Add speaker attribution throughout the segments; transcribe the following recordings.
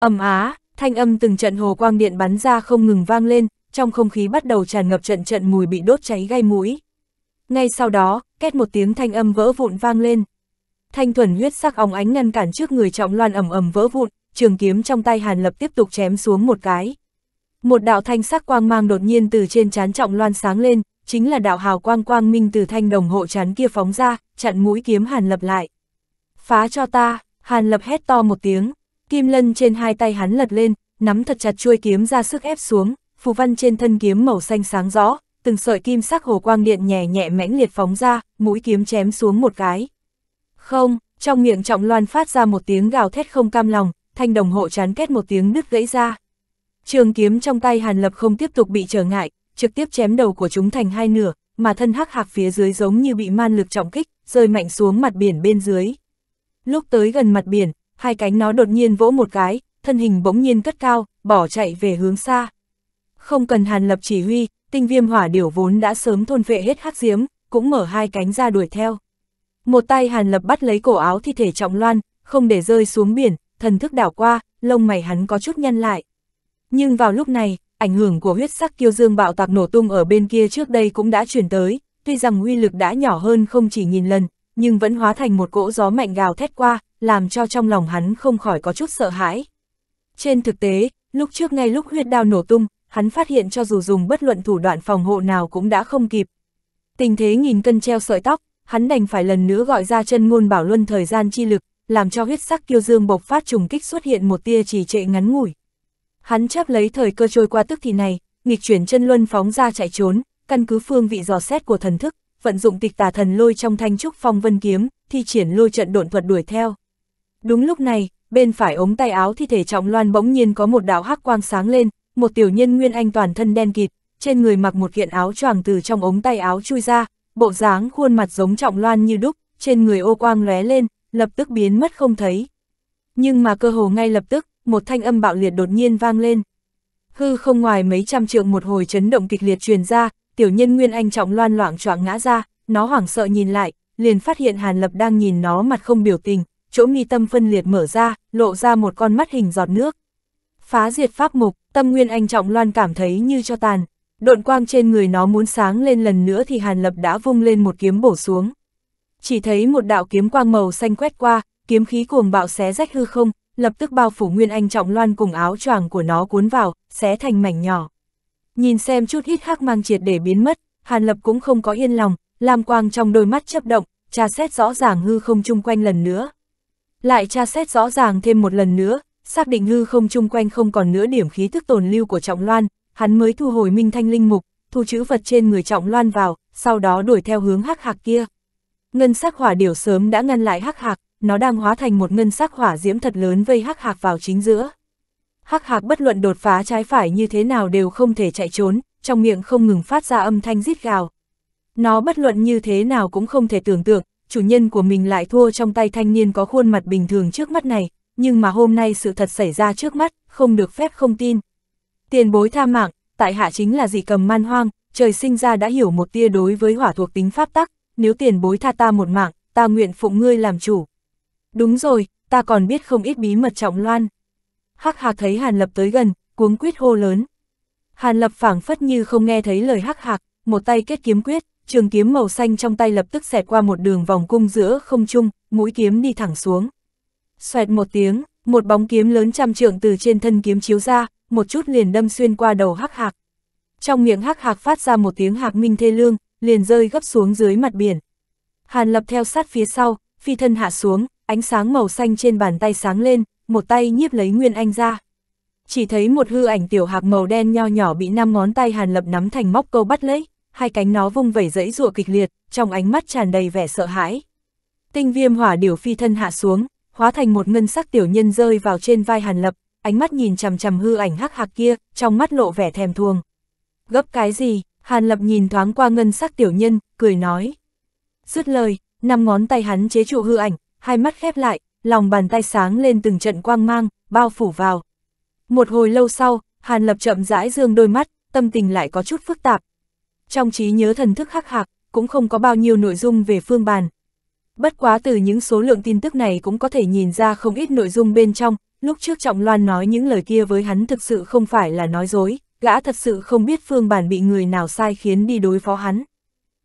Speaker 1: Ầm á, thanh âm từng trận hồ quang điện bắn ra không ngừng vang lên, trong không khí bắt đầu tràn ngập trận trận mùi bị đốt cháy gai mũi. Ngay sau đó, két một tiếng thanh âm vỡ vụn vang lên. Thanh thuần huyết sắc óng ánh ngăn cản trước người trọng loan ầm ầm vỡ vụn, trường kiếm trong tay Hàn Lập tiếp tục chém xuống một cái. Một đạo thanh sắc quang mang đột nhiên từ trên chán trọng loan sáng lên, chính là đạo hào quang quang minh từ thanh đồng hộ chán kia phóng ra, chặn mũi kiếm Hàn Lập lại. Phá cho ta, Hàn Lập hét to một tiếng. Kim lân trên hai tay hắn lật lên, nắm thật chặt chuôi kiếm ra sức ép xuống, phù văn trên thân kiếm màu xanh sáng rõ, từng sợi kim sắc hồ quang điện nhẹ nhẹ mãnh liệt phóng ra, mũi kiếm chém xuống một cái. Không, trong miệng trọng loan phát ra một tiếng gào thét không cam lòng, thanh đồng hộ chán kết một tiếng nứt gãy ra. Trường kiếm trong tay Hàn Lập không tiếp tục bị trở ngại, trực tiếp chém đầu của chúng thành hai nửa, mà thân hắc hạc phía dưới giống như bị man lực trọng kích, rơi mạnh xuống mặt biển bên dưới. Lúc tới gần mặt biển, hai cánh nó đột nhiên vỗ một cái, thân hình bỗng nhiên cất cao, bỏ chạy về hướng xa. Không cần Hàn Lập chỉ huy, tinh viêm hỏa điểu vốn đã sớm thôn vệ hết hắc diếm, cũng mở hai cánh ra đuổi theo. Một tay Hàn Lập bắt lấy cổ áo thi thể trọng loan, không để rơi xuống biển, thần thức đảo qua, lông mày hắn có chút nhăn lại. Nhưng vào lúc này, ảnh hưởng của huyết sắc kiêu dương bạo tạc nổ tung ở bên kia trước đây cũng đã chuyển tới, tuy rằng uy lực đã nhỏ hơn không chỉ nghìn lần, nhưng vẫn hóa thành một cỗ gió mạnh gào thét qua, làm cho trong lòng hắn không khỏi có chút sợ hãi. Trên thực tế, lúc trước ngay lúc huyết đao nổ tung, hắn phát hiện cho dù dùng bất luận thủ đoạn phòng hộ nào cũng đã không kịp. Tình thế nghìn cân treo sợi tóc, hắn đành phải lần nữa gọi ra chân ngôn bảo luân thời gian chi lực, làm cho huyết sắc kiêu dương bộc phát trùng kích xuất hiện một tia trì trệ ngắn ngủi. Hắn chấp lấy thời cơ trôi qua tức thì này, nghịch chuyển chân luân phóng ra chạy trốn, căn cứ phương vị dò xét của thần thức, vận dụng tịch tà thần lôi trong thanh trúc phong vân kiếm, thi triển lôi trận độn thuật đuổi theo. Đúng lúc này, bên phải ống tay áo thi thể trọng loan bỗng nhiên có một đạo hắc quang sáng lên, một tiểu nhân nguyên anh toàn thân đen kịt, trên người mặc một kiện áo choàng từ trong ống tay áo chui ra, bộ dáng khuôn mặt giống trọng loan như đúc, trên người ô quang lóe lên, lập tức biến mất không thấy. Nhưng mà cơ hồ ngay lập tức, một thanh âm bạo liệt đột nhiên vang lên. Hư không ngoài mấy trăm trượng một hồi chấn động kịch liệt truyền ra, tiểu nhân nguyên anh trọng loan loạn choạng ngã ra, nó hoảng sợ nhìn lại, liền phát hiện Hàn Lập đang nhìn nó mặt không biểu tình, chỗ mi tâm phân liệt mở ra, lộ ra một con mắt hình giọt nước. Phá diệt pháp mục, tâm nguyên anh trọng loan cảm thấy như cho tàn, độn quang trên người nó muốn sáng lên lần nữa thì Hàn Lập đã vung lên một kiếm bổ xuống. Chỉ thấy một đạo kiếm quang màu xanh quét qua, kiếm khí cuồng bạo xé rách hư không, lập tức bao phủ nguyên anh trọng loan cùng áo choàng của nó cuốn vào, xé thành mảnh nhỏ. Nhìn xem chút hít hắc mang triệt để biến mất, Hàn Lập cũng không có yên lòng, lam quang trong đôi mắt chấp động, tra xét rõ ràng hư không chung quanh lần nữa. Lại tra xét rõ ràng thêm một lần nữa, xác định hư không chung quanh không còn nữa điểm khí thức tồn lưu của Trọng Loan, hắn mới thu hồi Minh Thanh Linh Mục, thu chữ vật trên người Trọng Loan vào, sau đó đuổi theo hướng hắc hạc kia. Ngân sắc hỏa điểu sớm đã ngăn lại hắc hạc, nó đang hóa thành một ngân sắc hỏa diễm thật lớn vây hắc hạc vào chính giữa. Hắc hạc bất luận đột phá trái phải như thế nào đều không thể chạy trốn, trong miệng không ngừng phát ra âm thanh rít gào. Nó bất luận như thế nào cũng không thể tưởng tượng, chủ nhân của mình lại thua trong tay thanh niên có khuôn mặt bình thường trước mắt này, nhưng mà hôm nay sự thật xảy ra trước mắt, không được phép không tin. Tiền bối tha mạng, tại hạ chính là dị cầm man hoang, trời sinh ra đã hiểu một tia đối với hỏa thuộc tính pháp tắc, nếu tiền bối tha ta một mạng, ta nguyện phụng ngươi làm chủ. Đúng rồi, ta còn biết không ít bí mật trọng loan. Hắc hạc thấy Hàn Lập tới gần, cuống quyết hô lớn. Hàn Lập phảng phất như không nghe thấy lời Hắc hạc, một tay kết kiếm quyết, trường kiếm màu xanh trong tay lập tức xẹt qua một đường vòng cung giữa không trung, mũi kiếm đi thẳng xuống. Xoẹt một tiếng, một bóng kiếm lớn trăm trượng từ trên thân kiếm chiếu ra, một chút liền đâm xuyên qua đầu hắc hạc. Trong miệng hắc hạc phát ra một tiếng hạc minh thê lương, liền rơi gấp xuống dưới mặt biển. Hàn lập theo sát phía sau, phi thân hạ xuống, ánh sáng màu xanh trên bàn tay sáng lên, một tay nhiếp lấy Nguyên Anh ra. Chỉ thấy một hư ảnh tiểu hạc màu đen nho nhỏ bị năm ngón tay Hàn lập nắm thành móc câu bắt lấy hai cánh nó vung vẩy dẫy rụa kịch liệt, trong ánh mắt tràn đầy vẻ sợ hãi. Tinh viêm hỏa điểu phi thân hạ xuống, hóa thành một ngân sắc tiểu nhân rơi vào trên vai Hàn Lập, ánh mắt nhìn chằm chằm hư ảnh hắc hạc kia, trong mắt lộ vẻ thèm thuồng. Gấp cái gì? Hàn Lập nhìn thoáng qua ngân sắc tiểu nhân, cười nói. Dứt lời, năm ngón tay hắn chế trụ hư ảnh, hai mắt khép lại, lòng bàn tay sáng lên từng trận quang mang, bao phủ vào. Một hồi lâu sau, Hàn Lập chậm rãi dương đôi mắt, tâm tình lại có chút phức tạp, trong trí nhớ thần thức khắc hạc, cũng không có bao nhiêu nội dung về phương bàn. Bất quá từ những số lượng tin tức này cũng có thể nhìn ra không ít nội dung bên trong, lúc trước Trọng Loan nói những lời kia với hắn thực sự không phải là nói dối, gã thật sự không biết phương bản bị người nào sai khiến đi đối phó hắn.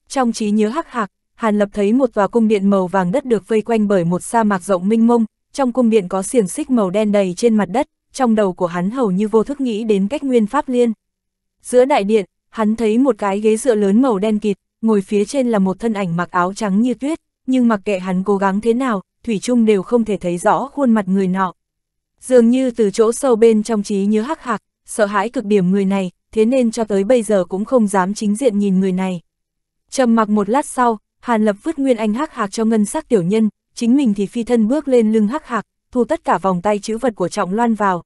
Speaker 1: Trong trí nhớ hắc hạc, Hàn Lập thấy một tòa cung điện màu vàng đất được vây quanh bởi một sa mạc rộng minh mông, trong cung điện có xiềng xích màu đen đầy trên mặt đất, trong đầu của hắn hầu như vô thức nghĩ đến cách nguyên pháp liên. Giữa đại điện, Hắn thấy một cái ghế dựa lớn màu đen kịt, ngồi phía trên là một thân ảnh mặc áo trắng như tuyết, nhưng mặc kệ hắn cố gắng thế nào, Thủy trung đều không thể thấy rõ khuôn mặt người nọ. Dường như từ chỗ sâu bên trong trí nhớ hắc hạc, sợ hãi cực điểm người này, thế nên cho tới bây giờ cũng không dám chính diện nhìn người này. trầm mặc một lát sau, Hàn Lập vứt nguyên anh hắc hạc cho ngân sắc tiểu nhân, chính mình thì phi thân bước lên lưng hắc hạc, thu tất cả vòng tay chữ vật của trọng loan vào.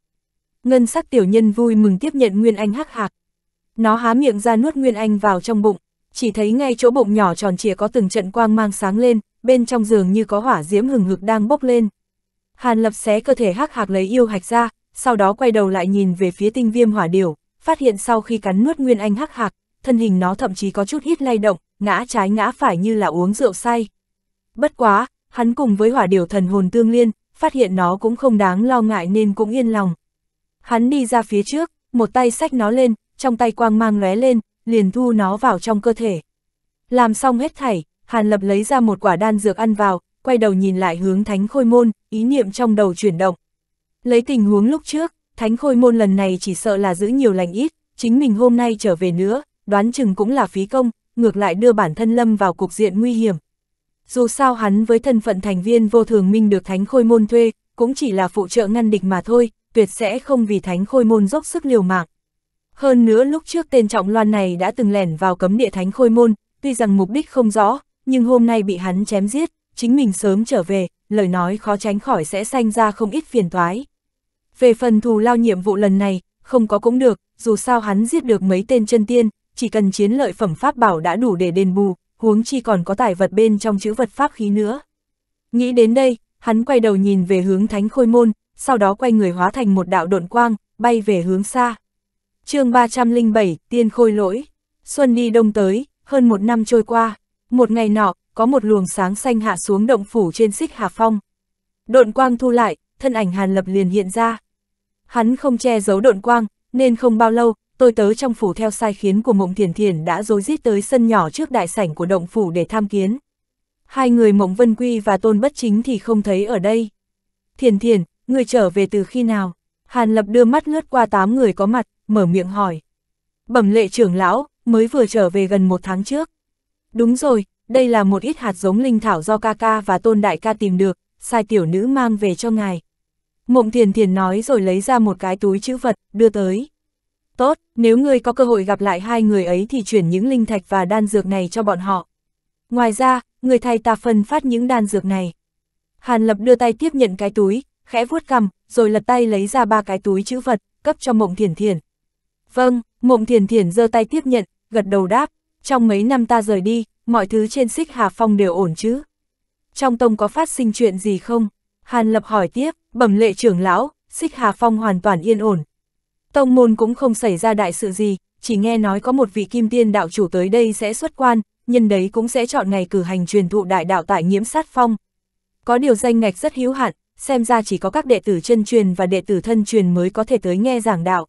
Speaker 1: Ngân sắc tiểu nhân vui mừng tiếp nhận nguyên anh hắc hạc, nó há miệng ra nuốt Nguyên Anh vào trong bụng, chỉ thấy ngay chỗ bụng nhỏ tròn trịa có từng trận quang mang sáng lên, bên trong giường như có hỏa diễm hừng hực đang bốc lên. Hàn Lập xé cơ thể hắc hạc lấy yêu hạch ra, sau đó quay đầu lại nhìn về phía tinh viêm hỏa điểu, phát hiện sau khi cắn nuốt Nguyên Anh hắc hạc, thân hình nó thậm chí có chút hít lay động, ngã trái ngã phải như là uống rượu say. Bất quá, hắn cùng với hỏa điểu thần hồn tương liên, phát hiện nó cũng không đáng lo ngại nên cũng yên lòng. Hắn đi ra phía trước, một tay sách nó lên, trong tay quang mang lóe lên, liền thu nó vào trong cơ thể. Làm xong hết thảy, Hàn Lập lấy ra một quả đan dược ăn vào, quay đầu nhìn lại hướng thánh khôi môn, ý niệm trong đầu chuyển động. Lấy tình huống lúc trước, thánh khôi môn lần này chỉ sợ là giữ nhiều lành ít, chính mình hôm nay trở về nữa, đoán chừng cũng là phí công, ngược lại đưa bản thân lâm vào cục diện nguy hiểm. Dù sao hắn với thân phận thành viên vô thường minh được thánh khôi môn thuê, cũng chỉ là phụ trợ ngăn địch mà thôi, tuyệt sẽ không vì thánh khôi môn dốc sức liều mạng. Hơn nữa lúc trước tên Trọng Loan này đã từng lẻn vào cấm địa thánh khôi môn, tuy rằng mục đích không rõ, nhưng hôm nay bị hắn chém giết, chính mình sớm trở về, lời nói khó tránh khỏi sẽ sanh ra không ít phiền toái. Về phần thù lao nhiệm vụ lần này, không có cũng được, dù sao hắn giết được mấy tên chân tiên, chỉ cần chiến lợi phẩm pháp bảo đã đủ để đền bù, huống chi còn có tài vật bên trong chữ vật pháp khí nữa. Nghĩ đến đây, hắn quay đầu nhìn về hướng thánh khôi môn, sau đó quay người hóa thành một đạo độn quang, bay về hướng xa chương 307, tiên khôi lỗi. Xuân đi đông tới, hơn một năm trôi qua, một ngày nọ, có một luồng sáng xanh hạ xuống động phủ trên xích Hà Phong. Độn quang thu lại, thân ảnh Hàn Lập liền hiện ra. Hắn không che giấu độn quang, nên không bao lâu, tôi tớ trong phủ theo sai khiến của Mộng Thiền Thiền đã dối rít tới sân nhỏ trước đại sảnh của động phủ để tham kiến. Hai người Mộng Vân Quy và Tôn Bất Chính thì không thấy ở đây. Thiền Thiền, người trở về từ khi nào? Hàn Lập đưa mắt lướt qua tám người có mặt, mở miệng hỏi. Bẩm lệ trưởng lão, mới vừa trở về gần một tháng trước. Đúng rồi, đây là một ít hạt giống linh thảo do ca ca và tôn đại ca tìm được, sai tiểu nữ mang về cho ngài. Mộng thiền thiền nói rồi lấy ra một cái túi chữ vật, đưa tới. Tốt, nếu ngươi có cơ hội gặp lại hai người ấy thì chuyển những linh thạch và đan dược này cho bọn họ. Ngoài ra, người thay ta phân phát những đan dược này. Hàn Lập đưa tay tiếp nhận cái túi, khẽ vuốt cằm, rồi lật tay lấy ra ba cái túi chữ vật, cấp cho Mộng Thiền Thiền Vâng, Mộng Thiền Thiền giơ tay tiếp nhận, gật đầu đáp, trong mấy năm ta rời đi, mọi thứ trên xích Hà Phong đều ổn chứ. Trong tông có phát sinh chuyện gì không? Hàn Lập hỏi tiếp, bẩm lệ trưởng lão, xích Hà Phong hoàn toàn yên ổn. Tông môn cũng không xảy ra đại sự gì, chỉ nghe nói có một vị kim tiên đạo chủ tới đây sẽ xuất quan, nhân đấy cũng sẽ chọn ngày cử hành truyền thụ đại đạo tại nhiễm sát phong. Có điều danh ngạch rất hữu hạn, xem ra chỉ có các đệ tử chân truyền và đệ tử thân truyền mới có thể tới nghe giảng đạo.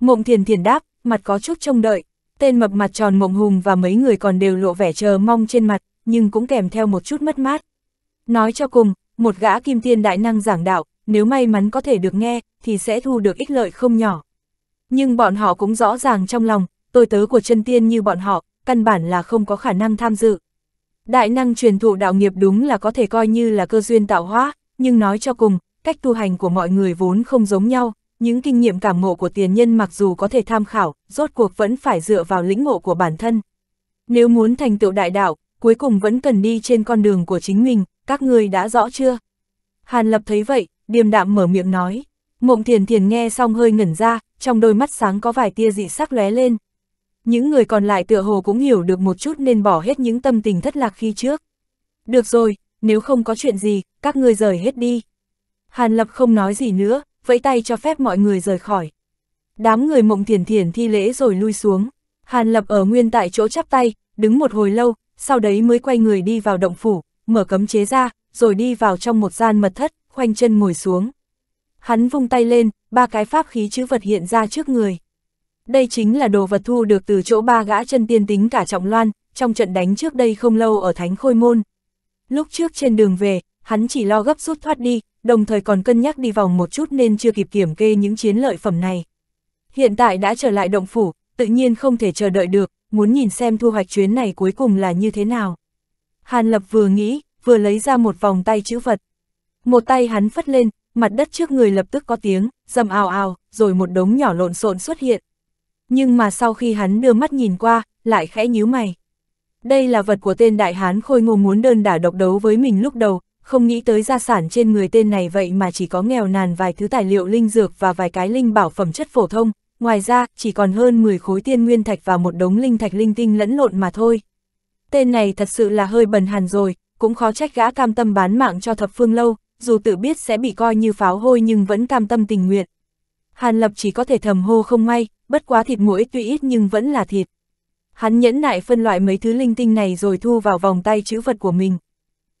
Speaker 1: Mộng thiền thiền đáp, mặt có chút trông đợi, tên mập mặt tròn mộng hùng và mấy người còn đều lộ vẻ chờ mong trên mặt, nhưng cũng kèm theo một chút mất mát. Nói cho cùng, một gã kim tiên đại năng giảng đạo, nếu may mắn có thể được nghe, thì sẽ thu được ích lợi không nhỏ. Nhưng bọn họ cũng rõ ràng trong lòng, tôi tớ của chân tiên như bọn họ, căn bản là không có khả năng tham dự. Đại năng truyền thụ đạo nghiệp đúng là có thể coi như là cơ duyên tạo hóa, nhưng nói cho cùng, cách tu hành của mọi người vốn không giống nhau, những kinh nghiệm cảm ngộ của tiền nhân mặc dù có thể tham khảo, rốt cuộc vẫn phải dựa vào lĩnh ngộ của bản thân. Nếu muốn thành tựu đại đạo, cuối cùng vẫn cần đi trên con đường của chính mình, các người đã rõ chưa? Hàn Lập thấy vậy, điềm đạm mở miệng nói. Mộng Thiền Thiền nghe xong hơi ngẩn ra, trong đôi mắt sáng có vài tia dị sắc lóe lên. Những người còn lại tựa hồ cũng hiểu được một chút nên bỏ hết những tâm tình thất lạc khi trước. Được rồi, nếu không có chuyện gì, các ngươi rời hết đi. Hàn Lập không nói gì nữa, vẫy tay cho phép mọi người rời khỏi. Đám người mộng thiền thiền thi lễ rồi lui xuống. Hàn Lập ở nguyên tại chỗ chắp tay, đứng một hồi lâu, sau đấy mới quay người đi vào động phủ, mở cấm chế ra, rồi đi vào trong một gian mật thất, khoanh chân ngồi xuống. Hắn vung tay lên, ba cái pháp khí chữ vật hiện ra trước người. Đây chính là đồ vật thu được từ chỗ ba gã chân tiên tính cả trọng loan, trong trận đánh trước đây không lâu ở Thánh Khôi Môn. Lúc trước trên đường về, hắn chỉ lo gấp rút thoát đi, đồng thời còn cân nhắc đi vòng một chút nên chưa kịp kiểm kê những chiến lợi phẩm này. Hiện tại đã trở lại động phủ, tự nhiên không thể chờ đợi được, muốn nhìn xem thu hoạch chuyến này cuối cùng là như thế nào. Hàn Lập vừa nghĩ, vừa lấy ra một vòng tay chữ vật. Một tay hắn phất lên, mặt đất trước người lập tức có tiếng, dầm ào ào, rồi một đống nhỏ lộn xộn xuất hiện. Nhưng mà sau khi hắn đưa mắt nhìn qua, lại khẽ nhíu mày. Đây là vật của tên đại hán khôi ngô muốn đơn đả độc đấu với mình lúc đầu, không nghĩ tới gia sản trên người tên này vậy mà chỉ có nghèo nàn vài thứ tài liệu linh dược và vài cái linh bảo phẩm chất phổ thông, ngoài ra chỉ còn hơn 10 khối tiên nguyên thạch và một đống linh thạch linh tinh lẫn lộn mà thôi. Tên này thật sự là hơi bần hàn rồi, cũng khó trách gã cam tâm bán mạng cho thập phương lâu, dù tự biết sẽ bị coi như pháo hôi nhưng vẫn cam tâm tình nguyện. Hàn Lập chỉ có thể thầm hô không may, bất quá thịt mũi tuy ít nhưng vẫn là thịt hắn nhẫn nại phân loại mấy thứ linh tinh này rồi thu vào vòng tay chữ vật của mình.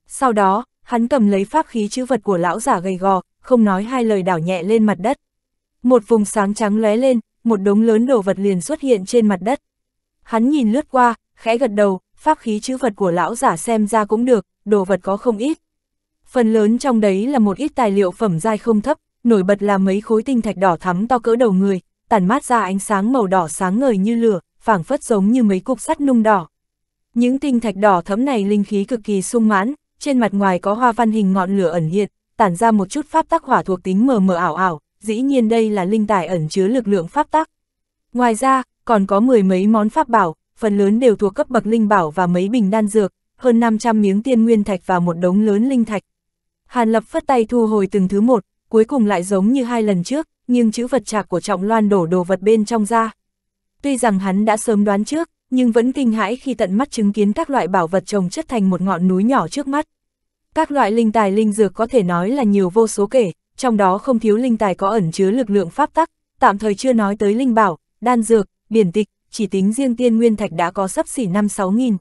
Speaker 1: Sau đó, hắn cầm lấy pháp khí chữ vật của lão giả gầy gò, không nói hai lời đảo nhẹ lên mặt đất. Một vùng sáng trắng lóe lên, một đống lớn đồ vật liền xuất hiện trên mặt đất. Hắn nhìn lướt qua, khẽ gật đầu, pháp khí chữ vật của lão giả xem ra cũng được, đồ vật có không ít. Phần lớn trong đấy là một ít tài liệu phẩm dai không thấp, nổi bật là mấy khối tinh thạch đỏ thắm to cỡ đầu người, tản mát ra ánh sáng màu đỏ sáng ngời như lửa, phảng phất giống như mấy cục sắt nung đỏ. Những tinh thạch đỏ thấm này linh khí cực kỳ sung mãn, trên mặt ngoài có hoa văn hình ngọn lửa ẩn hiện, tản ra một chút pháp tắc hỏa thuộc tính mờ mờ ảo ảo, dĩ nhiên đây là linh tài ẩn chứa lực lượng pháp tắc. Ngoài ra, còn có mười mấy món pháp bảo, phần lớn đều thuộc cấp bậc linh bảo và mấy bình đan dược, hơn 500 miếng tiên nguyên thạch và một đống lớn linh thạch. Hàn Lập phất tay thu hồi từng thứ một, cuối cùng lại giống như hai lần trước, nhưng chữ vật trạc của Trọng Loan đổ đồ vật bên trong ra. Tuy rằng hắn đã sớm đoán trước, nhưng vẫn kinh hãi khi tận mắt chứng kiến các loại bảo vật trồng chất thành một ngọn núi nhỏ trước mắt. Các loại linh tài linh dược có thể nói là nhiều vô số kể, trong đó không thiếu linh tài có ẩn chứa lực lượng pháp tắc, tạm thời chưa nói tới linh bảo, đan dược, biển tịch, chỉ tính riêng tiên nguyên thạch đã có sấp xỉ 5-6 nghìn.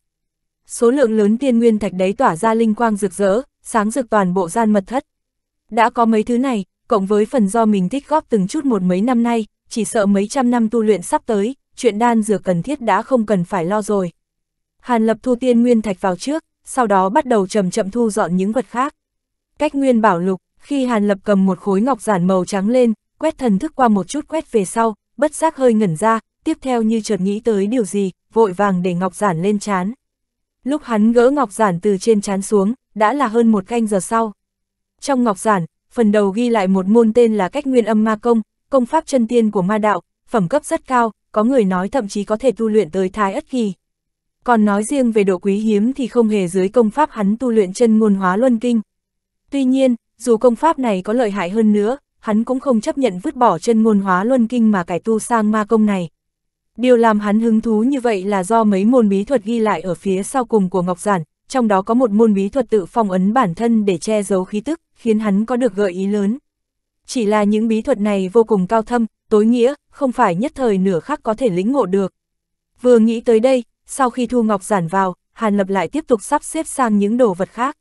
Speaker 1: Số lượng lớn tiên nguyên thạch đấy tỏa ra linh quang rực rỡ, sáng rực toàn bộ gian mật thất. Đã có mấy thứ này, cộng với phần do mình tích góp từng chút một mấy năm nay, chỉ sợ mấy trăm năm tu luyện sắp tới, chuyện đan dược cần thiết đã không cần phải lo rồi. Hàn Lập thu tiên nguyên thạch vào trước, sau đó bắt đầu chậm chậm thu dọn những vật khác. Cách nguyên bảo lục, khi Hàn Lập cầm một khối ngọc giản màu trắng lên, quét thần thức qua một chút quét về sau, bất giác hơi ngẩn ra, tiếp theo như chợt nghĩ tới điều gì, vội vàng để ngọc giản lên chán. Lúc hắn gỡ ngọc giản từ trên chán xuống, đã là hơn một canh giờ sau. Trong ngọc giản, phần đầu ghi lại một môn tên là cách nguyên âm ma công, công pháp chân tiên của ma đạo, phẩm cấp rất cao, có người nói thậm chí có thể tu luyện tới thái ất kỳ. Còn nói riêng về độ quý hiếm thì không hề dưới công pháp hắn tu luyện chân ngôn hóa luân kinh. Tuy nhiên, dù công pháp này có lợi hại hơn nữa, hắn cũng không chấp nhận vứt bỏ chân ngôn hóa luân kinh mà cải tu sang ma công này. Điều làm hắn hứng thú như vậy là do mấy môn bí thuật ghi lại ở phía sau cùng của Ngọc Giản, trong đó có một môn bí thuật tự phong ấn bản thân để che giấu khí tức, khiến hắn có được gợi ý lớn. Chỉ là những bí thuật này vô cùng cao thâm, tối nghĩa, không phải nhất thời nửa khắc có thể lĩnh ngộ được. Vừa nghĩ tới đây, sau khi Thu Ngọc giản vào, Hàn Lập lại tiếp tục sắp xếp sang những đồ vật khác.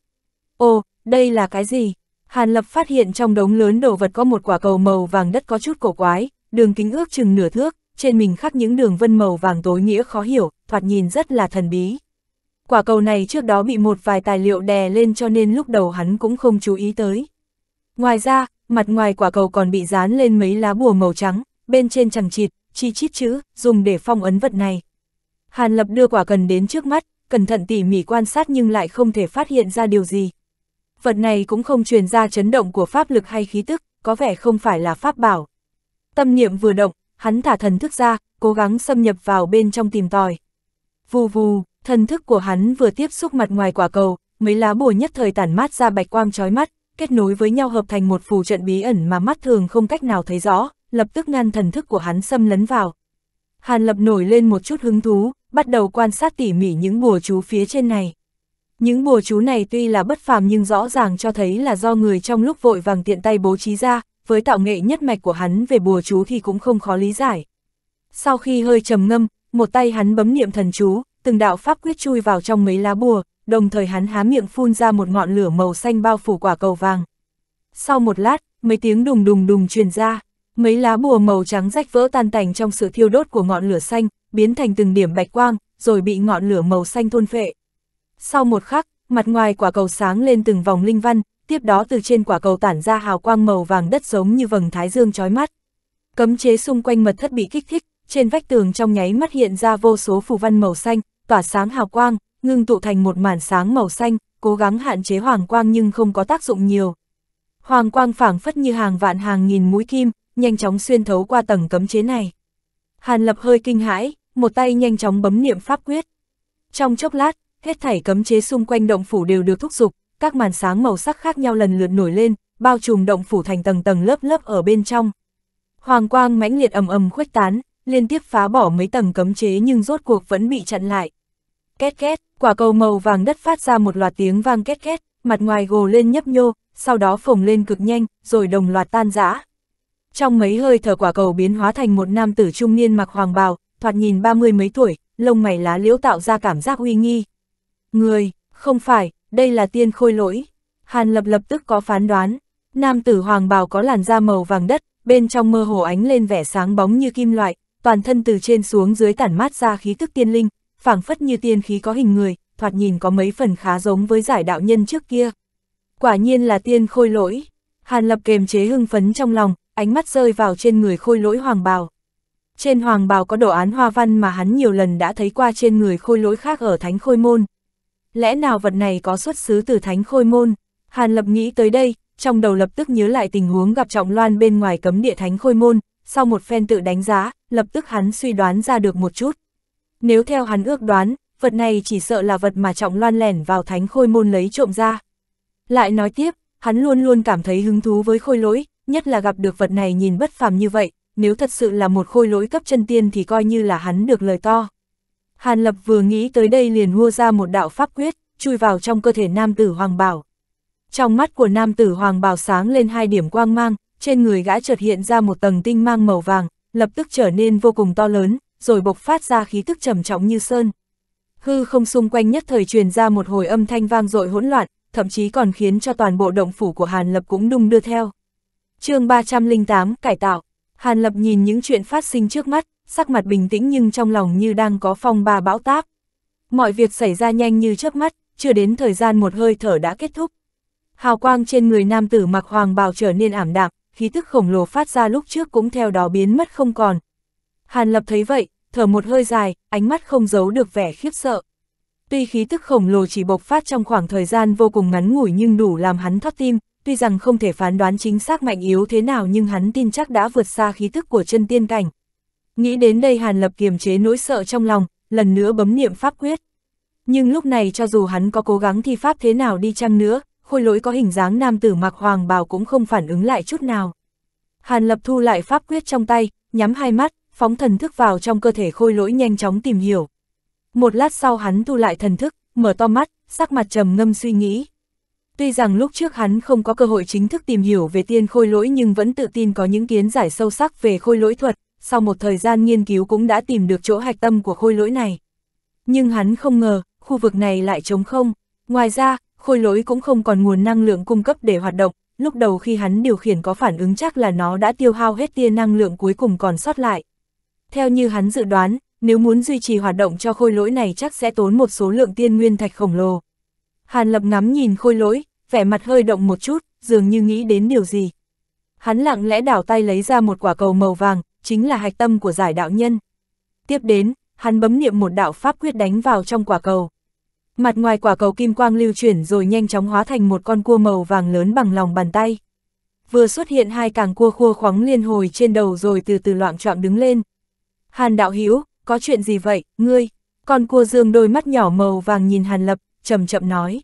Speaker 1: Ồ, đây là cái gì? Hàn Lập phát hiện trong đống lớn đồ vật có một quả cầu màu vàng đất có chút cổ quái, đường kính ước chừng nửa thước, trên mình khắc những đường vân màu vàng tối nghĩa khó hiểu, thoạt nhìn rất là thần bí. Quả cầu này trước đó bị một vài tài liệu đè lên cho nên lúc đầu hắn cũng không chú ý tới. Ngoài ra, mặt ngoài quả cầu còn bị dán lên mấy lá bùa màu trắng, bên trên chẳng chịt, chi chít chữ, dùng để phong ấn vật này. Hàn Lập đưa quả cần đến trước mắt, cẩn thận tỉ mỉ quan sát nhưng lại không thể phát hiện ra điều gì. Vật này cũng không truyền ra chấn động của pháp lực hay khí tức, có vẻ không phải là pháp bảo. Tâm niệm vừa động, hắn thả thần thức ra, cố gắng xâm nhập vào bên trong tìm tòi. Vù vù, thần thức của hắn vừa tiếp xúc mặt ngoài quả cầu, mấy lá bùa nhất thời tản mát ra bạch quang chói mắt, kết nối với nhau hợp thành một phù trận bí ẩn mà mắt thường không cách nào thấy rõ, lập tức ngăn thần thức của hắn xâm lấn vào. Hàn Lập nổi lên một chút hứng thú, bắt đầu quan sát tỉ mỉ những bùa chú phía trên này. Những bùa chú này tuy là bất phàm nhưng rõ ràng cho thấy là do người trong lúc vội vàng tiện tay bố trí ra, với tạo nghệ nhất mạch của hắn về bùa chú thì cũng không khó lý giải. Sau khi hơi trầm ngâm, một tay hắn bấm niệm thần chú, từng đạo pháp quyết chui vào trong mấy lá bùa, đồng thời hắn há miệng phun ra một ngọn lửa màu xanh bao phủ quả cầu vàng. Sau một lát, mấy tiếng đùng đùng đùng truyền ra, mấy lá bùa màu trắng rách vỡ tan tành trong sự thiêu đốt của ngọn lửa xanh, biến thành từng điểm bạch quang, rồi bị ngọn lửa màu xanh thôn phệ. Sau một khắc, mặt ngoài quả cầu sáng lên từng vòng linh văn, tiếp đó từ trên quả cầu tản ra hào quang màu vàng đất giống như vầng thái dương chói mắt. Cấm chế xung quanh mật thất bị kích thích, trên vách tường trong nháy mắt hiện ra vô số phù văn màu xanh, tỏa sáng hào quang, ngưng tụ thành một màn sáng màu xanh, cố gắng hạn chế hoàng quang nhưng không có tác dụng nhiều. Hoàng quang phảng phất như hàng vạn hàng nghìn mũi kim, nhanh chóng xuyên thấu qua tầng cấm chế này. Hàn Lập hơi kinh hãi, một tay nhanh chóng bấm niệm pháp quyết. Trong chốc lát, hết thảy cấm chế xung quanh động phủ đều được thúc giục, các màn sáng màu sắc khác nhau lần lượt nổi lên, bao trùm động phủ thành tầng tầng lớp lớp ở bên trong. Hoàng quang mãnh liệt ầm ầm khuếch tán, liên tiếp phá bỏ mấy tầng cấm chế nhưng rốt cuộc vẫn bị chặn lại, két két, quả cầu màu vàng đất phát ra một loạt tiếng vang két két, mặt ngoài gồ lên nhấp nhô, sau đó phồng lên cực nhanh, rồi đồng loạt tan rã. Trong mấy hơi thở quả cầu biến hóa thành một nam tử trung niên mặc hoàng bào, thoạt nhìn ba mươi mấy tuổi, lông mày lá liễu tạo ra cảm giác uy nghi. Người, không phải, đây là tiên khôi lỗi. Hàn lập lập tức có phán đoán, nam tử hoàng bào có làn da màu vàng đất, bên trong mơ hồ ánh lên vẻ sáng bóng như kim loại, toàn thân từ trên xuống dưới tản mát ra khí tức tiên linh, phảng phất như tiên khí có hình người, thoạt nhìn có mấy phần khá giống với giải đạo nhân trước kia. Quả nhiên là tiên khôi lỗi. Hàn Lập kềm chế hưng phấn trong lòng, ánh mắt rơi vào trên người khôi lỗi hoàng bào. Trên hoàng bào có đồ án hoa văn mà hắn nhiều lần đã thấy qua trên người khôi lỗi khác ở thánh khôi môn. Lẽ nào vật này có xuất xứ từ thánh khôi môn? Hàn Lập nghĩ tới đây, trong đầu lập tức nhớ lại tình huống gặp Trọng Loan bên ngoài cấm địa thánh khôi môn, sau một phen tự đánh giá, lập tức hắn suy đoán ra được một chút. Nếu theo hắn ước đoán, vật này chỉ sợ là vật mà trọng loan lẻn vào thánh khôi môn lấy trộm ra. Lại nói tiếp, hắn luôn luôn cảm thấy hứng thú với khôi lỗi, nhất là gặp được vật này nhìn bất phàm như vậy, nếu thật sự là một khôi lỗi cấp chân tiên thì coi như là hắn được lời to. Hàn Lập vừa nghĩ tới đây liền hua ra một đạo pháp quyết, chui vào trong cơ thể nam tử Hoàng Bảo. Trong mắt của nam tử Hoàng Bảo sáng lên hai điểm quang mang, trên người gã chợt hiện ra một tầng tinh mang màu vàng, lập tức trở nên vô cùng to lớn, rồi bộc phát ra khí tức trầm trọng như sơn. Hư không xung quanh nhất thời truyền ra một hồi âm thanh vang dội hỗn loạn, thậm chí còn khiến cho toàn bộ động phủ của Hàn Lập cũng đung đưa theo. chương 308, cải tạo. Hàn Lập nhìn những chuyện phát sinh trước mắt, sắc mặt bình tĩnh nhưng trong lòng như đang có phong ba bão táp. Mọi việc xảy ra nhanh như trước mắt, chưa đến thời gian một hơi thở đã kết thúc. Hào quang trên người nam tử mặc hoàng bào trở nên ảm đạm, khí tức khổng lồ phát ra lúc trước cũng theo đó biến mất không còn, Hàn Lập thấy vậy, thở một hơi dài, ánh mắt không giấu được vẻ khiếp sợ. Tuy khí tức khổng lồ chỉ bộc phát trong khoảng thời gian vô cùng ngắn ngủi nhưng đủ làm hắn thoát tim, tuy rằng không thể phán đoán chính xác mạnh yếu thế nào nhưng hắn tin chắc đã vượt xa khí tức của chân tiên cảnh. Nghĩ đến đây Hàn Lập kiềm chế nỗi sợ trong lòng, lần nữa bấm niệm pháp quyết. Nhưng lúc này cho dù hắn có cố gắng thi pháp thế nào đi chăng nữa, khôi lỗi có hình dáng nam tử mặc hoàng bào cũng không phản ứng lại chút nào. Hàn Lập thu lại pháp quyết trong tay, nhắm hai mắt, phóng thần thức vào trong cơ thể khôi lỗi nhanh chóng tìm hiểu. Một lát sau hắn thu lại thần thức, mở to mắt, sắc mặt trầm ngâm suy nghĩ. Tuy rằng lúc trước hắn không có cơ hội chính thức tìm hiểu về tiên khôi lỗi nhưng vẫn tự tin có những kiến giải sâu sắc về khôi lỗi thuật, sau một thời gian nghiên cứu cũng đã tìm được chỗ hạch tâm của khôi lỗi này. Nhưng hắn không ngờ, khu vực này lại trống không. Ngoài ra, khôi lỗi cũng không còn nguồn năng lượng cung cấp để hoạt động, lúc đầu khi hắn điều khiển có phản ứng chắc là nó đã tiêu hao hết tia năng lượng cuối cùng còn sót lại. Theo như hắn dự đoán, nếu muốn duy trì hoạt động cho khôi lỗi này chắc sẽ tốn một số lượng tiên nguyên thạch khổng lồ. Hàn Lập ngắm nhìn khôi lỗi, vẻ mặt hơi động một chút, dường như nghĩ đến điều gì. Hắn lặng lẽ đảo tay lấy ra một quả cầu màu vàng, chính là hạch tâm của giải đạo nhân. Tiếp đến, hắn bấm niệm một đạo pháp quyết đánh vào trong quả cầu. Mặt ngoài quả cầu kim quang lưu chuyển rồi nhanh chóng hóa thành một con cua màu vàng lớn bằng lòng bàn tay. Vừa xuất hiện hai càng cua khua khoáng liên hồi trên đầu rồi từ từ loạn trọng đứng lên. Hàn đạo Hiếu, có chuyện gì vậy, ngươi? Con cua dương đôi mắt nhỏ màu vàng nhìn Hàn Lập, chậm chậm nói.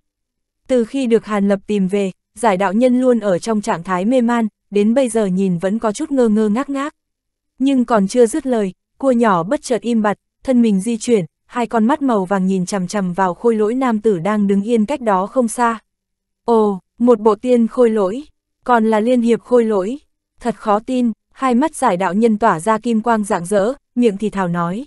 Speaker 1: Từ khi được Hàn Lập tìm về, giải đạo nhân luôn ở trong trạng thái mê man, đến bây giờ nhìn vẫn có chút ngơ ngơ ngác ngác. Nhưng còn chưa dứt lời, cua nhỏ bất chợt im bặt, thân mình di chuyển, hai con mắt màu vàng nhìn chằm chằm vào khôi lỗi nam tử đang đứng yên cách đó không xa. Ồ, một bộ tiên khôi lỗi, còn là liên hiệp khôi lỗi, thật khó tin, hai mắt giải đạo nhân tỏa ra kim quang rạng rỡ, miệng thì thào nói.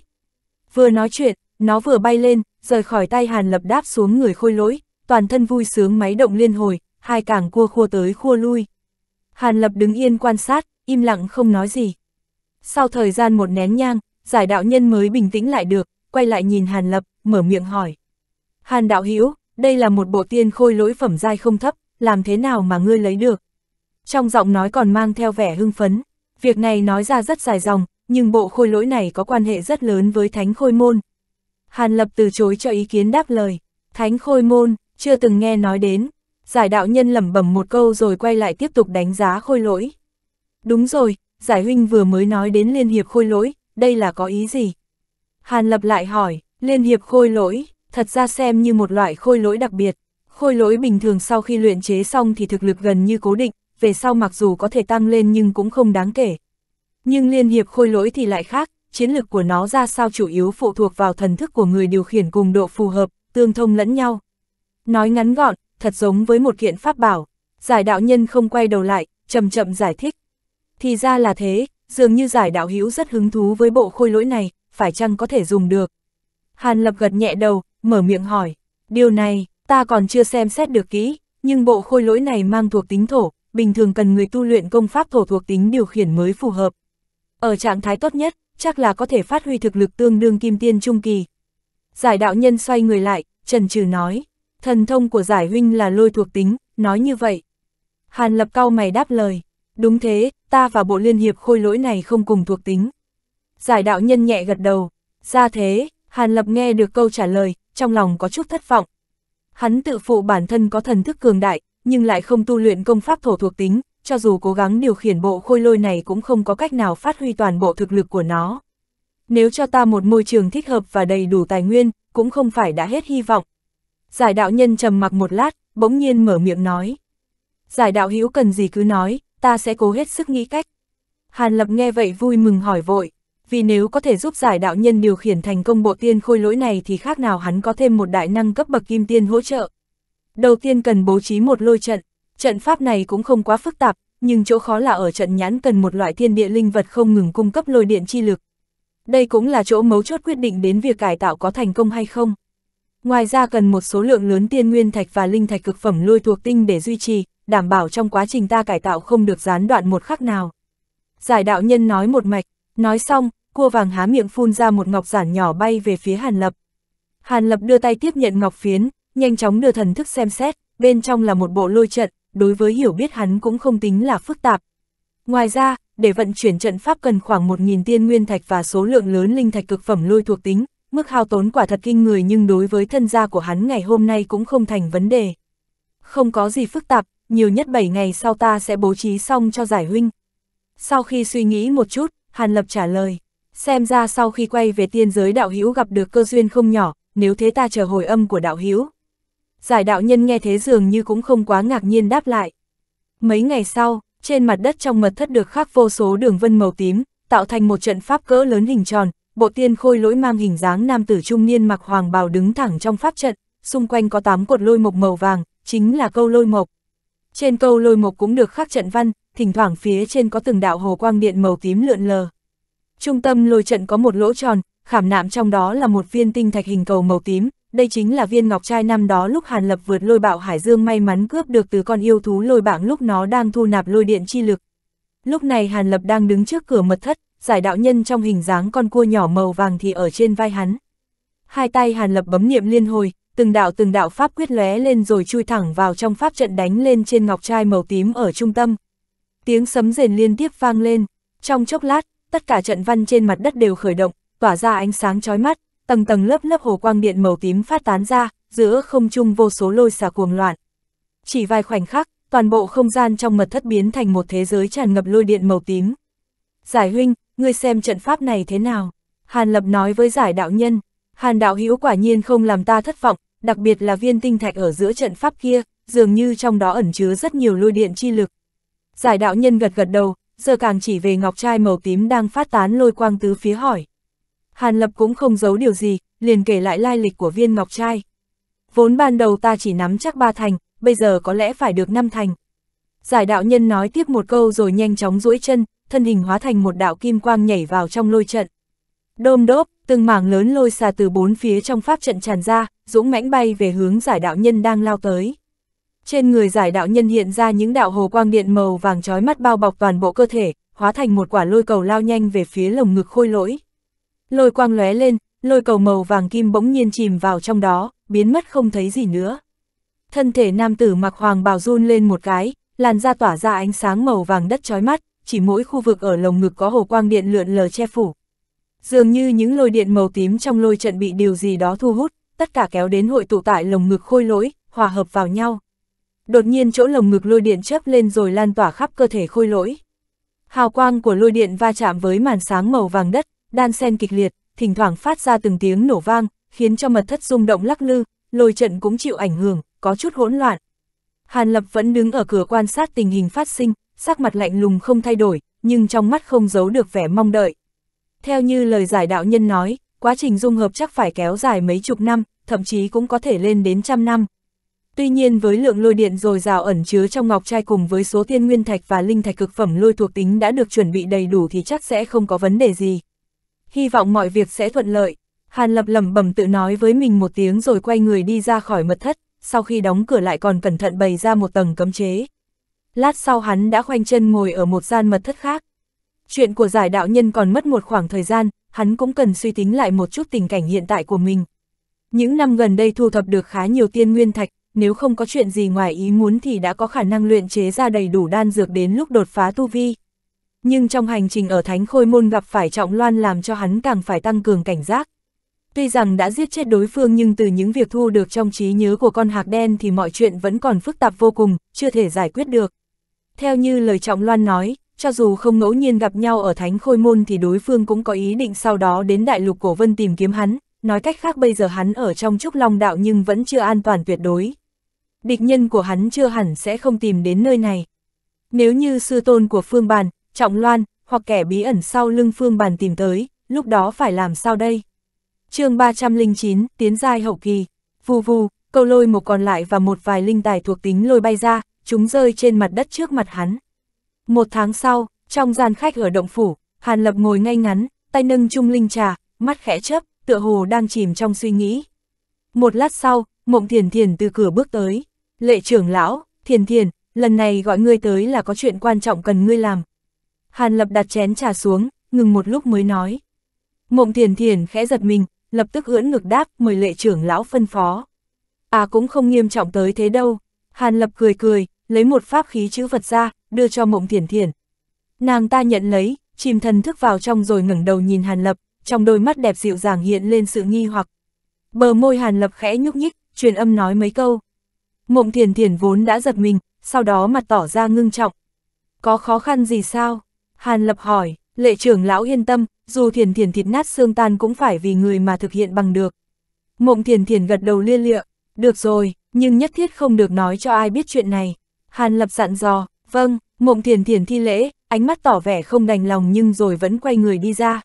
Speaker 1: Vừa nói chuyện, nó vừa bay lên, rời khỏi tay Hàn Lập đáp xuống người khôi lỗi, toàn thân vui sướng máy động liên hồi, hai càng cua khua tới khua lui. Hàn Lập đứng yên quan sát, im lặng không nói gì. Sau thời gian một nén nhang, giải đạo nhân mới bình tĩnh lại được, quay lại nhìn Hàn Lập, mở miệng hỏi. Hàn đạo Hữu đây là một bộ tiên khôi lỗi phẩm giai không thấp, làm thế nào mà ngươi lấy được? Trong giọng nói còn mang theo vẻ hưng phấn. Việc này nói ra rất dài dòng, nhưng bộ khôi lỗi này có quan hệ rất lớn với thánh khôi môn. Hàn Lập từ chối cho ý kiến đáp lời. Thánh khôi môn, chưa từng nghe nói đến. Giải đạo nhân lẩm bẩm một câu rồi quay lại tiếp tục đánh giá khôi lỗi. Đúng rồi, giải huynh vừa mới nói đến Liên hiệp khôi lỗi, đây là có ý gì? Hàn Lập lại hỏi, Liên hiệp khôi lỗi, thật ra xem như một loại khôi lỗi đặc biệt. Khôi lỗi bình thường sau khi luyện chế xong thì thực lực gần như cố định, về sau mặc dù có thể tăng lên nhưng cũng không đáng kể. Nhưng Liên hiệp khôi lỗi thì lại khác, chiến lực của nó ra sao chủ yếu phụ thuộc vào thần thức của người điều khiển cùng độ phù hợp, tương thông lẫn nhau. Nói ngắn gọn, thật giống với một kiện pháp bảo, giải đạo nhân không quay đầu lại, chậm chậm giải thích. Thì ra là thế, dường như giải đạo hữu rất hứng thú với bộ khôi lỗi này, phải chăng có thể dùng được. Hàn lập gật nhẹ đầu, mở miệng hỏi, điều này, ta còn chưa xem xét được kỹ, nhưng bộ khôi lỗi này mang thuộc tính thổ, bình thường cần người tu luyện công pháp thổ thuộc tính điều khiển mới phù hợp. Ở trạng thái tốt nhất, chắc là có thể phát huy thực lực tương đương kim tiên trung kỳ. Giải đạo nhân xoay người lại, trần trừ nói, thần thông của giải huynh là lôi thuộc tính, nói như vậy. Hàn lập cao mày đáp lời, đúng thế, ta và bộ liên hiệp khôi lỗi này không cùng thuộc tính. Giải đạo nhân nhẹ gật đầu, ra thế, Hàn lập nghe được câu trả lời, trong lòng có chút thất vọng. Hắn tự phụ bản thân có thần thức cường đại, nhưng lại không tu luyện công pháp thổ thuộc tính, cho dù cố gắng điều khiển bộ khôi lôi này cũng không có cách nào phát huy toàn bộ thực lực của nó. Nếu cho ta một môi trường thích hợp và đầy đủ tài nguyên, cũng không phải đã hết hy vọng. Giải đạo nhân trầm mặc một lát, bỗng nhiên mở miệng nói. Giải đạo hữu cần gì cứ nói, ta sẽ cố hết sức nghĩ cách. Hàn Lập nghe vậy vui mừng hỏi vội, vì nếu có thể giúp giải đạo nhân điều khiển thành công bộ tiên khôi lỗi này thì khác nào hắn có thêm một đại năng cấp bậc kim tiên hỗ trợ. Đầu tiên cần bố trí một lôi trận, trận pháp này cũng không quá phức tạp, nhưng chỗ khó là ở trận nhãn cần một loại thiên địa linh vật không ngừng cung cấp lôi điện chi lực. Đây cũng là chỗ mấu chốt quyết định đến việc cải tạo có thành công hay không. Ngoài ra cần một số lượng lớn tiên nguyên thạch và linh thạch cực phẩm lôi thuộc tinh để duy trì, đảm bảo trong quá trình ta cải tạo không được gián đoạn một khắc nào. Giải đạo nhân nói một mạch, nói xong, cua vàng há miệng phun ra một ngọc giản nhỏ bay về phía Hàn Lập. Hàn Lập đưa tay tiếp nhận ngọc phiến, nhanh chóng đưa thần thức xem xét, bên trong là một bộ lôi trận, đối với hiểu biết hắn cũng không tính là phức tạp. Ngoài ra, để vận chuyển trận pháp cần khoảng 1.000 tiên nguyên thạch và số lượng lớn linh thạch cực phẩm lôi thuộc tính, mức hao tốn quả thật kinh người nhưng đối với thân gia của hắn ngày hôm nay cũng không thành vấn đề. Không có gì phức tạp, nhiều nhất 7 ngày sau ta sẽ bố trí xong cho giải huynh. Sau khi suy nghĩ một chút, Hàn Lập trả lời, xem ra sau khi quay về tiên giới đạo hữu gặp được cơ duyên không nhỏ, nếu thế ta chờ hồi âm của đạo hữu giải đạo nhân nghe thế dường như cũng không quá ngạc nhiên đáp lại. Mấy ngày sau, trên mặt đất trong mật thất được khắc vô số đường vân màu tím, tạo thành một trận pháp cỡ lớn hình tròn, bộ tiên khôi lỗi mang hình dáng nam tử trung niên mặc hoàng bào đứng thẳng trong pháp trận, xung quanh có tám cột lôi mộc màu vàng, chính là câu lôi mộc. Trên câu lôi mộc cũng được khắc trận văn, thỉnh thoảng phía trên có từng đạo hồ quang điện màu tím lượn lờ. Trung tâm lôi trận có một lỗ tròn, khảm nạm trong đó là một viên tinh thạch hình cầu màu tím, đây chính là viên ngọc trai năm đó lúc Hàn Lập vượt lôi bạo Hải Dương may mắn cướp được từ con yêu thú lôi bảng lúc nó đang thu nạp lôi điện chi lực. Lúc này Hàn Lập đang đứng trước cửa mật thất, giải đạo nhân trong hình dáng con cua nhỏ màu vàng thì ở trên vai hắn. Hai tay Hàn Lập bấm niệm liên hồi, từng đạo từng đạo pháp quyết lóe lên rồi chui thẳng vào trong pháp trận đánh lên trên ngọc trai màu tím ở trung tâm. Tiếng sấm rền liên tiếp vang lên, trong chốc lát, tất cả trận văn trên mặt đất đều khởi động, tỏa ra ánh sáng chói mắt, tầng tầng lớp lớp hồ quang điện màu tím phát tán ra, giữa không trung vô số lôi xà cuồng loạn. Chỉ vài khoảnh khắc, toàn bộ không gian trong mật thất biến thành một thế giới tràn ngập lôi điện màu tím. Giải huynh, ngươi xem trận pháp này thế nào? Hàn Lập nói với giải đạo nhân, Hàn đạo hữu quả nhiên không làm ta thất vọng, đặc biệt là viên tinh thạch ở giữa trận pháp kia, dường như trong đó ẩn chứa rất nhiều lôi điện chi lực. Giải đạo nhân gật gật đầu, giờ càng chỉ về ngọc trai màu tím đang phát tán lôi quang tứ phía hỏi. Hàn Lập cũng không giấu điều gì, liền kể lại lai lịch của viên ngọc trai. Vốn ban đầu ta chỉ nắm chắc ba thành, bây giờ có lẽ phải được năm thành. Giải đạo nhân nói tiếp một câu rồi nhanh chóng duỗi chân, thân hình hóa thành một đạo kim quang nhảy vào trong lôi trận. Đôm đốp, từng mảng lớn lôi xà từ bốn phía trong pháp trận tràn ra, dũng mãnh bay về hướng giải đạo nhân đang lao tới. Trên người giải đạo nhân hiện ra những đạo hồ quang điện màu vàng trói mắt bao bọc toàn bộ cơ thể, hóa thành một quả lôi cầu lao nhanh về phía lồng ngực khôi lỗi lôi quang lóe lên, lôi cầu màu vàng kim bỗng nhiên chìm vào trong đó, biến mất không thấy gì nữa. Thân thể nam tử mặc hoàng bào run lên một cái, làn da tỏa ra ánh sáng màu vàng đất chói mắt, chỉ mỗi khu vực ở lồng ngực có hồ quang điện lượn lờ che phủ. Dường như những lôi điện màu tím trong lôi trận bị điều gì đó thu hút, tất cả kéo đến hội tụ tại lồng ngực khôi lỗi, hòa hợp vào nhau. Đột nhiên chỗ lồng ngực lôi điện chớp lên rồi lan tỏa khắp cơ thể khôi lỗi. Hào quang của lôi điện va chạm với màn sáng màu vàng đất, đan sen kịch liệt, thỉnh thoảng phát ra từng tiếng nổ vang, khiến cho mật thất rung động lắc lư, lôi trận cũng chịu ảnh hưởng, có chút hỗn loạn. Hàn Lập vẫn đứng ở cửa quan sát tình hình phát sinh, sắc mặt lạnh lùng không thay đổi, nhưng trong mắt không giấu được vẻ mong đợi. Theo như lời giải đạo nhân nói, quá trình dung hợp chắc phải kéo dài mấy chục năm, thậm chí cũng có thể lên đến trăm năm. Tuy nhiên với lượng lôi điện dồi dào ẩn chứa trong ngọc trai cùng với số thiên nguyên thạch và linh thạch cực phẩm lôi thuộc tính đã được chuẩn bị đầy đủ thì chắc sẽ không có vấn đề gì hy vọng mọi việc sẽ thuận lợi. Hàn Lập lẩm bẩm tự nói với mình một tiếng rồi quay người đi ra khỏi mật thất, sau khi đóng cửa lại còn cẩn thận bày ra một tầng cấm chế. Lát sau hắn đã khoanh chân ngồi ở một gian mật thất khác. Chuyện của giải đạo nhân còn mất một khoảng thời gian, hắn cũng cần suy tính lại một chút tình cảnh hiện tại của mình. Những năm gần đây thu thập được khá nhiều tiên nguyên thạch, nếu không có chuyện gì ngoài ý muốn thì đã có khả năng luyện chế ra đầy đủ đan dược đến lúc đột phá tu vi nhưng trong hành trình ở Thánh Khôi Môn gặp phải Trọng Loan làm cho hắn càng phải tăng cường cảnh giác. Tuy rằng đã giết chết đối phương nhưng từ những việc thu được trong trí nhớ của con hạc đen thì mọi chuyện vẫn còn phức tạp vô cùng, chưa thể giải quyết được. Theo như lời Trọng Loan nói, cho dù không ngẫu nhiên gặp nhau ở Thánh Khôi Môn thì đối phương cũng có ý định sau đó đến Đại Lục Cổ Vân tìm kiếm hắn, nói cách khác bây giờ hắn ở trong Trúc Long Đạo nhưng vẫn chưa an toàn tuyệt đối. Địch nhân của hắn chưa hẳn sẽ không tìm đến nơi này. Nếu như sư tôn của Phương Bàn, Trọng Loan, hoặc kẻ bí ẩn sau lưng Phương Bàn tìm tới, lúc đó phải làm sao đây? chương 309, tiến giai hậu kỳ, vù vù, câu lôi một còn lại và một vài linh tài thuộc tính lôi bay ra, chúng rơi trên mặt đất trước mặt hắn. Một tháng sau, trong gian khách ở động phủ, Hàn Lập ngồi ngay ngắn, tay nâng chung linh trà, mắt khẽ chớp, tựa hồ đang chìm trong suy nghĩ. Một lát sau, Mộng Thiền Thiền từ cửa bước tới. Lệ trưởng lão, Thiền Thiền, lần này gọi ngươi tới là có chuyện quan trọng cần ngươi làm. Hàn Lập đặt chén trà xuống, ngừng một lúc mới nói. Mộng thiền thiền khẽ giật mình, lập tức ưỡn ngực đáp mời lệ trưởng lão phân phó. À cũng không nghiêm trọng tới thế đâu. Hàn Lập cười cười, lấy một pháp khí chữ vật ra, đưa cho mộng thiền thiền. Nàng ta nhận lấy, chìm thần thức vào trong rồi ngẩng đầu nhìn Hàn Lập, trong đôi mắt đẹp dịu dàng hiện lên sự nghi hoặc. Bờ môi Hàn Lập khẽ nhúc nhích, truyền âm nói mấy câu. Mộng thiền thiền vốn đã giật mình, sau đó mặt tỏ ra ngưng trọng. Có khó khăn gì sao? Hàn Lập hỏi, lệ trưởng lão yên tâm, dù thiền thiền thịt nát xương tan cũng phải vì người mà thực hiện bằng được. Mộng thiền thiền gật đầu liên lịa, được rồi, nhưng nhất thiết không được nói cho ai biết chuyện này. Hàn Lập dặn dò, vâng, mộng thiền thiền thi lễ, ánh mắt tỏ vẻ không đành lòng nhưng rồi vẫn quay người đi ra.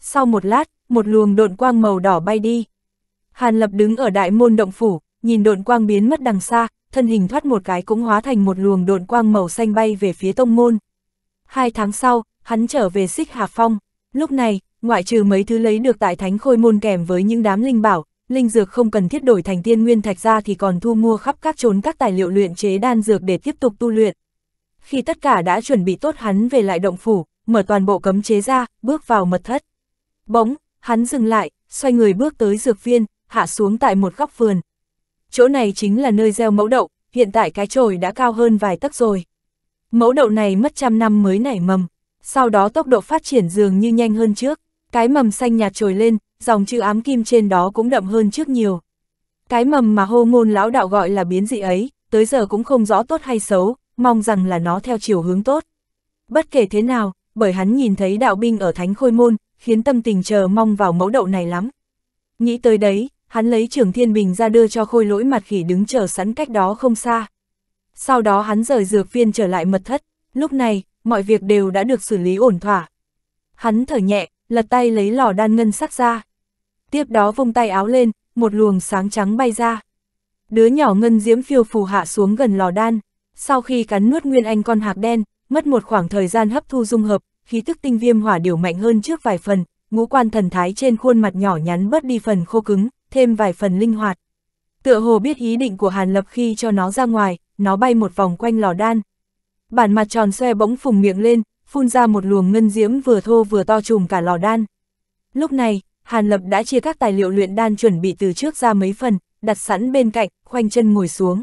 Speaker 1: Sau một lát, một luồng độn quang màu đỏ bay đi. Hàn Lập đứng ở đại môn động phủ, nhìn độn quang biến mất đằng xa, thân hình thoát một cái cũng hóa thành một luồng độn quang màu xanh bay về phía tông môn. Hai tháng sau, hắn trở về xích Hà Phong. Lúc này, ngoại trừ mấy thứ lấy được tại thánh khôi môn kèm với những đám linh bảo, linh dược không cần thiết đổi thành tiên nguyên thạch ra thì còn thu mua khắp các trốn các tài liệu luyện chế đan dược để tiếp tục tu luyện. Khi tất cả đã chuẩn bị tốt hắn về lại động phủ, mở toàn bộ cấm chế ra, bước vào mật thất. Bỗng, hắn dừng lại, xoay người bước tới dược viên, hạ xuống tại một góc vườn. Chỗ này chính là nơi gieo mẫu đậu, hiện tại cái chồi đã cao hơn vài tấc rồi. Mẫu đậu này mất trăm năm mới nảy mầm, sau đó tốc độ phát triển dường như nhanh hơn trước, cái mầm xanh nhạt trồi lên, dòng chữ ám kim trên đó cũng đậm hơn trước nhiều. Cái mầm mà hô ngôn lão đạo gọi là biến dị ấy, tới giờ cũng không rõ tốt hay xấu, mong rằng là nó theo chiều hướng tốt. Bất kể thế nào, bởi hắn nhìn thấy đạo binh ở thánh khôi môn, khiến tâm tình chờ mong vào mẫu đậu này lắm. Nghĩ tới đấy, hắn lấy trường thiên bình ra đưa cho khôi lỗi mặt khỉ đứng chờ sẵn cách đó không xa sau đó hắn rời dược viên trở lại mật thất, lúc này, mọi việc đều đã được xử lý ổn thỏa. Hắn thở nhẹ, lật tay lấy lò đan ngân sắc ra. Tiếp đó vung tay áo lên, một luồng sáng trắng bay ra. Đứa nhỏ ngân diễm phiêu phù hạ xuống gần lò đan. Sau khi cắn nuốt nguyên anh con hạc đen, mất một khoảng thời gian hấp thu dung hợp, khí tức tinh viêm hỏa điều mạnh hơn trước vài phần, ngũ quan thần thái trên khuôn mặt nhỏ nhắn bớt đi phần khô cứng, thêm vài phần linh hoạt. Tựa hồ biết ý định của Hàn Lập khi cho nó ra ngoài, nó bay một vòng quanh lò đan. Bản mặt tròn xoe bỗng phùng miệng lên, phun ra một luồng ngân diễm vừa thô vừa to trùm cả lò đan. Lúc này, Hàn Lập đã chia các tài liệu luyện đan chuẩn bị từ trước ra mấy phần, đặt sẵn bên cạnh, khoanh chân ngồi xuống.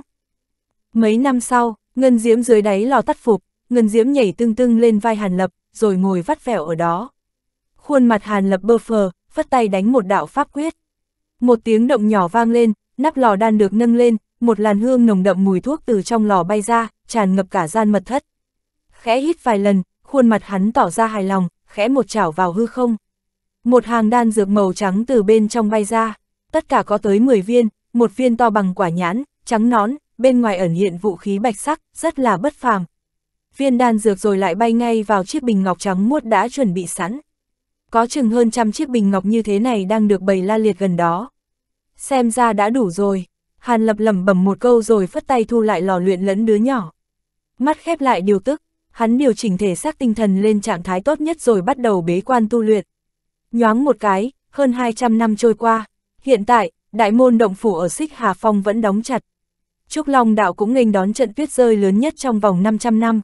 Speaker 1: Mấy năm sau, ngân diễm dưới đáy lò tắt phục, ngân diễm nhảy tưng tưng lên vai Hàn Lập, rồi ngồi vắt vẻo ở đó. Khuôn mặt Hàn Lập bơ phờ, phất tay đánh một đạo pháp quyết. Một tiếng động nhỏ vang lên, nắp lò đan được nâng lên, một làn hương nồng đậm mùi thuốc từ trong lò bay ra, tràn ngập cả gian mật thất. Khẽ hít vài lần, khuôn mặt hắn tỏ ra hài lòng, khẽ một chảo vào hư không. Một hàng đan dược màu trắng từ bên trong bay ra, tất cả có tới 10 viên, một viên to bằng quả nhãn, trắng nón, bên ngoài ẩn hiện vũ khí bạch sắc, rất là bất phàm. Viên đan dược rồi lại bay ngay vào chiếc bình ngọc trắng muốt đã chuẩn bị sẵn. Có chừng hơn trăm chiếc bình ngọc như thế này đang được bày la liệt gần đó xem ra đã đủ rồi. Hàn lập lẩm bẩm một câu rồi phất tay thu lại lò luyện lẫn đứa nhỏ. Mắt khép lại điều tức, hắn điều chỉnh thể xác tinh thần lên trạng thái tốt nhất rồi bắt đầu bế quan tu luyện. Nhoáng một cái, hơn 200 năm trôi qua, hiện tại, đại môn động phủ ở Xích Hà Phong vẫn đóng chặt. Trúc Long đạo cũng nghênh đón trận tuyết rơi lớn nhất trong vòng 500 năm.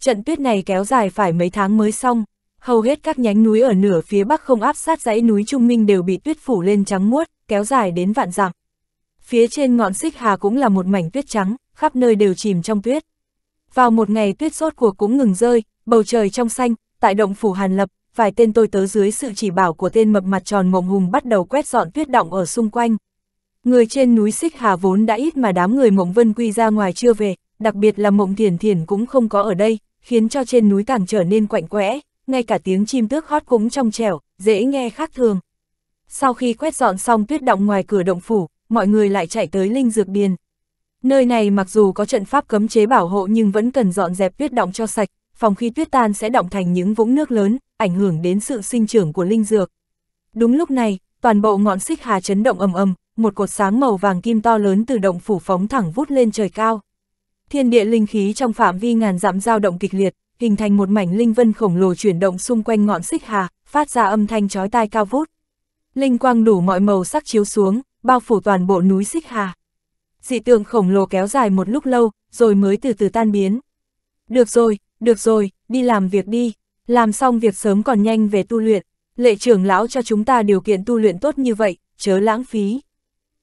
Speaker 1: Trận tuyết này kéo dài phải mấy tháng mới xong, hầu hết các nhánh núi ở nửa phía bắc không áp sát dãy núi Trung Minh đều bị tuyết phủ lên trắng muốt kéo dài đến vạn dặm. Phía trên ngọn xích hà cũng là một mảnh tuyết trắng, khắp nơi đều chìm trong tuyết. Vào một ngày tuyết rốt cuộc cũng ngừng rơi, bầu trời trong xanh, tại động phủ Hàn Lập, vài tên tôi tớ dưới sự chỉ bảo của tên mập mặt tròn mộng hùng bắt đầu quét dọn tuyết động ở xung quanh. Người trên núi Xích Hà vốn đã ít mà đám người Mộng Vân Quy ra ngoài chưa về, đặc biệt là Mộng Thiền Thiền cũng không có ở đây, khiến cho trên núi càng trở nên quạnh quẽ, ngay cả tiếng chim tước hót cũng trong trẻo, dễ nghe khác thường sau khi quét dọn xong tuyết động ngoài cửa động phủ, mọi người lại chạy tới linh dược điền. Nơi này mặc dù có trận pháp cấm chế bảo hộ nhưng vẫn cần dọn dẹp tuyết động cho sạch, phòng khi tuyết tan sẽ động thành những vũng nước lớn, ảnh hưởng đến sự sinh trưởng của linh dược. Đúng lúc này, toàn bộ ngọn xích hà chấn động ầm ầm, một cột sáng màu vàng kim to lớn từ động phủ phóng thẳng vút lên trời cao. Thiên địa linh khí trong phạm vi ngàn dặm dao động kịch liệt, hình thành một mảnh linh vân khổng lồ chuyển động xung quanh ngọn xích hà, phát ra âm thanh chói tai cao vút. Linh quang đủ mọi màu sắc chiếu xuống, bao phủ toàn bộ núi Xích Hà. Dị tượng khổng lồ kéo dài một lúc lâu, rồi mới từ từ tan biến. Được rồi, được rồi, đi làm việc đi, làm xong việc sớm còn nhanh về tu luyện, lệ trưởng lão cho chúng ta điều kiện tu luyện tốt như vậy, chớ lãng phí.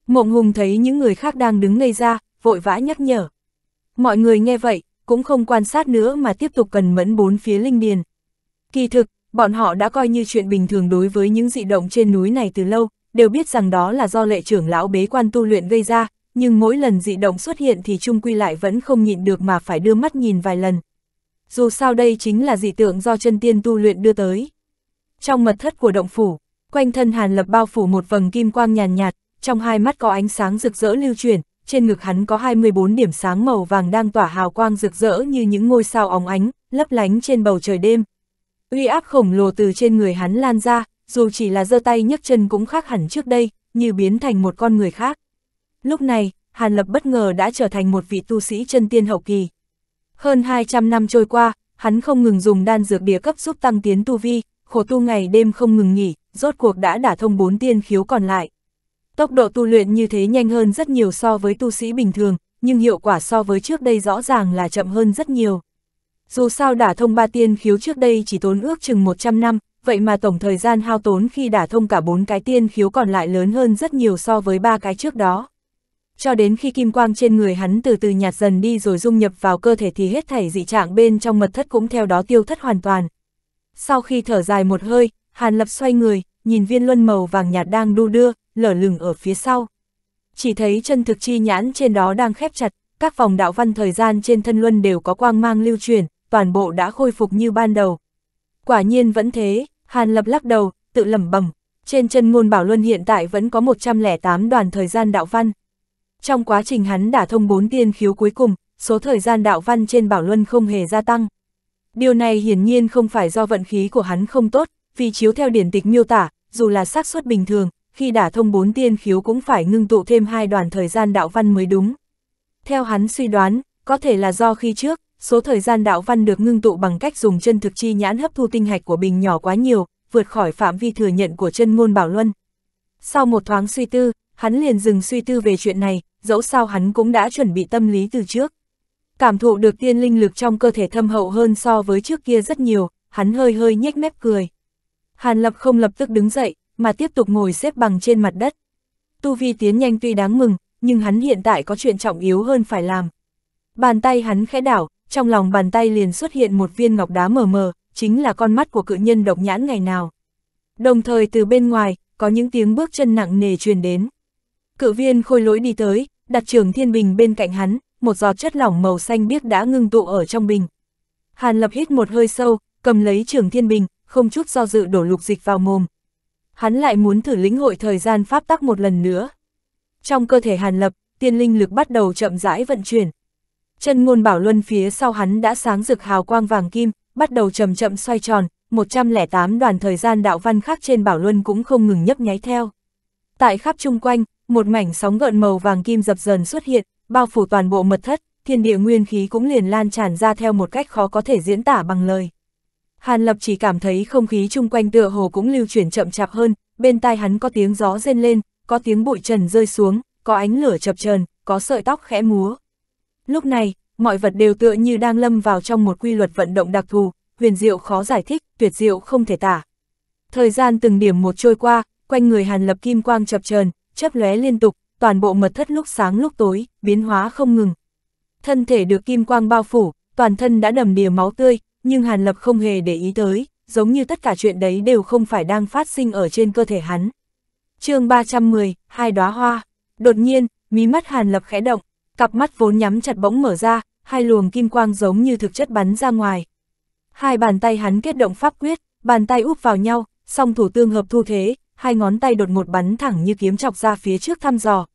Speaker 1: Mộng hùng thấy những người khác đang đứng ngây ra, vội vã nhắc nhở. Mọi người nghe vậy, cũng không quan sát nữa mà tiếp tục cần mẫn bốn phía linh điền. Kỳ thực, bọn họ đã coi như chuyện bình thường đối với những dị động trên núi này từ lâu, đều biết rằng đó là do lệ trưởng lão bế quan tu luyện gây ra, nhưng mỗi lần dị động xuất hiện thì trung quy lại vẫn không nhịn được mà phải đưa mắt nhìn vài lần. Dù sao đây chính là dị tượng do chân tiên tu luyện đưa tới. Trong mật thất của động phủ, quanh thân Hàn Lập bao phủ một vầng kim quang nhàn nhạt, nhạt, trong hai mắt có ánh sáng rực rỡ lưu chuyển, trên ngực hắn có 24 điểm sáng màu vàng đang tỏa hào quang rực rỡ như những ngôi sao óng ánh, lấp lánh trên bầu trời đêm, uy áp khổng lồ từ trên người hắn lan ra, dù chỉ là giơ tay nhấc chân cũng khác hẳn trước đây, như biến thành một con người khác. Lúc này, Hàn Lập bất ngờ đã trở thành một vị tu sĩ chân tiên hậu kỳ. Hơn 200 năm trôi qua, hắn không ngừng dùng đan dược địa cấp giúp tăng tiến tu vi, khổ tu ngày đêm không ngừng nghỉ, rốt cuộc đã đả thông bốn tiên khiếu còn lại. Tốc độ tu luyện như thế nhanh hơn rất nhiều so với tu sĩ bình thường, nhưng hiệu quả so với trước đây rõ ràng là chậm hơn rất nhiều. Dù sao đả thông ba tiên khiếu trước đây chỉ tốn ước chừng 100 năm, vậy mà tổng thời gian hao tốn khi đả thông cả bốn cái tiên khiếu còn lại lớn hơn rất nhiều so với ba cái trước đó. Cho đến khi kim quang trên người hắn từ từ nhạt dần đi rồi dung nhập vào cơ thể thì hết thảy dị trạng bên trong mật thất cũng theo đó tiêu thất hoàn toàn. Sau khi thở dài một hơi, Hàn Lập xoay người, nhìn viên luân màu vàng nhạt đang đu đưa, lở lửng ở phía sau. Chỉ thấy chân thực chi nhãn trên đó đang khép chặt, các vòng đạo văn thời gian trên thân luân đều có quang mang lưu truyền, toàn bộ đã khôi phục như ban đầu. Quả nhiên vẫn thế, Hàn Lập lắc đầu, tự lẩm bẩm trên chân ngôn bảo luân hiện tại vẫn có 108 đoàn thời gian đạo văn. Trong quá trình hắn đã thông bốn tiên khiếu cuối cùng, số thời gian đạo văn trên bảo luân không hề gia tăng. Điều này hiển nhiên không phải do vận khí của hắn không tốt, vì chiếu theo điển tịch miêu tả, dù là xác suất bình thường, khi đã thông bốn tiên khiếu cũng phải ngưng tụ thêm hai đoàn thời gian đạo văn mới đúng. Theo hắn suy đoán, có thể là do khi trước, số thời gian đạo văn được ngưng tụ bằng cách dùng chân thực chi nhãn hấp thu tinh hạch của bình nhỏ quá nhiều, vượt khỏi phạm vi thừa nhận của chân ngôn bảo luân. Sau một thoáng suy tư, hắn liền dừng suy tư về chuyện này, dẫu sao hắn cũng đã chuẩn bị tâm lý từ trước. Cảm thụ được tiên linh lực trong cơ thể thâm hậu hơn so với trước kia rất nhiều, hắn hơi hơi nhếch mép cười. Hàn Lập không lập tức đứng dậy, mà tiếp tục ngồi xếp bằng trên mặt đất. Tu vi tiến nhanh tuy đáng mừng, nhưng hắn hiện tại có chuyện trọng yếu hơn phải làm. Bàn tay hắn khẽ đảo, trong lòng bàn tay liền xuất hiện một viên ngọc đá mờ mờ, chính là con mắt của cự nhân độc nhãn ngày nào. Đồng thời từ bên ngoài, có những tiếng bước chân nặng nề truyền đến. Cự viên khôi lỗi đi tới, đặt trường thiên bình bên cạnh hắn, một giọt chất lỏng màu xanh biếc đã ngưng tụ ở trong bình. Hàn lập hít một hơi sâu, cầm lấy trường thiên bình, không chút do dự đổ lục dịch vào mồm. Hắn lại muốn thử lĩnh hội thời gian pháp tắc một lần nữa. Trong cơ thể hàn lập, tiên linh lực bắt đầu chậm rãi vận chuyển. Chân ngôn bảo luân phía sau hắn đã sáng rực hào quang vàng kim, bắt đầu chậm chậm xoay tròn, 108 đoàn thời gian đạo văn khác trên bảo luân cũng không ngừng nhấp nháy theo. Tại khắp chung quanh, một mảnh sóng gợn màu vàng kim dập dần xuất hiện, bao phủ toàn bộ mật thất, thiên địa nguyên khí cũng liền lan tràn ra theo một cách khó có thể diễn tả bằng lời. Hàn Lập chỉ cảm thấy không khí chung quanh tựa hồ cũng lưu chuyển chậm chạp hơn, bên tai hắn có tiếng gió rên lên, có tiếng bụi trần rơi xuống, có ánh lửa chập chờn, có sợi tóc khẽ múa. Lúc này, mọi vật đều tựa như đang lâm vào trong một quy luật vận động đặc thù, huyền diệu khó giải thích, tuyệt diệu không thể tả. Thời gian từng điểm một trôi qua, quanh người Hàn Lập kim quang chập chờn, chớp lóe liên tục, toàn bộ mật thất lúc sáng lúc tối, biến hóa không ngừng. Thân thể được kim quang bao phủ, toàn thân đã đầm đìa máu tươi, nhưng Hàn Lập không hề để ý tới, giống như tất cả chuyện đấy đều không phải đang phát sinh ở trên cơ thể hắn. chương 310, hai đóa hoa. Đột nhiên, mí mắt Hàn Lập khẽ động, cặp mắt vốn nhắm chặt bỗng mở ra, hai luồng kim quang giống như thực chất bắn ra ngoài. Hai bàn tay hắn kết động pháp quyết, bàn tay úp vào nhau, song thủ tương hợp thu thế, hai ngón tay đột ngột bắn thẳng như kiếm chọc ra phía trước thăm dò.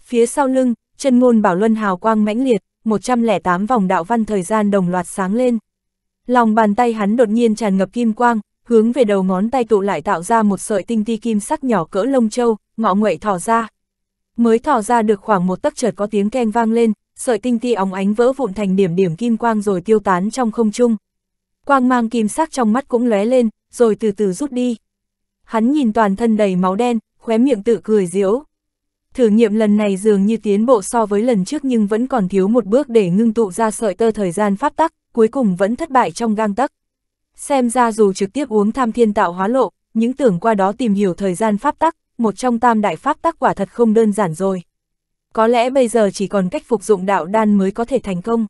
Speaker 1: Phía sau lưng, chân ngôn bảo luân hào quang mãnh liệt, 108 vòng đạo văn thời gian đồng loạt sáng lên. Lòng bàn tay hắn đột nhiên tràn ngập kim quang, hướng về đầu ngón tay tụ lại tạo ra một sợi tinh ti kim sắc nhỏ cỡ lông châu, ngọ nguậy thỏ ra. Mới thò ra được khoảng một tấc chợt có tiếng keng vang lên, sợi tinh ti óng ánh vỡ vụn thành điểm điểm kim quang rồi tiêu tán trong không trung. Quang mang kim sắc trong mắt cũng lóe lên, rồi từ từ rút đi. Hắn nhìn toàn thân đầy máu đen, khóe miệng tự cười diễu. Thử nghiệm lần này dường như tiến bộ so với lần trước nhưng vẫn còn thiếu một bước để ngưng tụ ra sợi tơ thời gian pháp tắc, cuối cùng vẫn thất bại trong gang tắc. Xem ra dù trực tiếp uống tham thiên tạo hóa lộ, những tưởng qua đó tìm hiểu thời gian pháp tắc, một trong tam đại pháp tác quả thật không đơn giản rồi. Có lẽ bây giờ chỉ còn cách phục dụng đạo đan mới có thể thành công.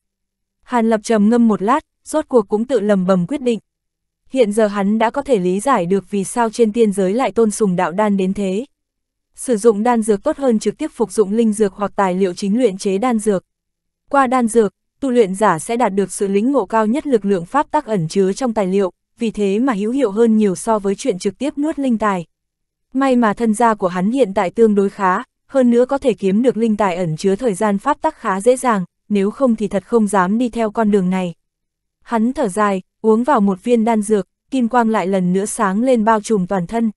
Speaker 1: Hàn Lập trầm ngâm một lát, rốt cuộc cũng tự lầm bầm quyết định. Hiện giờ hắn đã có thể lý giải được vì sao trên tiên giới lại tôn sùng đạo đan đến thế. Sử dụng đan dược tốt hơn trực tiếp phục dụng linh dược hoặc tài liệu chính luyện chế đan dược. Qua đan dược, tu luyện giả sẽ đạt được sự lĩnh ngộ cao nhất lực lượng pháp tác ẩn chứa trong tài liệu, vì thế mà hữu hiệu hơn nhiều so với chuyện trực tiếp nuốt linh tài. May mà thân gia của hắn hiện tại tương đối khá, hơn nữa có thể kiếm được linh tài ẩn chứa thời gian pháp tắc khá dễ dàng, nếu không thì thật không dám đi theo con đường này. Hắn thở dài, uống vào một viên đan dược, kim quang lại lần nữa sáng lên bao trùm toàn thân.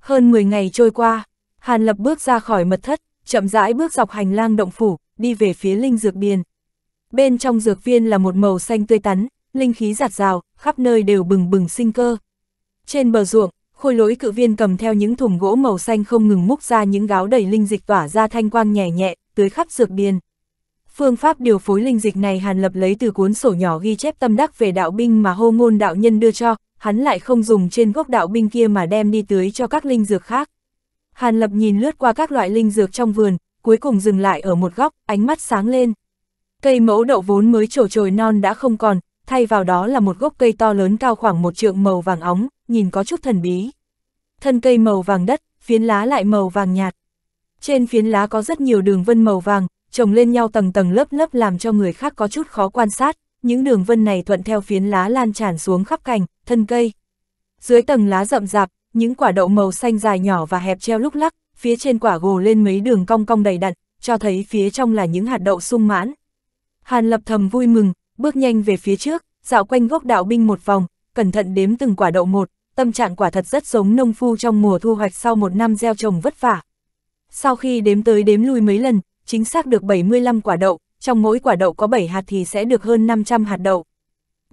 Speaker 1: Hơn 10 ngày trôi qua, Hàn Lập bước ra khỏi mật thất, chậm rãi bước dọc hành lang động phủ, đi về phía linh dược điền. Bên trong dược viên là một màu xanh tươi tắn, linh khí giạt rào, khắp nơi đều bừng bừng sinh cơ. Trên bờ ruộng, khôi lỗi cự viên cầm theo những thùng gỗ màu xanh không ngừng múc ra những gáo đầy linh dịch tỏa ra thanh quang nhẹ nhẹ, tưới khắp dược biên Phương pháp điều phối linh dịch này Hàn Lập lấy từ cuốn sổ nhỏ ghi chép tâm đắc về đạo binh mà hô ngôn đạo nhân đưa cho, hắn lại không dùng trên gốc đạo binh kia mà đem đi tưới cho các linh dược khác. Hàn Lập nhìn lướt qua các loại linh dược trong vườn, cuối cùng dừng lại ở một góc, ánh mắt sáng lên. Cây mẫu đậu vốn mới trổ trồi non đã không còn, thay vào đó là một gốc cây to lớn cao khoảng một trượng màu vàng óng, nhìn có chút thần bí. Thân cây màu vàng đất, phiến lá lại màu vàng nhạt. Trên phiến lá có rất nhiều đường vân màu vàng, chồng lên nhau tầng tầng lớp lớp làm cho người khác có chút khó quan sát, những đường vân này thuận theo phiến lá lan tràn xuống khắp cành, thân cây. Dưới tầng lá rậm rạp, những quả đậu màu xanh dài nhỏ và hẹp treo lúc lắc, phía trên quả gồ lên mấy đường cong cong đầy đặn, cho thấy phía trong là những hạt đậu sung mãn. Hàn lập thầm vui mừng, bước nhanh về phía trước, dạo quanh gốc đạo binh một vòng, cẩn thận đếm từng quả đậu một, tâm trạng quả thật rất giống nông phu trong mùa thu hoạch sau một năm gieo trồng vất vả. Sau khi đếm tới đếm lui mấy lần, chính xác được 75 quả đậu, trong mỗi quả đậu có 7 hạt thì sẽ được hơn 500 hạt đậu.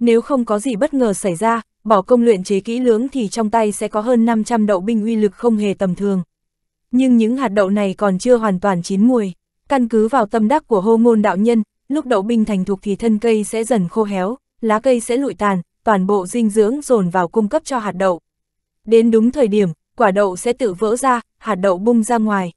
Speaker 1: Nếu không có gì bất ngờ xảy ra, bỏ công luyện chế kỹ lưỡng thì trong tay sẽ có hơn 500 đậu binh uy lực không hề tầm thường. Nhưng những hạt đậu này còn chưa hoàn toàn chín mùi. Căn cứ vào tâm đắc của hô ngôn đạo nhân, lúc đậu binh thành thục thì thân cây sẽ dần khô héo, lá cây sẽ lụi tàn, toàn bộ dinh dưỡng dồn vào cung cấp cho hạt đậu. Đến đúng thời điểm, quả đậu sẽ tự vỡ ra, hạt đậu bung ra ngoài.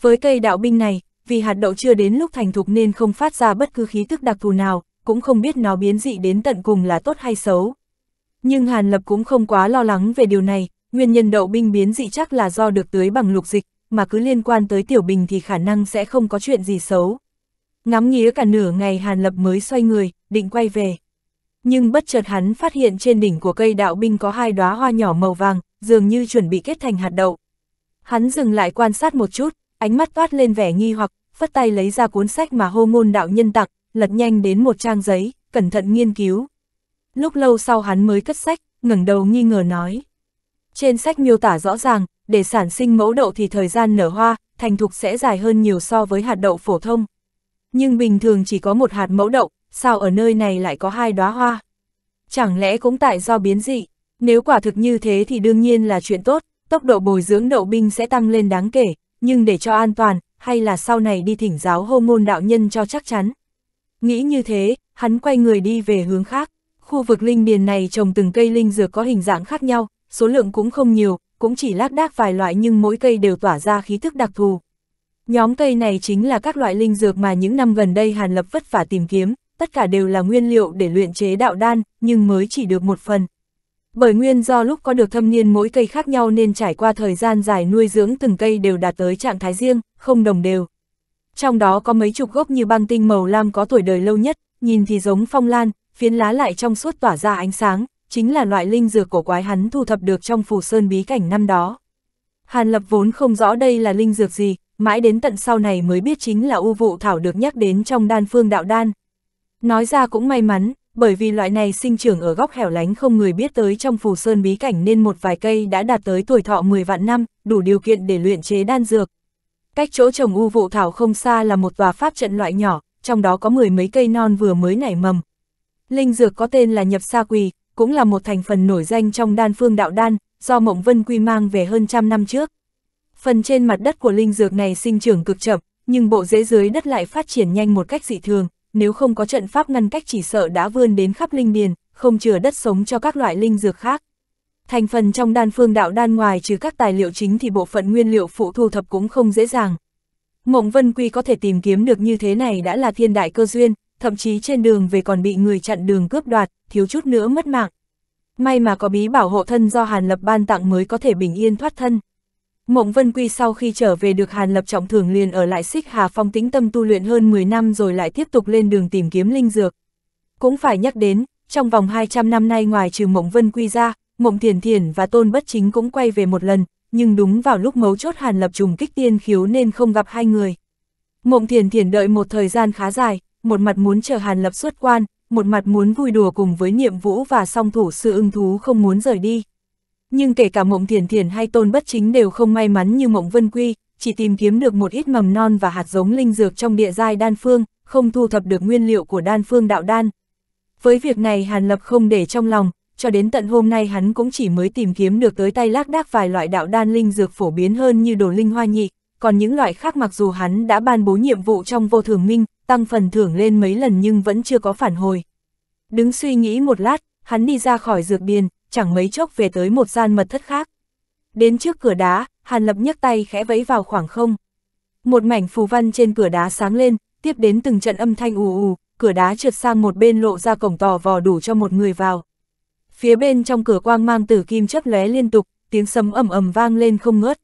Speaker 1: Với cây đạo binh này, vì hạt đậu chưa đến lúc thành thục nên không phát ra bất cứ khí tức đặc thù nào, cũng không biết nó biến dị đến tận cùng là tốt hay xấu. Nhưng Hàn Lập cũng không quá lo lắng về điều này, nguyên nhân đậu binh biến dị chắc là do được tưới bằng lục dịch, mà cứ liên quan tới tiểu bình thì khả năng sẽ không có chuyện gì xấu. Ngắm nghía cả nửa ngày Hàn Lập mới xoay người, định quay về nhưng bất chợt hắn phát hiện trên đỉnh của cây đạo binh có hai đóa hoa nhỏ màu vàng, dường như chuẩn bị kết thành hạt đậu. Hắn dừng lại quan sát một chút, ánh mắt toát lên vẻ nghi hoặc, phất tay lấy ra cuốn sách mà hô môn đạo nhân tặng, lật nhanh đến một trang giấy, cẩn thận nghiên cứu. Lúc lâu sau hắn mới cất sách, ngẩng đầu nghi ngờ nói. Trên sách miêu tả rõ ràng, để sản sinh mẫu đậu thì thời gian nở hoa, thành thục sẽ dài hơn nhiều so với hạt đậu phổ thông. Nhưng bình thường chỉ có một hạt mẫu đậu, sao ở nơi này lại có hai đóa hoa? Chẳng lẽ cũng tại do biến dị? Nếu quả thực như thế thì đương nhiên là chuyện tốt, tốc độ bồi dưỡng đậu binh sẽ tăng lên đáng kể, nhưng để cho an toàn, hay là sau này đi thỉnh giáo hô môn đạo nhân cho chắc chắn. Nghĩ như thế, hắn quay người đi về hướng khác. Khu vực linh điền này trồng từng cây linh dược có hình dạng khác nhau, số lượng cũng không nhiều, cũng chỉ lác đác vài loại nhưng mỗi cây đều tỏa ra khí thức đặc thù. Nhóm cây này chính là các loại linh dược mà những năm gần đây Hàn Lập vất vả tìm kiếm, tất cả đều là nguyên liệu để luyện chế đạo đan, nhưng mới chỉ được một phần. Bởi nguyên do lúc có được thâm niên mỗi cây khác nhau nên trải qua thời gian dài nuôi dưỡng từng cây đều đạt tới trạng thái riêng, không đồng đều. Trong đó có mấy chục gốc như băng tinh màu lam có tuổi đời lâu nhất, nhìn thì giống phong lan, phiến lá lại trong suốt tỏa ra ánh sáng, chính là loại linh dược của quái hắn thu thập được trong phù sơn bí cảnh năm đó. Hàn Lập vốn không rõ đây là linh dược gì, mãi đến tận sau này mới biết chính là u vụ thảo được nhắc đến trong đan phương đạo đan. Nói ra cũng may mắn, bởi vì loại này sinh trưởng ở góc hẻo lánh không người biết tới trong phù sơn bí cảnh nên một vài cây đã đạt tới tuổi thọ 10 vạn năm, đủ điều kiện để luyện chế đan dược. Cách chỗ trồng u vụ thảo không xa là một tòa pháp trận loại nhỏ, trong đó có mười mấy cây non vừa mới nảy mầm. Linh dược có tên là nhập sa quỳ, cũng là một thành phần nổi danh trong đan phương đạo đan, do Mộng Vân Quy mang về hơn trăm năm trước. Phần trên mặt đất của linh dược này sinh trưởng cực chậm, nhưng bộ rễ dưới đất lại phát triển nhanh một cách dị thường, nếu không có trận pháp ngăn cách chỉ sợ đã vươn đến khắp linh điền, không chừa đất sống cho các loại linh dược khác. Thành phần trong đan phương đạo đan ngoài trừ các tài liệu chính thì bộ phận nguyên liệu phụ thu thập cũng không dễ dàng. Mộng Vân Quy có thể tìm kiếm được như thế này đã là thiên đại cơ duyên, thậm chí trên đường về còn bị người chặn đường cướp đoạt, thiếu chút nữa mất mạng. May mà có bí bảo hộ thân do Hàn Lập ban tặng mới có thể bình yên thoát thân. Mộng Vân Quy sau khi trở về được Hàn Lập trọng thưởng liền ở lại Xích Hà Phong tĩnh tâm tu luyện hơn 10 năm rồi lại tiếp tục lên đường tìm kiếm linh dược. Cũng phải nhắc đến, trong vòng 200 năm nay ngoài trừ Mộng Vân Quy ra, Mộng Thiền Thiền và Tôn Bất Chính cũng quay về một lần, nhưng đúng vào lúc mấu chốt Hàn Lập trùng kích tiên khiếu nên không gặp hai người. Mộng Thiền Thiền đợi một thời gian khá dài, một mặt muốn chờ Hàn Lập xuất quan, một mặt muốn vui đùa cùng với Niệm Vũ và song thủ sư ưng thú không muốn rời đi nhưng kể cả mộng thiền thiền hay tôn bất chính đều không may mắn như mộng vân quy, chỉ tìm kiếm được một ít mầm non và hạt giống linh dược trong địa giai đan phương, không thu thập được nguyên liệu của đan phương đạo đan. Với việc này Hàn Lập không để trong lòng, cho đến tận hôm nay hắn cũng chỉ mới tìm kiếm được tới tay lác đác vài loại đạo đan linh dược phổ biến hơn như đồ linh hoa nhị, còn những loại khác mặc dù hắn đã ban bố nhiệm vụ trong vô thường minh, tăng phần thưởng lên mấy lần nhưng vẫn chưa có phản hồi. Đứng suy nghĩ một lát, hắn đi ra khỏi dược biên chẳng mấy chốc về tới một gian mật thất khác. Đến trước cửa đá, Hàn Lập nhấc tay khẽ vẫy vào khoảng không. Một mảnh phù văn trên cửa đá sáng lên, tiếp đến từng trận âm thanh ù ù, cửa đá trượt sang một bên lộ ra cổng tò vò đủ cho một người vào. Phía bên trong cửa quang mang tử kim chớp lóe liên tục, tiếng sấm ầm ầm vang lên không ngớt.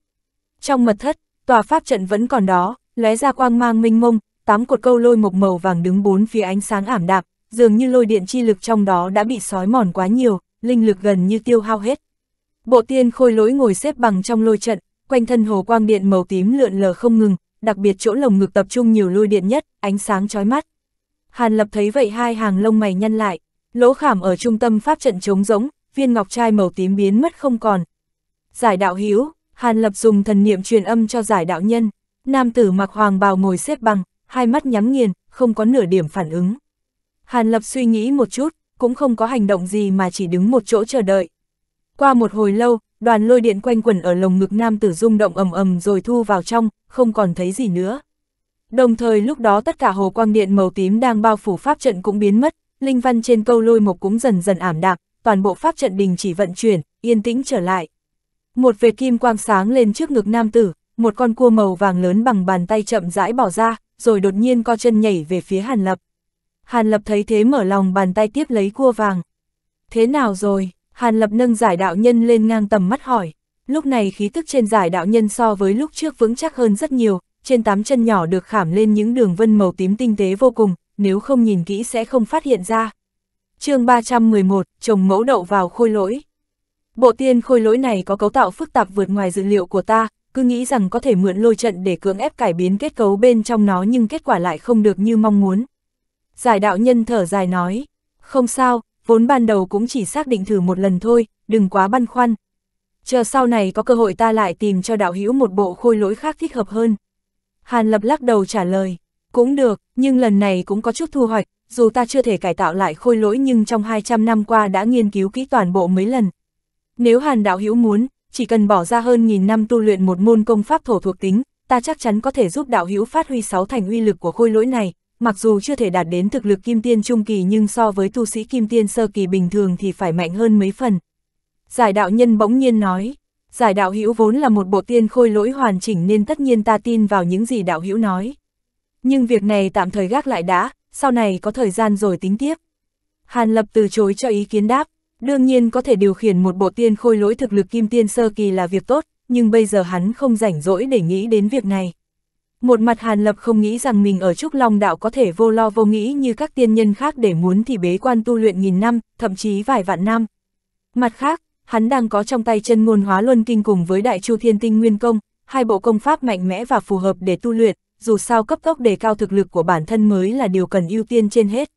Speaker 1: Trong mật thất, tòa pháp trận vẫn còn đó, lóe ra quang mang minh mông, tám cột câu lôi mộc màu vàng đứng bốn phía ánh sáng ảm đạm, dường như lôi điện chi lực trong đó đã bị sói mòn quá nhiều, linh lực gần như tiêu hao hết. Bộ tiên khôi lỗi ngồi xếp bằng trong lôi trận, quanh thân hồ quang điện màu tím lượn lờ không ngừng, đặc biệt chỗ lồng ngực tập trung nhiều lôi điện nhất, ánh sáng chói mắt. Hàn Lập thấy vậy hai hàng lông mày nhăn lại, lỗ khảm ở trung tâm pháp trận trống rỗng, viên ngọc trai màu tím biến mất không còn. Giải đạo hiếu, Hàn Lập dùng thần niệm truyền âm cho giải đạo nhân, nam tử mặc hoàng bào ngồi xếp bằng, hai mắt nhắm nghiền, không có nửa điểm phản ứng. Hàn Lập suy nghĩ một chút, cũng không có hành động gì mà chỉ đứng một chỗ chờ đợi. Qua một hồi lâu, đoàn lôi điện quanh quẩn ở lồng ngực nam tử rung động ầm ầm rồi thu vào trong, không còn thấy gì nữa. Đồng thời lúc đó tất cả hồ quang điện màu tím đang bao phủ pháp trận cũng biến mất, linh văn trên câu lôi mộc cũng dần dần ảm đạm, toàn bộ pháp trận đình chỉ vận chuyển, yên tĩnh trở lại. Một vệt kim quang sáng lên trước ngực nam tử, một con cua màu vàng lớn bằng bàn tay chậm rãi bỏ ra, rồi đột nhiên co chân nhảy về phía Hàn Lập. Hàn Lập thấy thế mở lòng bàn tay tiếp lấy cua vàng. Thế nào rồi? Hàn Lập nâng giải đạo nhân lên ngang tầm mắt hỏi. Lúc này khí tức trên giải đạo nhân so với lúc trước vững chắc hơn rất nhiều, trên tám chân nhỏ được khảm lên những đường vân màu tím tinh tế vô cùng, nếu không nhìn kỹ sẽ không phát hiện ra. chương 311, trồng mẫu đậu vào khôi lỗi. Bộ tiên khôi lỗi này có cấu tạo phức tạp vượt ngoài dự liệu của ta, cứ nghĩ rằng có thể mượn lôi trận để cưỡng ép cải biến kết cấu bên trong nó nhưng kết quả lại không được như mong muốn. Giải đạo nhân thở dài nói, không sao, vốn ban đầu cũng chỉ xác định thử một lần thôi, đừng quá băn khoăn. Chờ sau này có cơ hội ta lại tìm cho đạo hữu một bộ khôi lỗi khác thích hợp hơn. Hàn Lập lắc đầu trả lời, cũng được, nhưng lần này cũng có chút thu hoạch, dù ta chưa thể cải tạo lại khôi lỗi nhưng trong 200 năm qua đã nghiên cứu kỹ toàn bộ mấy lần. Nếu Hàn đạo hữu muốn, chỉ cần bỏ ra hơn nghìn năm tu luyện một môn công pháp thổ thuộc tính, ta chắc chắn có thể giúp đạo hữu phát huy sáu thành uy lực của khôi lỗi này, mặc dù chưa thể đạt đến thực lực kim tiên trung kỳ nhưng so với tu sĩ kim tiên sơ kỳ bình thường thì phải mạnh hơn mấy phần. Giải đạo nhân bỗng nhiên nói, giải đạo hữu vốn là một bộ tiên khôi lỗi hoàn chỉnh nên tất nhiên ta tin vào những gì đạo hữu nói. Nhưng việc này tạm thời gác lại đã, sau này có thời gian rồi tính tiếp. Hàn Lập từ chối cho ý kiến đáp, đương nhiên có thể điều khiển một bộ tiên khôi lỗi thực lực kim tiên sơ kỳ là việc tốt, nhưng bây giờ hắn không rảnh rỗi để nghĩ đến việc này. Một mặt Hàn Lập không nghĩ rằng mình ở Trúc Long Đạo có thể vô lo vô nghĩ như các tiên nhân khác để muốn thì bế quan tu luyện nghìn năm, thậm chí vài vạn năm. Mặt khác, hắn đang có trong tay chân ngôn hóa luân kinh cùng với Đại Chu Thiên Tinh Nguyên Công, hai bộ công pháp mạnh mẽ và phù hợp để tu luyện, dù sao cấp tốc đề cao thực lực của bản thân mới là điều cần ưu tiên trên hết.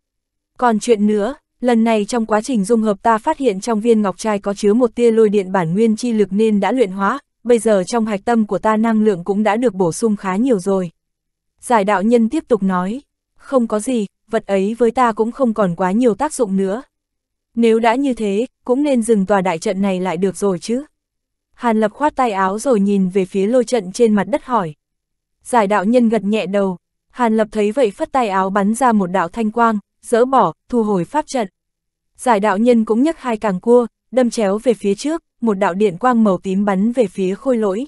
Speaker 1: Còn chuyện nữa, lần này trong quá trình dung hợp ta phát hiện trong viên ngọc trai có chứa một tia lôi điện bản nguyên chi lực nên đã luyện hóa, bây giờ trong hạch tâm của ta năng lượng cũng đã được bổ sung khá nhiều rồi. Giải đạo nhân tiếp tục nói, không có gì, vật ấy với ta cũng không còn quá nhiều tác dụng nữa. Nếu đã như thế, cũng nên dừng tòa đại trận này lại được rồi chứ. Hàn lập khoát tay áo rồi nhìn về phía lôi trận trên mặt đất hỏi. Giải đạo nhân gật nhẹ đầu, Hàn lập thấy vậy phất tay áo bắn ra một đạo thanh quang, dỡ bỏ, thu hồi pháp trận. Giải đạo nhân cũng nhấc hai càng cua, đâm chéo về phía trước, một đạo điện quang màu tím bắn về phía khôi lỗi.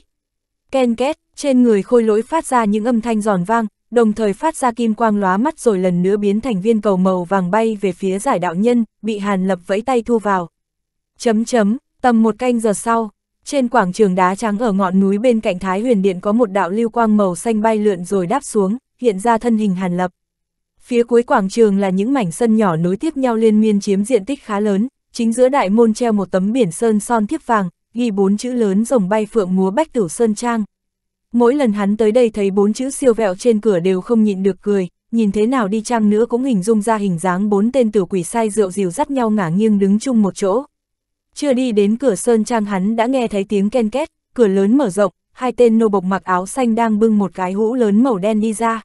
Speaker 1: Ken két, trên người khôi lỗi phát ra những âm thanh giòn vang, đồng thời phát ra kim quang lóa mắt rồi lần nữa biến thành viên cầu màu vàng bay về phía giải đạo nhân, bị Hàn Lập vẫy tay thu vào. Chấm chấm, tầm một canh giờ sau, trên quảng trường đá trắng ở ngọn núi bên cạnh Thái Huyền Điện có một đạo lưu quang màu xanh bay lượn rồi đáp xuống, hiện ra thân hình Hàn Lập. Phía cuối quảng trường là những mảnh sân nhỏ nối tiếp nhau liên miên chiếm diện tích khá lớn, chính giữa đại môn treo một tấm biển sơn son thiếp vàng, ghi bốn chữ lớn rồng bay phượng múa bách tử sơn trang. Mỗi lần hắn tới đây thấy bốn chữ siêu vẹo trên cửa đều không nhịn được cười, nhìn thế nào đi chăng nữa cũng hình dung ra hình dáng bốn tên tử quỷ sai rượu dìu dắt nhau ngả nghiêng đứng chung một chỗ. Chưa đi đến cửa sơn trang hắn đã nghe thấy tiếng ken két, cửa lớn mở rộng, hai tên nô bộc mặc áo xanh đang bưng một cái hũ lớn màu đen đi ra.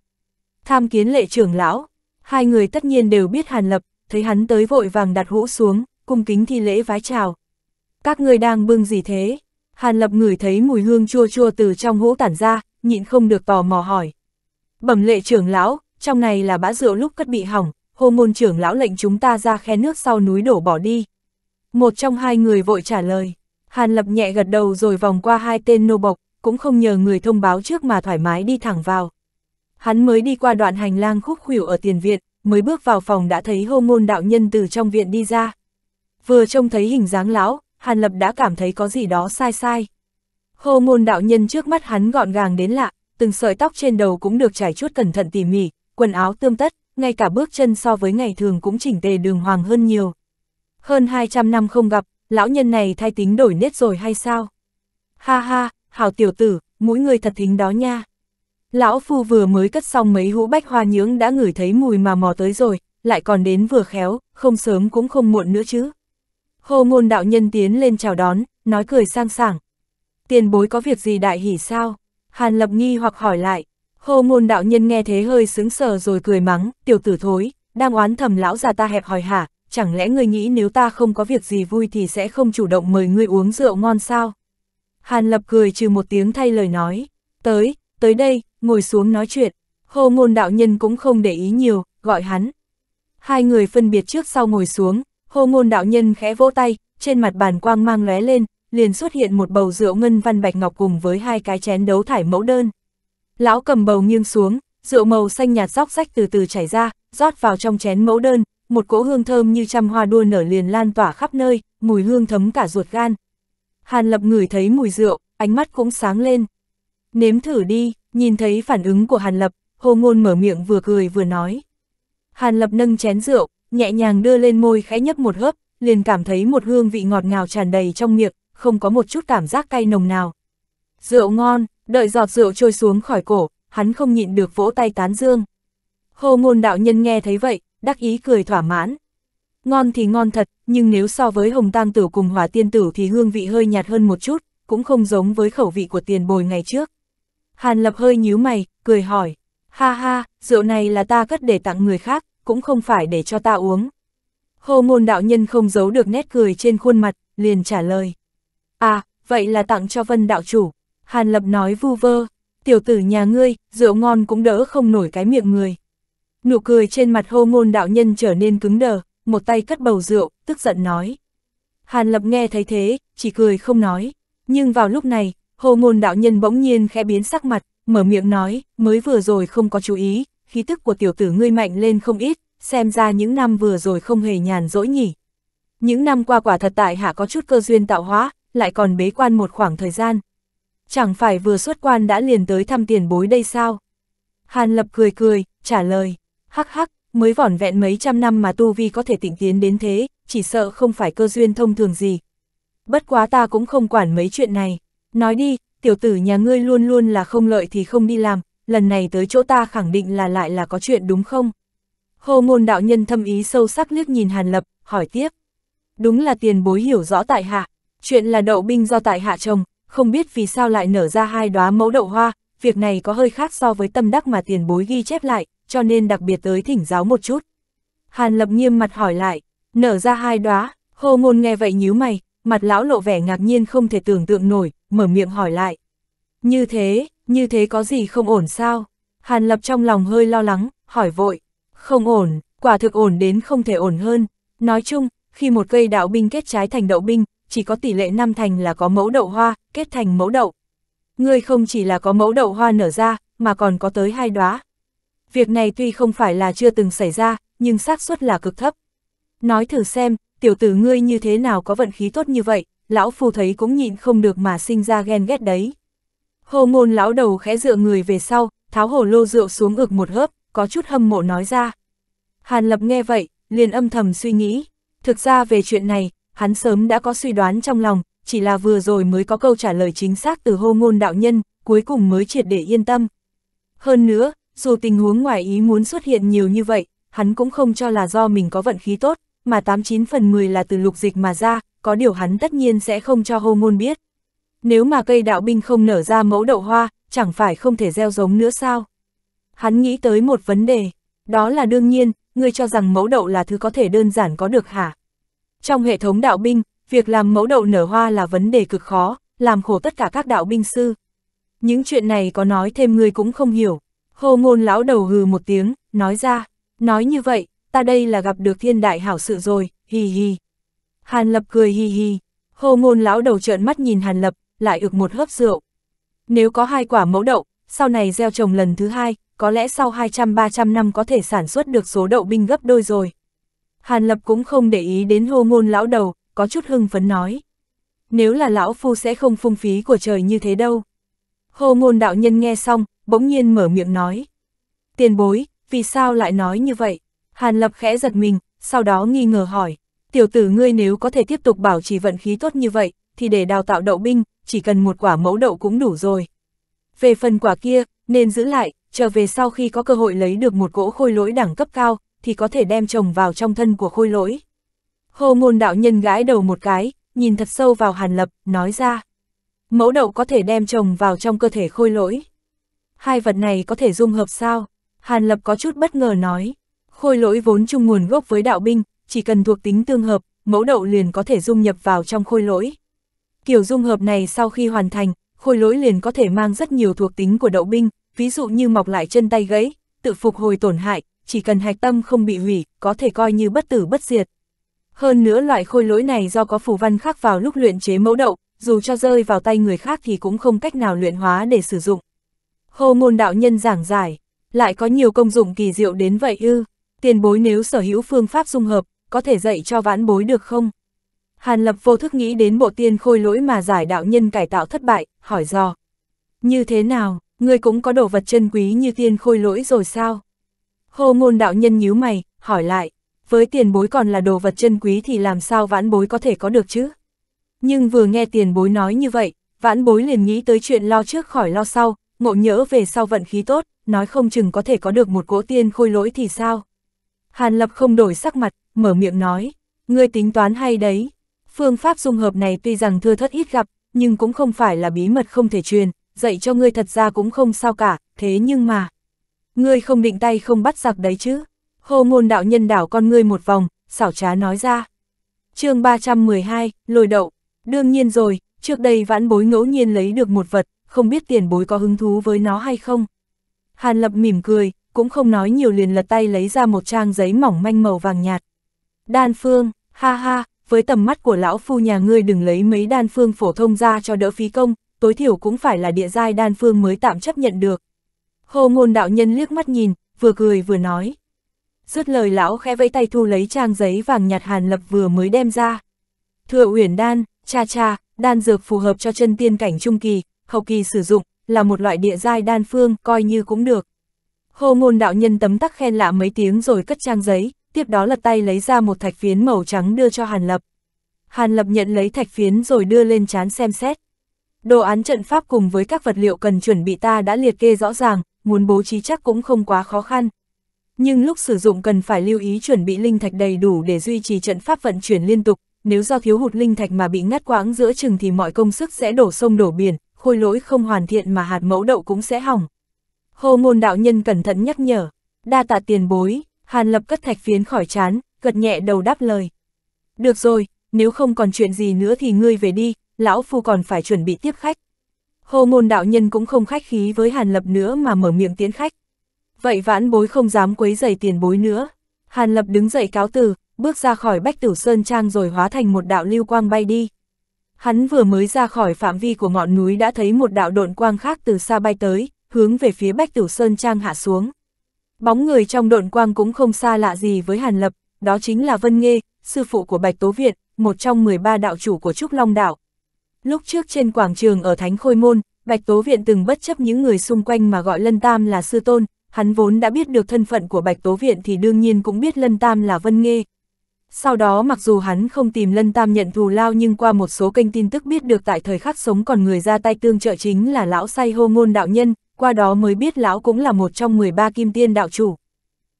Speaker 1: Tham kiến lệ trưởng lão, hai người tất nhiên đều biết Hàn Lập, thấy hắn tới vội vàng đặt hũ xuống, cung kính thi lễ vái chào. Các người đang bưng gì thế? Hàn Lập ngửi thấy mùi hương chua chua từ trong hũ tản ra, nhịn không được tò mò hỏi. Bẩm lệ trưởng lão, trong này là bã rượu lúc cất bị hỏng, hô môn trưởng lão lệnh chúng ta ra khe nước sau núi đổ bỏ đi. Một trong hai người vội trả lời. Hàn Lập nhẹ gật đầu rồi vòng qua hai tên nô bộc, cũng không nhờ người thông báo trước mà thoải mái đi thẳng vào. Hắn mới đi qua đoạn hành lang khúc khuỷu ở tiền viện, mới bước vào phòng đã thấy hô môn đạo nhân từ trong viện đi ra vừa trông thấy hình dáng lão, Hàn Lập đã cảm thấy có gì đó sai sai. Hồ môn đạo nhân trước mắt hắn gọn gàng đến lạ, từng sợi tóc trên đầu cũng được trải chuốt cẩn thận tỉ mỉ, quần áo tươm tất, ngay cả bước chân so với ngày thường cũng chỉnh tề đường hoàng hơn nhiều. Hơn 200 năm không gặp, lão nhân này thay tính đổi nết rồi hay sao? Ha ha, hảo tiểu tử, mỗi người thật thính đó nha. Lão phu vừa mới cất xong mấy hũ bách hoa nhưỡng đã ngửi thấy mùi mà mò tới rồi, lại còn đến vừa khéo, không sớm cũng không muộn nữa chứ. Hồ ngôn đạo nhân tiến lên chào đón, nói cười sang sảng. Tiền bối có việc gì đại hỉ sao? Hàn lập nghi hoặc hỏi lại. Hồ ngôn đạo nhân nghe thế hơi sướng sờ rồi cười mắng, tiểu tử thối, đang oán thầm lão già ta hẹp hỏi hả, chẳng lẽ ngươi nghĩ nếu ta không có việc gì vui thì sẽ không chủ động mời ngươi uống rượu ngon sao? Hàn lập cười trừ một tiếng thay lời nói, tới, tới đây, ngồi xuống nói chuyện. Hồ ngôn đạo nhân cũng không để ý nhiều, gọi hắn. Hai người phân biệt trước sau ngồi xuống, Hồ ngôn đạo nhân khẽ vỗ tay, trên mặt bàn quang mang lóe lên, liền xuất hiện một bầu rượu ngân văn bạch ngọc cùng với hai cái chén đấu thải mẫu đơn. Lão cầm bầu nghiêng xuống, rượu màu xanh nhạt róc rách từ từ chảy ra, rót vào trong chén mẫu đơn, một cỗ hương thơm như trăm hoa đua nở liền lan tỏa khắp nơi, mùi hương thấm cả ruột gan. Hàn Lập ngửi thấy mùi rượu, ánh mắt cũng sáng lên. Nếm thử đi, nhìn thấy phản ứng của Hàn Lập, Hồ Ngôn mở miệng vừa cười vừa nói. Hàn Lập nâng chén rượu, nhẹ nhàng đưa lên môi khẽ nhấp một hớp, liền cảm thấy một hương vị ngọt ngào tràn đầy trong miệng, không có một chút cảm giác cay nồng nào. Rượu ngon, đợi giọt rượu trôi xuống khỏi cổ, hắn không nhịn được vỗ tay tán dương. Hồ ngôn đạo nhân nghe thấy vậy, đắc ý cười thỏa mãn. Ngon thì ngon thật, nhưng nếu so với hồng tang tử cùng hỏa tiên tử thì hương vị hơi nhạt hơn một chút, cũng không giống với khẩu vị của tiền bồi ngày trước. Hàn lập hơi nhíu mày, cười hỏi. Ha ha, rượu này là ta cất để tặng người khác, cũng không phải để cho ta uống. Hồ ngôn đạo nhân không giấu được nét cười trên khuôn mặt, liền trả lời. À, vậy là tặng cho vân đạo chủ. Hàn lập nói vu vơ, tiểu tử nhà ngươi, rượu ngon cũng đỡ không nổi cái miệng người. Nụ cười trên mặt hô ngôn đạo nhân trở nên cứng đờ, một tay cất bầu rượu, tức giận nói. Hàn lập nghe thấy thế, chỉ cười không nói. Nhưng vào lúc này, hô ngôn đạo nhân bỗng nhiên khẽ biến sắc mặt, mở miệng nói, mới vừa rồi không có chú ý, khí tức của tiểu tử ngươi mạnh lên không ít, xem ra những năm vừa rồi không hề nhàn rỗi nhỉ. Những năm qua quả thật tại hạ có chút cơ duyên tạo hóa, lại còn bế quan một khoảng thời gian. Chẳng phải vừa xuất quan đã liền tới thăm tiền bối đây sao? Hàn Lập cười cười, trả lời, hắc hắc, mới vỏn vẹn mấy trăm năm mà Tu Vi có thể tịnh tiến đến thế, chỉ sợ không phải cơ duyên thông thường gì. Bất quá ta cũng không quản mấy chuyện này. Nói đi, tiểu tử nhà ngươi luôn luôn là không lợi thì không đi làm, lần này tới chỗ ta khẳng định là lại là có chuyện đúng không? Hồ ngôn đạo nhân thâm ý sâu sắc liếc nhìn Hàn Lập, hỏi tiếp. Đúng là tiền bối hiểu rõ tại hạ, chuyện là đậu binh do tại hạ trồng, không biết vì sao lại nở ra hai đóa mẫu đậu hoa, việc này có hơi khác so với tâm đắc mà tiền bối ghi chép lại, cho nên đặc biệt tới thỉnh giáo một chút. Hàn Lập nghiêm mặt hỏi lại, nở ra hai đóa, hồ ngôn nghe vậy nhíu mày, mặt lão lộ vẻ ngạc nhiên không thể tưởng tượng nổi, mở miệng hỏi lại. Như thế, như thế có gì không ổn sao? Hàn Lập trong lòng hơi lo lắng, hỏi vội. Không ổn, quả thực ổn đến không thể ổn hơn. Nói chung, khi một cây đạo binh kết trái thành đậu binh, chỉ có tỷ lệ năm thành là có mẫu đậu hoa, kết thành mẫu đậu. Ngươi không chỉ là có mẫu đậu hoa nở ra, mà còn có tới hai đóa. Việc này tuy không phải là chưa từng xảy ra, nhưng xác suất là cực thấp. Nói thử xem, tiểu tử ngươi như thế nào có vận khí tốt như vậy, lão phu thấy cũng nhịn không được mà sinh ra ghen ghét đấy. Hồ ngôn lão đầu khẽ dựa người về sau, tháo hồ lô rượu xuống ực một hớp, có chút hâm mộ nói ra. Hàn Lập nghe vậy, liền âm thầm suy nghĩ. Thực ra về chuyện này, hắn sớm đã có suy đoán trong lòng, chỉ là vừa rồi mới có câu trả lời chính xác từ hô ngôn đạo nhân, cuối cùng mới triệt để yên tâm. Hơn nữa, dù tình huống ngoài ý muốn xuất hiện nhiều như vậy, hắn cũng không cho là do mình có vận khí tốt, mà 89 phần 10 là từ lục dịch mà ra, có điều hắn tất nhiên sẽ không cho hô ngôn biết nếu mà cây đạo binh không nở ra mẫu đậu hoa, chẳng phải không thể gieo giống nữa sao? Hắn nghĩ tới một vấn đề, đó là đương nhiên, ngươi cho rằng mẫu đậu là thứ có thể đơn giản có được hả? Trong hệ thống đạo binh, việc làm mẫu đậu nở hoa là vấn đề cực khó, làm khổ tất cả các đạo binh sư. Những chuyện này có nói thêm ngươi cũng không hiểu. Hồ ngôn lão đầu hừ một tiếng, nói ra, nói như vậy, ta đây là gặp được thiên đại hảo sự rồi, hì hì. Hàn lập cười hì hì, hồ ngôn lão đầu trợn mắt nhìn hàn lập, lại ược một hớp rượu. Nếu có hai quả mẫu đậu, sau này gieo trồng lần thứ hai, có lẽ sau 200-300 năm có thể sản xuất được số đậu binh gấp đôi rồi. Hàn Lập cũng không để ý đến hô ngôn lão đầu, có chút hưng phấn nói. Nếu là lão phu sẽ không phung phí của trời như thế đâu. Hô ngôn đạo nhân nghe xong, bỗng nhiên mở miệng nói. Tiền bối, vì sao lại nói như vậy? Hàn Lập khẽ giật mình, sau đó nghi ngờ hỏi. Tiểu tử ngươi nếu có thể tiếp tục bảo trì vận khí tốt như vậy, thì để đào tạo đậu binh, chỉ cần một quả mẫu đậu cũng đủ rồi. Về phần quả kia, nên giữ lại, trở về sau khi có cơ hội lấy được một gỗ khôi lỗi đẳng cấp cao, thì có thể đem trồng vào trong thân của khôi lỗi. Hồ ngôn đạo nhân gãi đầu một cái, nhìn thật sâu vào Hàn Lập, nói ra. Mẫu đậu có thể đem trồng vào trong cơ thể khôi lỗi. Hai vật này có thể dung hợp sao? Hàn Lập có chút bất ngờ nói. Khôi lỗi vốn chung nguồn gốc với đạo binh, chỉ cần thuộc tính tương hợp, mẫu đậu liền có thể dung nhập vào trong khôi lỗi. Kiểu dung hợp này sau khi hoàn thành, khôi lỗi liền có thể mang rất nhiều thuộc tính của đậu binh, ví dụ như mọc lại chân tay gãy, tự phục hồi tổn hại, chỉ cần hạch tâm không bị hủy, có thể coi như bất tử bất diệt. Hơn nữa loại khôi lỗi này do có phù văn khắc vào lúc luyện chế mẫu đậu, dù cho rơi vào tay người khác thì cũng không cách nào luyện hóa để sử dụng. Hô môn đạo nhân giảng giải, lại có nhiều công dụng kỳ diệu đến vậy ư, tiền bối nếu sở hữu phương pháp dung hợp, có thể dạy cho vãn bối được không? Hàn Lập vô thức nghĩ đến bộ tiên khôi lỗi mà giải đạo nhân cải tạo thất bại, hỏi dò. Như thế nào, ngươi cũng có đồ vật chân quý như tiên khôi lỗi rồi sao? Hồ ngôn đạo nhân nhíu mày, hỏi lại, với tiền bối còn là đồ vật chân quý thì làm sao vãn bối có thể có được chứ? Nhưng vừa nghe tiền bối nói như vậy, vãn bối liền nghĩ tới chuyện lo trước khỏi lo sau, ngộ nhỡ về sau vận khí tốt, nói không chừng có thể có được một cỗ tiên khôi lỗi thì sao? Hàn Lập không đổi sắc mặt, mở miệng nói, ngươi tính toán hay đấy, Phương pháp dung hợp này tuy rằng thưa thất ít gặp, nhưng cũng không phải là bí mật không thể truyền, dạy cho ngươi thật ra cũng không sao cả, thế nhưng mà... Ngươi không định tay không bắt giặc đấy chứ? Hồ ngôn đạo nhân đảo con ngươi một vòng, xảo trá nói ra. chương 312, lôi đậu. Đương nhiên rồi, trước đây vãn bối ngẫu nhiên lấy được một vật, không biết tiền bối có hứng thú với nó hay không. Hàn lập mỉm cười, cũng không nói nhiều liền lật tay lấy ra một trang giấy mỏng manh màu vàng nhạt. Đan phương, ha ha, với tầm mắt của lão phu nhà ngươi đừng lấy mấy đan phương phổ thông ra cho đỡ phí công, tối thiểu cũng phải là địa giai đan phương mới tạm chấp nhận được. Hồ ngôn đạo nhân liếc mắt nhìn, vừa cười vừa nói. Dứt lời lão khẽ vẫy tay thu lấy trang giấy vàng nhạt hàn lập vừa mới đem ra. Thừa uyển đan, cha cha, đan dược phù hợp cho chân tiên cảnh trung kỳ, hậu kỳ sử dụng, là một loại địa giai đan phương, coi như cũng được. Hồ ngôn đạo nhân tấm tắc khen lạ mấy tiếng rồi cất trang giấy, tiếp đó lật tay lấy ra một thạch phiến màu trắng đưa cho Hàn Lập. Hàn Lập nhận lấy thạch phiến rồi đưa lên chán xem xét. Đồ án trận pháp cùng với các vật liệu cần chuẩn bị ta đã liệt kê rõ ràng, muốn bố trí chắc cũng không quá khó khăn. Nhưng lúc sử dụng cần phải lưu ý chuẩn bị linh thạch đầy đủ để duy trì trận pháp vận chuyển liên tục, nếu do thiếu hụt linh thạch mà bị ngắt quãng giữa chừng thì mọi công sức sẽ đổ sông đổ biển, khôi lỗi không hoàn thiện mà hạt mẫu đậu cũng sẽ hỏng. Hồ môn đạo nhân cẩn thận nhắc nhở, đa tạ tiền bối, Hàn Lập cất thạch phiến khỏi chán, gật nhẹ đầu đáp lời. Được rồi, nếu không còn chuyện gì nữa thì ngươi về đi, lão phu còn phải chuẩn bị tiếp khách. Hồ ngôn đạo nhân cũng không khách khí với Hàn Lập nữa mà mở miệng tiến khách. Vậy vãn bối không dám quấy giày tiền bối nữa. Hàn Lập đứng dậy cáo từ, bước ra khỏi Bách Tử Sơn Trang rồi hóa thành một đạo lưu quang bay đi. Hắn vừa mới ra khỏi phạm vi của ngọn núi đã thấy một đạo độn quang khác từ xa bay tới, hướng về phía Bách Tử Sơn Trang hạ xuống. Bóng người trong độn quang cũng không xa lạ gì với Hàn Lập, đó chính là Vân Nghê, sư phụ của Bạch Tố Việt, một trong 13 đạo chủ của Trúc Long Đạo. Lúc trước trên quảng trường ở Thánh Khôi Môn, Bạch Tố Viện từng bất chấp những người xung quanh mà gọi Lân Tam là sư tôn, hắn vốn đã biết được thân phận của Bạch Tố Viện thì đương nhiên cũng biết Lân Tam là Vân Nghê. Sau đó mặc dù hắn không tìm Lân Tam nhận thù lao nhưng qua một số kênh tin tức biết được tại thời khắc sống còn người ra tay tương trợ chính là lão say hô ngôn đạo nhân, qua đó mới biết lão cũng là một trong 13 kim tiên đạo chủ.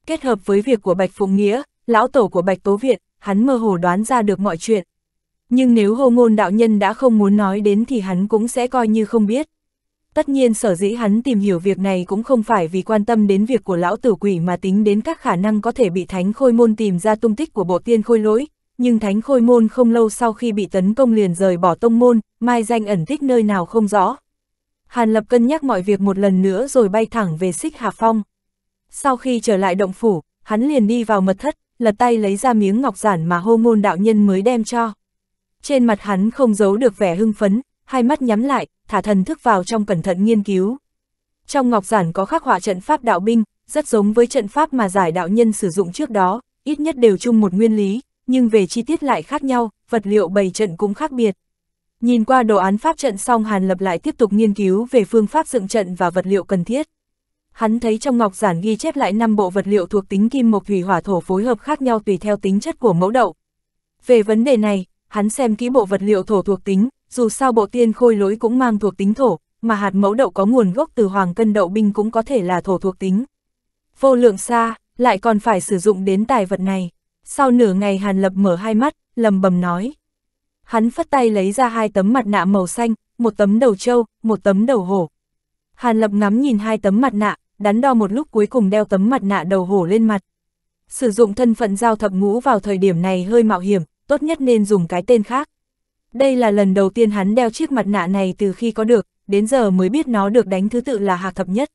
Speaker 1: Kết hợp với việc của Bạch Phụng Nghĩa, lão tổ của Bạch Tố Viện, hắn mơ hồ đoán ra được mọi chuyện. Nhưng nếu hô ngôn đạo nhân đã không muốn nói đến thì hắn cũng sẽ coi như không biết. Tất nhiên sở dĩ hắn tìm hiểu việc này cũng không phải vì quan tâm đến việc của lão tử quỷ mà tính đến các khả năng có thể bị thánh khôi môn tìm ra tung tích của bộ tiên khôi lỗi, nhưng thánh khôi môn không lâu sau khi bị tấn công liền rời bỏ tông môn, mai danh ẩn tích nơi nào không rõ. Hàn Lập cân nhắc mọi việc một lần nữa rồi bay thẳng về xích Hà Phong. Sau khi trở lại động phủ, hắn liền đi vào mật thất, lật tay lấy ra miếng ngọc giản mà hô môn đạo nhân mới đem cho. Trên mặt hắn không giấu được vẻ hưng phấn, hai mắt nhắm lại, thả thần thức vào trong cẩn thận nghiên cứu. Trong ngọc giản có khắc họa trận pháp đạo binh, rất giống với trận pháp mà giải đạo nhân sử dụng trước đó, ít nhất đều chung một nguyên lý, nhưng về chi tiết lại khác nhau, vật liệu bày trận cũng khác biệt. Nhìn qua đồ án pháp trận xong Hàn Lập lại tiếp tục nghiên cứu về phương pháp dựng trận và vật liệu cần thiết. Hắn thấy trong ngọc giản ghi chép lại 5 bộ vật liệu thuộc tính kim mộc thủy hỏa thổ phối hợp khác nhau tùy theo tính chất của mẫu đậu. Về vấn đề này, hắn xem kỹ bộ vật liệu thổ thuộc tính, dù sao bộ tiên khôi lỗi cũng mang thuộc tính thổ, mà hạt mẫu đậu có nguồn gốc từ hoàng cân đậu binh cũng có thể là thổ thuộc tính. Vô lượng xa, lại còn phải sử dụng đến tài vật này. Sau nửa ngày Hàn Lập mở hai mắt, lầm bầm nói hắn phất tay lấy ra hai tấm mặt nạ màu xanh, một tấm đầu trâu, một tấm đầu hổ. Hàn Lập ngắm nhìn hai tấm mặt nạ, đắn đo một lúc cuối cùng đeo tấm mặt nạ đầu hổ lên mặt. Sử dụng thân phận giao thập ngũ vào thời điểm này hơi mạo hiểm, tốt nhất nên dùng cái tên khác. Đây là lần đầu tiên hắn đeo chiếc mặt nạ này từ khi có được, đến giờ mới biết nó được đánh thứ tự là hạc thập nhất.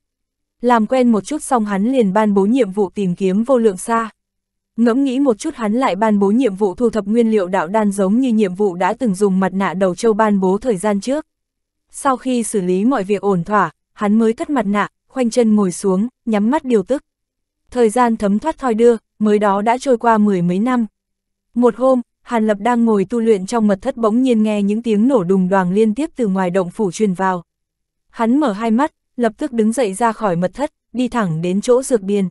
Speaker 1: Làm quen một chút xong hắn liền ban bố nhiệm vụ tìm kiếm vô lượng xa. Ngẫm nghĩ một chút hắn lại ban bố nhiệm vụ thu thập nguyên liệu đạo đan giống như nhiệm vụ đã từng dùng mặt nạ đầu châu ban bố thời gian trước. Sau khi xử lý mọi việc ổn thỏa, hắn mới cất mặt nạ, khoanh chân ngồi xuống, nhắm mắt điều tức. Thời gian thấm thoát thoi đưa, mới đó đã trôi qua mười mấy năm. Một hôm, Hàn Lập đang ngồi tu luyện trong mật thất bỗng nhiên nghe những tiếng nổ đùng đoàng liên tiếp từ ngoài động phủ truyền vào. Hắn mở hai mắt, lập tức đứng dậy ra khỏi mật thất, đi thẳng đến chỗ dược điền.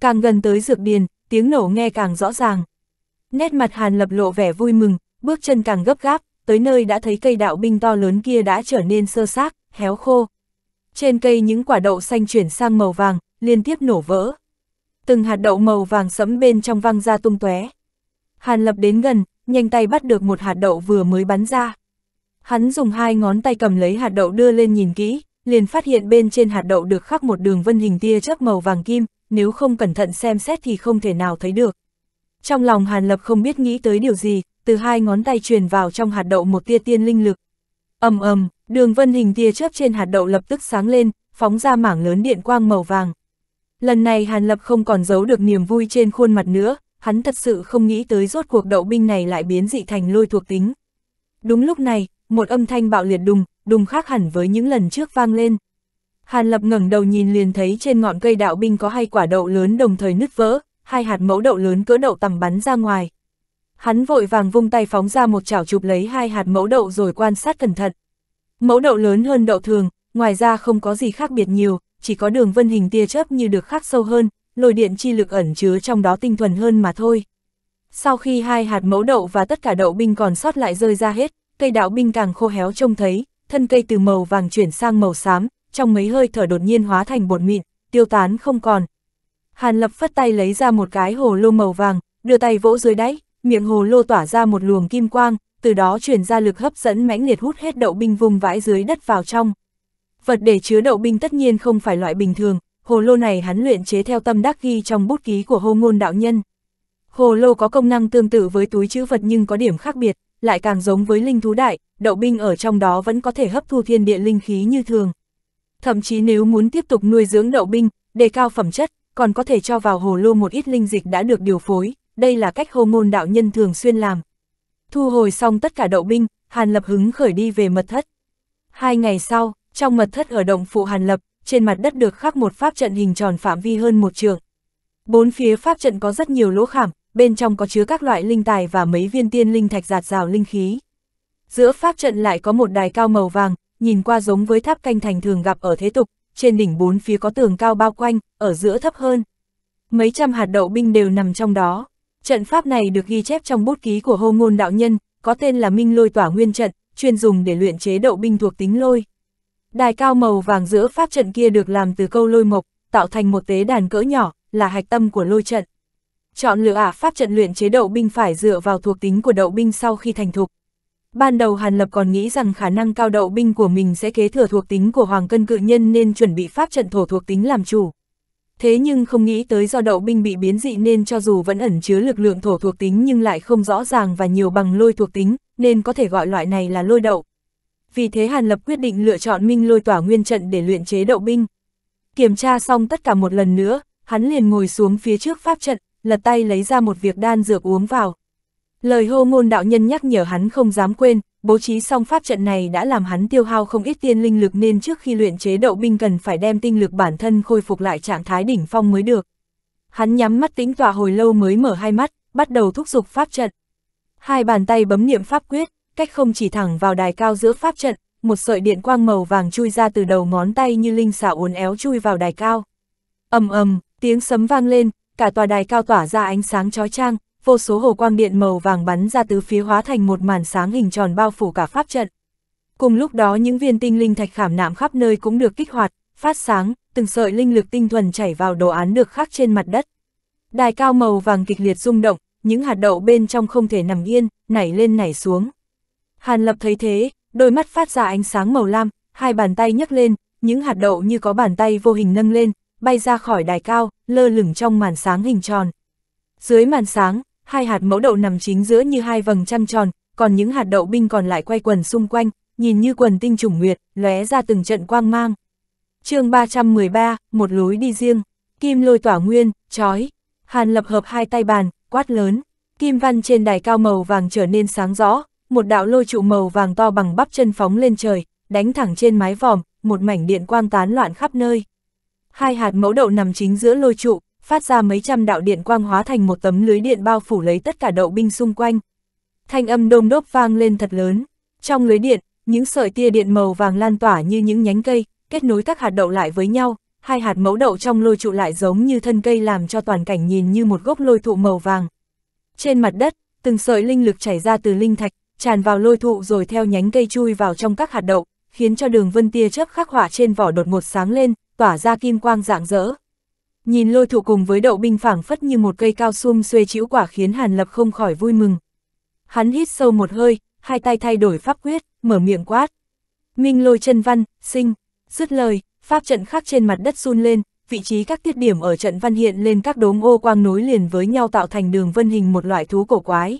Speaker 1: Càng gần tới dược điền, tiếng nổ nghe càng rõ ràng. Nét mặt Hàn Lập lộ vẻ vui mừng, bước chân càng gấp gáp, tới nơi đã thấy cây đạo binh to lớn kia đã trở nên sơ xác, héo khô. Trên cây những quả đậu xanh chuyển sang màu vàng, liên tiếp nổ vỡ. Từng hạt đậu màu vàng sẫm bên trong văng ra tung tóe. Hàn Lập đến gần, nhanh tay bắt được một hạt đậu vừa mới bắn ra. Hắn dùng hai ngón tay cầm lấy hạt đậu đưa lên nhìn kỹ, liền phát hiện bên trên hạt đậu được khắc một đường vân hình tia chớp màu vàng kim, nếu không cẩn thận xem xét thì không thể nào thấy được. Trong lòng Hàn Lập không biết nghĩ tới điều gì, từ hai ngón tay truyền vào trong hạt đậu một tia tiên linh lực. ầm ầm, đường vân hình tia chớp trên hạt đậu lập tức sáng lên, phóng ra mảng lớn điện quang màu vàng. Lần này Hàn Lập không còn giấu được niềm vui trên khuôn mặt nữa, hắn thật sự không nghĩ tới rốt cuộc đậu binh này lại biến dị thành lôi thuộc tính. Đúng lúc này, một âm thanh bạo liệt đùng, đùng khác hẳn với những lần trước vang lên. Hàn Lập ngẩng đầu nhìn liền thấy trên ngọn cây đạo binh có hai quả đậu lớn đồng thời nứt vỡ, hai hạt mẫu đậu lớn cỡ đậu tầm bắn ra ngoài. Hắn vội vàng vung tay phóng ra một chảo chụp lấy hai hạt mẫu đậu rồi quan sát cẩn thận. Mẫu đậu lớn hơn đậu thường, ngoài ra không có gì khác biệt nhiều, chỉ có đường vân hình tia chớp như được khắc sâu hơn, lồi điện chi lực ẩn chứa trong đó tinh thuần hơn mà thôi. Sau khi hai hạt mẫu đậu và tất cả đậu binh còn sót lại rơi ra hết, cây đạo binh càng khô héo trông thấy, thân cây từ màu vàng chuyển sang màu xám, trong mấy hơi thở đột nhiên hóa thành bột mịn, tiêu tán không còn. Hàn Lập phất tay lấy ra một cái hồ lô màu vàng, đưa tay vỗ dưới đáy, miệng hồ lô tỏa ra một luồng kim quang, từ đó truyền ra lực hấp dẫn mãnh liệt hút hết đậu binh vùng vãi dưới đất vào trong. Vật để chứa đậu binh tất nhiên không phải loại bình thường, hồ lô này hắn luyện chế theo tâm đắc ghi trong bút ký của hô ngôn đạo nhân. Hồ lô có công năng tương tự với túi chữ vật nhưng có điểm khác biệt, lại càng giống với linh thú đại, đậu binh ở trong đó vẫn có thể hấp thu thiên địa linh khí như thường. Thậm chí nếu muốn tiếp tục nuôi dưỡng đậu binh, đề cao phẩm chất, còn có thể cho vào hồ lô một ít linh dịch đã được điều phối, đây là cách hô môn đạo nhân thường xuyên làm. Thu hồi xong tất cả đậu binh, Hàn Lập hứng khởi đi về mật thất. Hai ngày sau, trong mật thất ở động phụ Hàn Lập, trên mặt đất được khắc một pháp trận hình tròn phạm vi hơn một trường. Bốn phía pháp trận có rất nhiều lỗ khảm, bên trong có chứa các loại linh tài và mấy viên tiên linh thạch giạt rào linh khí. Giữa pháp trận lại có một đài cao màu vàng, nhìn qua giống với tháp canh thành thường gặp ở thế tục, trên đỉnh bốn phía có tường cao bao quanh, ở giữa thấp hơn. Mấy trăm hạt đậu binh đều nằm trong đó. Trận pháp này được ghi chép trong bút ký của hô ngôn đạo nhân, có tên là Minh Lôi Tỏa Nguyên Trận, chuyên dùng để luyện chế đậu binh thuộc tính lôi. Đài cao màu vàng giữa pháp trận kia được làm từ câu lôi mộc, tạo thành một tế đàn cỡ nhỏ, là hạch tâm của lôi trận. Chọn lựa ả pháp trận luyện chế đậu binh phải dựa vào thuộc tính của đậu binh sau khi thành thục. Ban đầu Hàn Lập còn nghĩ rằng khả năng cao đậu binh của mình sẽ kế thừa thuộc tính của Hoàng Cân Cự Nhân nên chuẩn bị pháp trận thổ thuộc tính làm chủ. Thế nhưng không nghĩ tới do đậu binh bị biến dị nên cho dù vẫn ẩn chứa lực lượng thổ thuộc tính nhưng lại không rõ ràng và nhiều bằng lôi thuộc tính, nên có thể gọi loại này là lôi đậu. Vì thế Hàn Lập quyết định lựa chọn minh lôi tỏa nguyên trận để luyện chế đậu binh. Kiểm tra xong tất cả một lần nữa, hắn liền ngồi xuống phía trước pháp trận, lật tay lấy ra một việc đan dược uống vào. Lời hô ngôn đạo nhân nhắc nhở hắn không dám quên, bố trí xong pháp trận này đã làm hắn tiêu hao không ít tiên linh lực nên trước khi luyện chế đậu binh cần phải đem tinh lực bản thân khôi phục lại trạng thái đỉnh phong mới được. Hắn nhắm mắt tính tọa hồi lâu mới mở hai mắt, bắt đầu thúc giục pháp trận. Hai bàn tay bấm niệm pháp quyết, cách không chỉ thẳng vào đài cao giữa pháp trận, một sợi điện quang màu vàng chui ra từ đầu ngón tay như linh xảo uốn éo chui vào đài cao. ầm ầm, tiếng sấm vang lên, cả tòa đài cao tỏa ra ánh sáng chói trang vô số hồ quang điện màu vàng bắn ra tứ phía hóa thành một màn sáng hình tròn bao phủ cả pháp trận. Cùng lúc đó những viên tinh linh thạch khảm nạm khắp nơi cũng được kích hoạt, phát sáng, từng sợi linh lực tinh thuần chảy vào đồ án được khắc trên mặt đất. Đài cao màu vàng kịch liệt rung động, những hạt đậu bên trong không thể nằm yên, nảy lên nảy xuống. Hàn Lập thấy thế, đôi mắt phát ra ánh sáng màu lam, hai bàn tay nhấc lên, những hạt đậu như có bàn tay vô hình nâng lên, bay ra khỏi đài cao, lơ lửng trong màn sáng hình tròn. Dưới màn sáng, hai hạt mẫu đậu nằm chính giữa như hai vầng trăng tròn, còn những hạt đậu binh còn lại quay quần xung quanh, nhìn như quần tinh trùng nguyệt, lóe ra từng trận quang mang. chương 313, một lối đi riêng, kim lôi tỏa nguyên, chói, hàn lập hợp hai tay bàn, quát lớn, kim văn trên đài cao màu vàng trở nên sáng rõ, một đạo lôi trụ màu vàng to bằng bắp chân phóng lên trời, đánh thẳng trên mái vòm, một mảnh điện quang tán loạn khắp nơi. Hai hạt mẫu đậu nằm chính giữa lôi trụ, phát ra mấy trăm đạo điện quang hóa thành một tấm lưới điện bao phủ lấy tất cả đậu binh xung quanh. Thanh âm đôm đốp vang lên thật lớn. Trong lưới điện, những sợi tia điện màu vàng lan tỏa như những nhánh cây, kết nối các hạt đậu lại với nhau, hai hạt mẫu đậu trong lôi trụ lại giống như thân cây làm cho toàn cảnh nhìn như một gốc lôi thụ màu vàng. Trên mặt đất, từng sợi linh lực chảy ra từ linh thạch, tràn vào lôi thụ rồi theo nhánh cây chui vào trong các hạt đậu, khiến cho đường vân tia chớp khắc họa trên vỏ đột ngột sáng lên, tỏa ra kim quang rạng rỡ. Nhìn lôi thụ cùng với đậu binh phảng phất như một cây cao sum xuê chĩu quả khiến Hàn Lập không khỏi vui mừng. Hắn hít sâu một hơi, hai tay thay đổi pháp quyết, mở miệng quát. Minh lôi chân văn, sinh, dứt lời, pháp trận khác trên mặt đất run lên, vị trí các tiết điểm ở trận văn hiện lên các đốm ô quang nối liền với nhau tạo thành đường vân hình một loại thú cổ quái.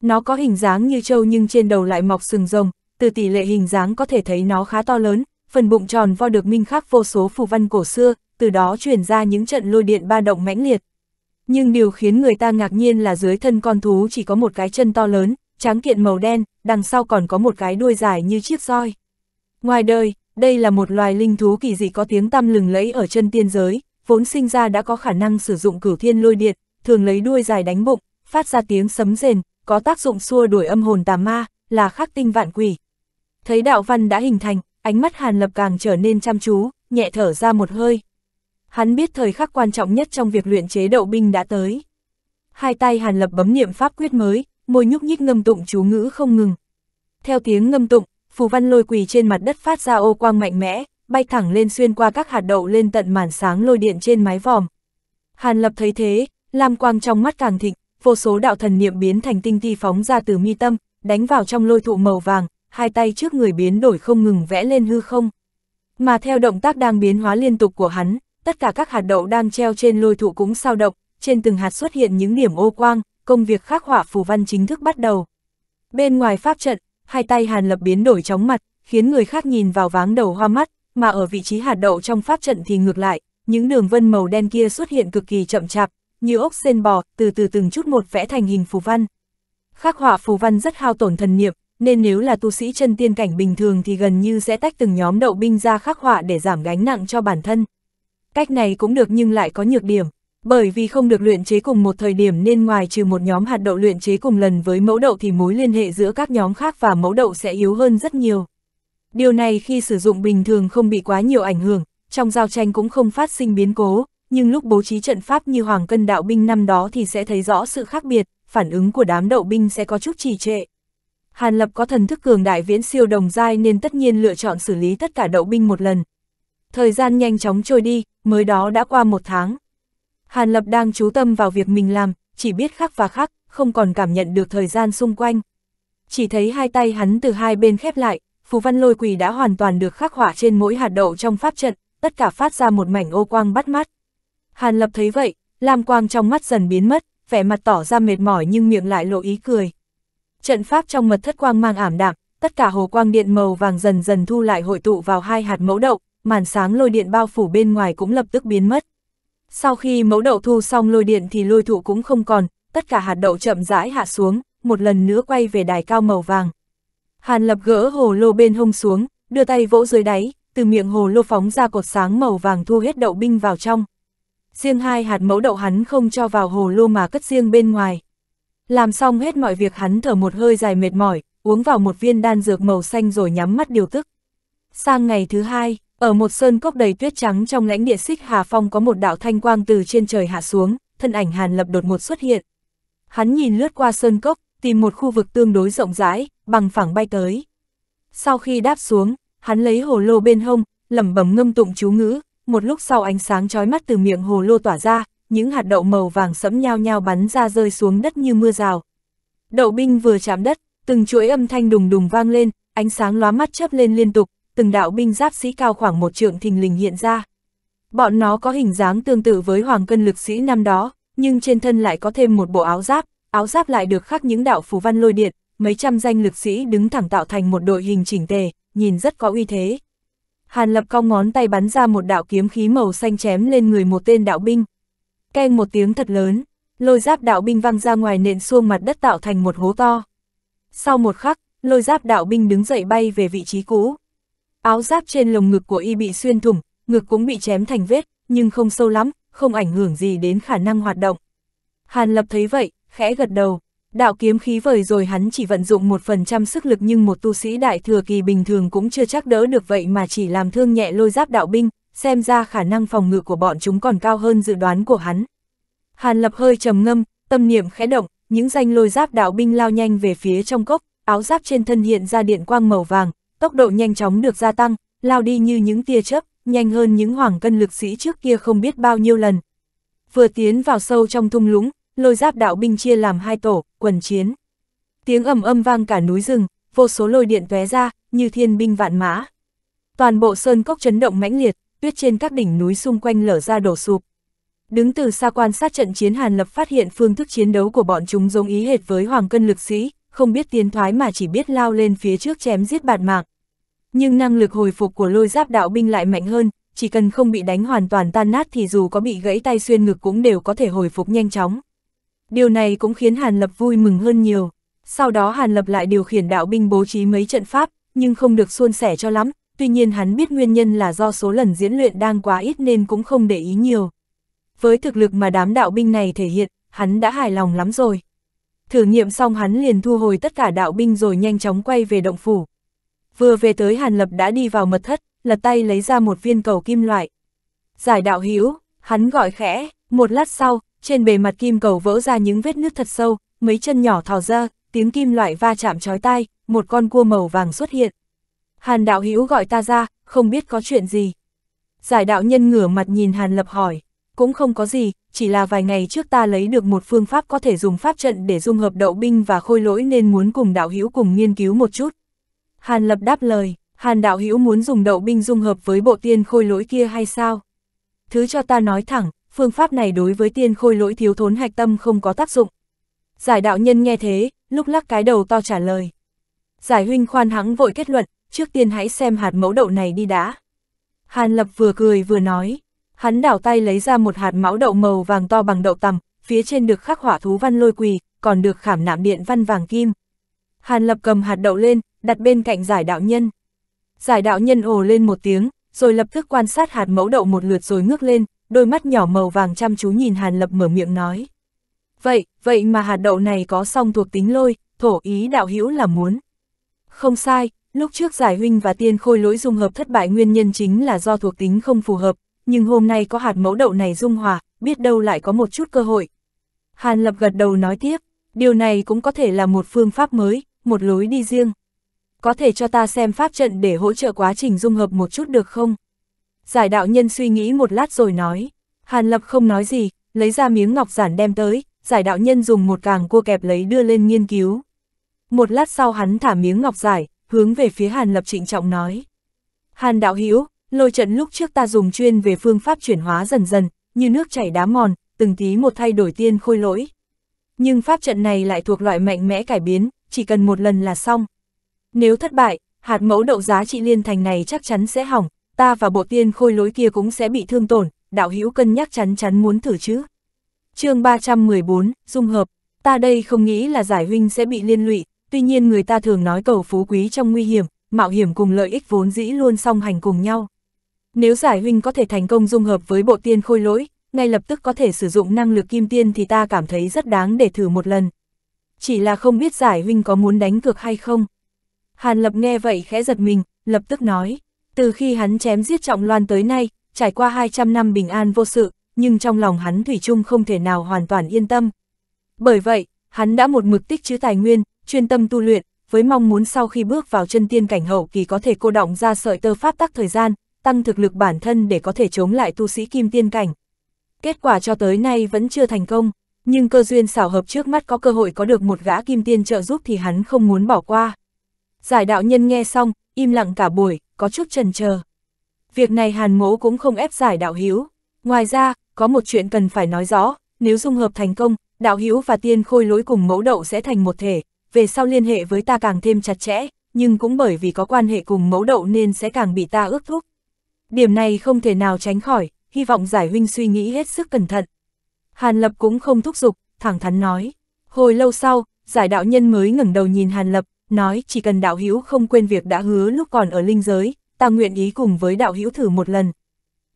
Speaker 1: Nó có hình dáng như trâu nhưng trên đầu lại mọc sừng rồng, từ tỷ lệ hình dáng có thể thấy nó khá to lớn, phần bụng tròn vo được minh khắc vô số phù văn cổ xưa, từ đó truyền ra những trận lôi điện ba động mãnh liệt. Nhưng điều khiến người ta ngạc nhiên là dưới thân con thú chỉ có một cái chân to lớn, tráng kiện màu đen, đằng sau còn có một cái đuôi dài như chiếc roi. Ngoài đời, đây là một loài linh thú kỳ dị có tiếng tăm lừng lẫy ở chân tiên giới, vốn sinh ra đã có khả năng sử dụng cửu thiên lôi điện, thường lấy đuôi dài đánh bụng, phát ra tiếng sấm rền, có tác dụng xua đuổi âm hồn tà ma, là khắc tinh vạn quỷ. Thấy đạo văn đã hình thành, ánh mắt Hàn Lập càng trở nên chăm chú, nhẹ thở ra một hơi, Hắn biết thời khắc quan trọng nhất trong việc luyện chế đậu binh đã tới. Hai tay Hàn Lập bấm niệm pháp quyết mới, môi nhúc nhích ngâm tụng chú ngữ không ngừng. Theo tiếng ngâm tụng, phù văn lôi quỳ trên mặt đất phát ra ô quang mạnh mẽ, bay thẳng lên xuyên qua các hạt đậu lên tận màn sáng lôi điện trên mái vòm. Hàn Lập thấy thế, lam quang trong mắt càng thịnh, vô số đạo thần niệm biến thành tinh ti phóng ra từ mi tâm, đánh vào trong lôi thụ màu vàng, hai tay trước người biến đổi không ngừng vẽ lên hư không. Mà theo động tác đang biến hóa liên tục của hắn, tất cả các hạt đậu đang treo trên lôi thụ cũng sao động, trên từng hạt xuất hiện những điểm ô quang, công việc khắc họa phù văn chính thức bắt đầu. Bên ngoài pháp trận, hai tay Hàn Lập biến đổi chóng mặt, khiến người khác nhìn vào váng đầu hoa mắt, mà ở vị trí hạt đậu trong pháp trận thì ngược lại, những đường vân màu đen kia xuất hiện cực kỳ chậm chạp, như ốc sen bò, từ từ từng chút một vẽ thành hình phù văn. Khắc họa phù văn rất hao tổn thần niệm, nên nếu là tu sĩ chân tiên cảnh bình thường thì gần như sẽ tách từng nhóm đậu binh ra khắc họa để giảm gánh nặng cho bản thân cách này cũng được nhưng lại có nhược điểm. Bởi vì không được luyện chế cùng một thời điểm nên ngoài trừ một nhóm hạt đậu luyện chế cùng lần với mẫu đậu thì mối liên hệ giữa các nhóm khác và mẫu đậu sẽ yếu hơn rất nhiều. Điều này khi sử dụng bình thường không bị quá nhiều ảnh hưởng, trong giao tranh cũng không phát sinh biến cố, nhưng lúc bố trí trận pháp như Hoàng Cân Đạo Binh năm đó thì sẽ thấy rõ sự khác biệt, phản ứng của đám đậu binh sẽ có chút trì trệ. Hàn Lập có thần thức cường đại viễn siêu đồng giai nên tất nhiên lựa chọn xử lý tất cả đậu binh một lần, thời gian nhanh chóng trôi đi, mới đó đã qua một tháng. Hàn Lập đang chú tâm vào việc mình làm, chỉ biết khắc và khắc, không còn cảm nhận được thời gian xung quanh. Chỉ thấy hai tay hắn từ hai bên khép lại, phù văn lôi quỳ đã hoàn toàn được khắc họa trên mỗi hạt đậu trong pháp trận, tất cả phát ra một mảnh ô quang bắt mắt. Hàn Lập thấy vậy, lam quang trong mắt dần biến mất, vẻ mặt tỏ ra mệt mỏi nhưng miệng lại lộ ý cười. Trận pháp trong mật thất quang mang ảm đạm, tất cả hồ quang điện màu vàng dần dần thu lại hội tụ vào hai hạt mẫu đậu, màn sáng lôi điện bao phủ bên ngoài cũng lập tức biến mất. Sau khi mẫu đậu thu xong lôi điện thì lôi thụ cũng không còn, tất cả hạt đậu chậm rãi hạ xuống, một lần nữa quay về đài cao màu vàng. Hàn lập gỡ hồ lô bên hông xuống, đưa tay vỗ dưới đáy, từ miệng hồ lô phóng ra cột sáng màu vàng thu hết đậu binh vào trong. Riêng hai hạt mẫu đậu hắn không cho vào hồ lô mà cất riêng bên ngoài. Làm xong hết mọi việc hắn thở một hơi dài mệt mỏi, uống vào một viên đan dược màu xanh rồi nhắm mắt điều tức. Sang ngày thứ hai, ở một sơn cốc đầy tuyết trắng trong lãnh địa xích Hà Phong có một đạo thanh quang từ trên trời hạ xuống, thân ảnh Hàn Lập đột ngột xuất hiện. Hắn nhìn lướt qua sơn cốc, tìm một khu vực tương đối rộng rãi, bằng phẳng bay tới. Sau khi đáp xuống, hắn lấy hồ lô bên hông, lẩm bẩm ngâm tụng chú ngữ, một lúc sau ánh sáng chói mắt từ miệng hồ lô tỏa ra, những hạt đậu màu vàng sẫm nhao nhao bắn ra rơi xuống đất như mưa rào. Đậu binh vừa chạm đất, từng chuỗi âm thanh đùng đùng vang lên, ánh sáng lóa mắt chớp lên liên tục, từng đạo binh giáp sĩ cao khoảng một trượng thình lình hiện ra. Bọn nó có hình dáng tương tự với hoàng cân lực sĩ năm đó, nhưng trên thân lại có thêm một bộ áo giáp, áo giáp lại được khắc những đạo phù văn lôi điện, mấy trăm danh lực sĩ đứng thẳng tạo thành một đội hình chỉnh tề, nhìn rất có uy thế. Hàn lập cong ngón tay bắn ra một đạo kiếm khí màu xanh chém lên người một tên đạo binh. Keng một tiếng thật lớn, lôi giáp đạo binh văng ra ngoài nện xuông mặt đất tạo thành một hố to. Sau một khắc, lôi giáp đạo binh đứng dậy bay về vị trí cũ. Áo giáp trên lồng ngực của y bị xuyên thủng, ngực cũng bị chém thành vết, nhưng không sâu lắm, không ảnh hưởng gì đến khả năng hoạt động. Hàn Lập thấy vậy, khẽ gật đầu. Đạo kiếm khí vời rồi hắn chỉ vận dụng một phần trăm sức lực nhưng một tu sĩ đại thừa kỳ bình thường cũng chưa chắc đỡ được vậy mà chỉ làm thương nhẹ lôi giáp đạo binh, xem ra khả năng phòng ngự của bọn chúng còn cao hơn dự đoán của hắn. Hàn Lập hơi trầm ngâm, tâm niệm khẽ động, những danh lôi giáp đạo binh lao nhanh về phía trong cốc, áo giáp trên thân hiện ra điện quang màu vàng, tốc độ nhanh chóng được gia tăng, lao đi như những tia chớp, nhanh hơn những hoàng cân lực sĩ trước kia không biết bao nhiêu lần. Vừa tiến vào sâu trong thung lũng, lôi giáp đạo binh chia làm hai tổ, quần chiến. Tiếng ầm âm vang cả núi rừng, vô số lôi điện tóe ra, như thiên binh vạn mã. Toàn bộ sơn cốc chấn động mãnh liệt, tuyết trên các đỉnh núi xung quanh lở ra đổ sụp. Đứng từ xa quan sát trận chiến Hàn Lập phát hiện phương thức chiến đấu của bọn chúng giống ý hệt với hoàng cân lực sĩ, không biết tiến thoái mà chỉ biết lao lên phía trước chém giết bạt mạng. Nhưng năng lực hồi phục của lôi giáp đạo binh lại mạnh hơn, chỉ cần không bị đánh hoàn toàn tan nát thì dù có bị gãy tay xuyên ngực cũng đều có thể hồi phục nhanh chóng. Điều này cũng khiến Hàn Lập vui mừng hơn nhiều. Sau đó Hàn Lập lại điều khiển đạo binh bố trí mấy trận pháp, nhưng không được suôn sẻ cho lắm, tuy nhiên hắn biết nguyên nhân là do số lần diễn luyện đang quá ít nên cũng không để ý nhiều. Với thực lực mà đám đạo binh này thể hiện, hắn đã hài lòng lắm rồi. Thử nghiệm xong hắn liền thu hồi tất cả đạo binh rồi nhanh chóng quay về động phủ vừa về tới Hàn Lập đã đi vào mật thất, lật tay lấy ra một viên cầu kim loại. Giải đạo hiếu, hắn gọi khẽ, một lát sau, trên bề mặt kim cầu vỡ ra những vết nứt thật sâu, mấy chân nhỏ thò ra, tiếng kim loại va chạm chói tai, một con cua màu vàng xuất hiện. Hàn đạo hiếu gọi ta ra, không biết có chuyện gì. Giải đạo nhân ngửa mặt nhìn Hàn Lập hỏi, cũng không có gì, chỉ là vài ngày trước ta lấy được một phương pháp có thể dùng pháp trận để dung hợp đậu binh và khôi lỗi nên muốn cùng đạo hiếu cùng nghiên cứu một chút. Hàn Lập đáp lời, Hàn Đạo Hữu muốn dùng đậu binh dung hợp với bộ tiên khôi lỗi kia hay sao? Thứ cho ta nói thẳng, phương pháp này đối với tiên khôi lỗi thiếu thốn hạch tâm không có tác dụng. Giải đạo nhân nghe thế, lúc lắc cái đầu to trả lời. Giải huynh khoan hắng vội kết luận, trước tiên hãy xem hạt mẫu đậu này đi đã. Hàn Lập vừa cười vừa nói, hắn đảo tay lấy ra một hạt mẫu đậu màu vàng to bằng đậu tằm, phía trên được khắc họa thú văn lôi quỳ, còn được khảm nạm điện văn vàng kim. Hàn Lập cầm hạt đậu lên, đặt bên cạnh giải đạo nhân. Giải đạo nhân ồ lên một tiếng, rồi lập tức quan sát hạt mẫu đậu một lượt rồi ngước lên, đôi mắt nhỏ màu vàng chăm chú nhìn Hàn Lập mở miệng nói. Vậy, vậy mà hạt đậu này có song thuộc tính lôi, thổ ý đạo hữu là muốn. Không sai, lúc trước giải huynh và tiên khôi lỗi dung hợp thất bại nguyên nhân chính là do thuộc tính không phù hợp, nhưng hôm nay có hạt mẫu đậu này dung hòa, biết đâu lại có một chút cơ hội. Hàn Lập gật đầu nói tiếp, điều này cũng có thể là một phương pháp mới, một lối đi riêng. Có thể cho ta xem pháp trận để hỗ trợ quá trình dung hợp một chút được không? Giải đạo nhân suy nghĩ một lát rồi nói. Hàn Lập không nói gì, lấy ra miếng ngọc giản đem tới, giải đạo nhân dùng một càng cua kẹp lấy đưa lên nghiên cứu. Một lát sau hắn thả miếng ngọc giải, hướng về phía Hàn Lập trịnh trọng nói. Hàn đạo hữu lôi trận lúc trước ta dùng chuyên về phương pháp chuyển hóa dần dần, như nước chảy đá mòn, từng tí một thay đổi tiên khôi lỗi. Nhưng pháp trận này lại thuộc loại mạnh mẽ cải biến, chỉ cần một lần là xong. Nếu thất bại, hạt mẫu đậu giá trị liên thành này chắc chắn sẽ hỏng, ta và bộ tiên khôi lối kia cũng sẽ bị thương tổn, đạo hữu cân nhắc chắn chắn muốn thử chứ. chương 314, Dung Hợp, ta đây không nghĩ là giải huynh sẽ bị liên lụy, tuy nhiên người ta thường nói cầu phú quý trong nguy hiểm, mạo hiểm cùng lợi ích vốn dĩ luôn song hành cùng nhau. Nếu giải huynh có thể thành công dung hợp với bộ tiên khôi lỗi, ngay lập tức có thể sử dụng năng lực kim tiên thì ta cảm thấy rất đáng để thử một lần, chỉ là không biết giải huynh có muốn đánh cược hay không. Hàn Lập nghe vậy khẽ giật mình, lập tức nói, từ khi hắn chém giết trọng loan tới nay, trải qua 200 năm bình an vô sự, nhưng trong lòng hắn Thủy chung không thể nào hoàn toàn yên tâm. Bởi vậy, hắn đã một mực tích chữ tài nguyên, chuyên tâm tu luyện, với mong muốn sau khi bước vào chân tiên cảnh hậu kỳ có thể cô động ra sợi tơ pháp tắc thời gian, tăng thực lực bản thân để có thể chống lại tu sĩ kim tiên cảnh. Kết quả cho tới nay vẫn chưa thành công nhưng cơ duyên xảo hợp trước mắt có cơ hội có được một gã kim tiên trợ giúp thì hắn không muốn bỏ qua. Giải đạo nhân nghe xong, im lặng cả buổi, có chút trần chờ. Việc này hàn mố cũng không ép giải đạo hiếu. Ngoài ra, có một chuyện cần phải nói rõ, nếu dung hợp thành công, đạo hiếu và tiên khôi lối cùng mẫu đậu sẽ thành một thể, về sau liên hệ với ta càng thêm chặt chẽ, nhưng cũng bởi vì có quan hệ cùng mẫu đậu nên sẽ càng bị ta ước thúc. Điểm này không thể nào tránh khỏi, hy vọng giải huynh suy nghĩ hết sức cẩn thận. Hàn Lập cũng không thúc giục, thẳng thắn nói. Hồi lâu sau, giải đạo nhân mới ngẩng đầu nhìn Hàn Lập, nói chỉ cần đạo hữu không quên việc đã hứa lúc còn ở linh giới, ta nguyện ý cùng với đạo hữu thử một lần.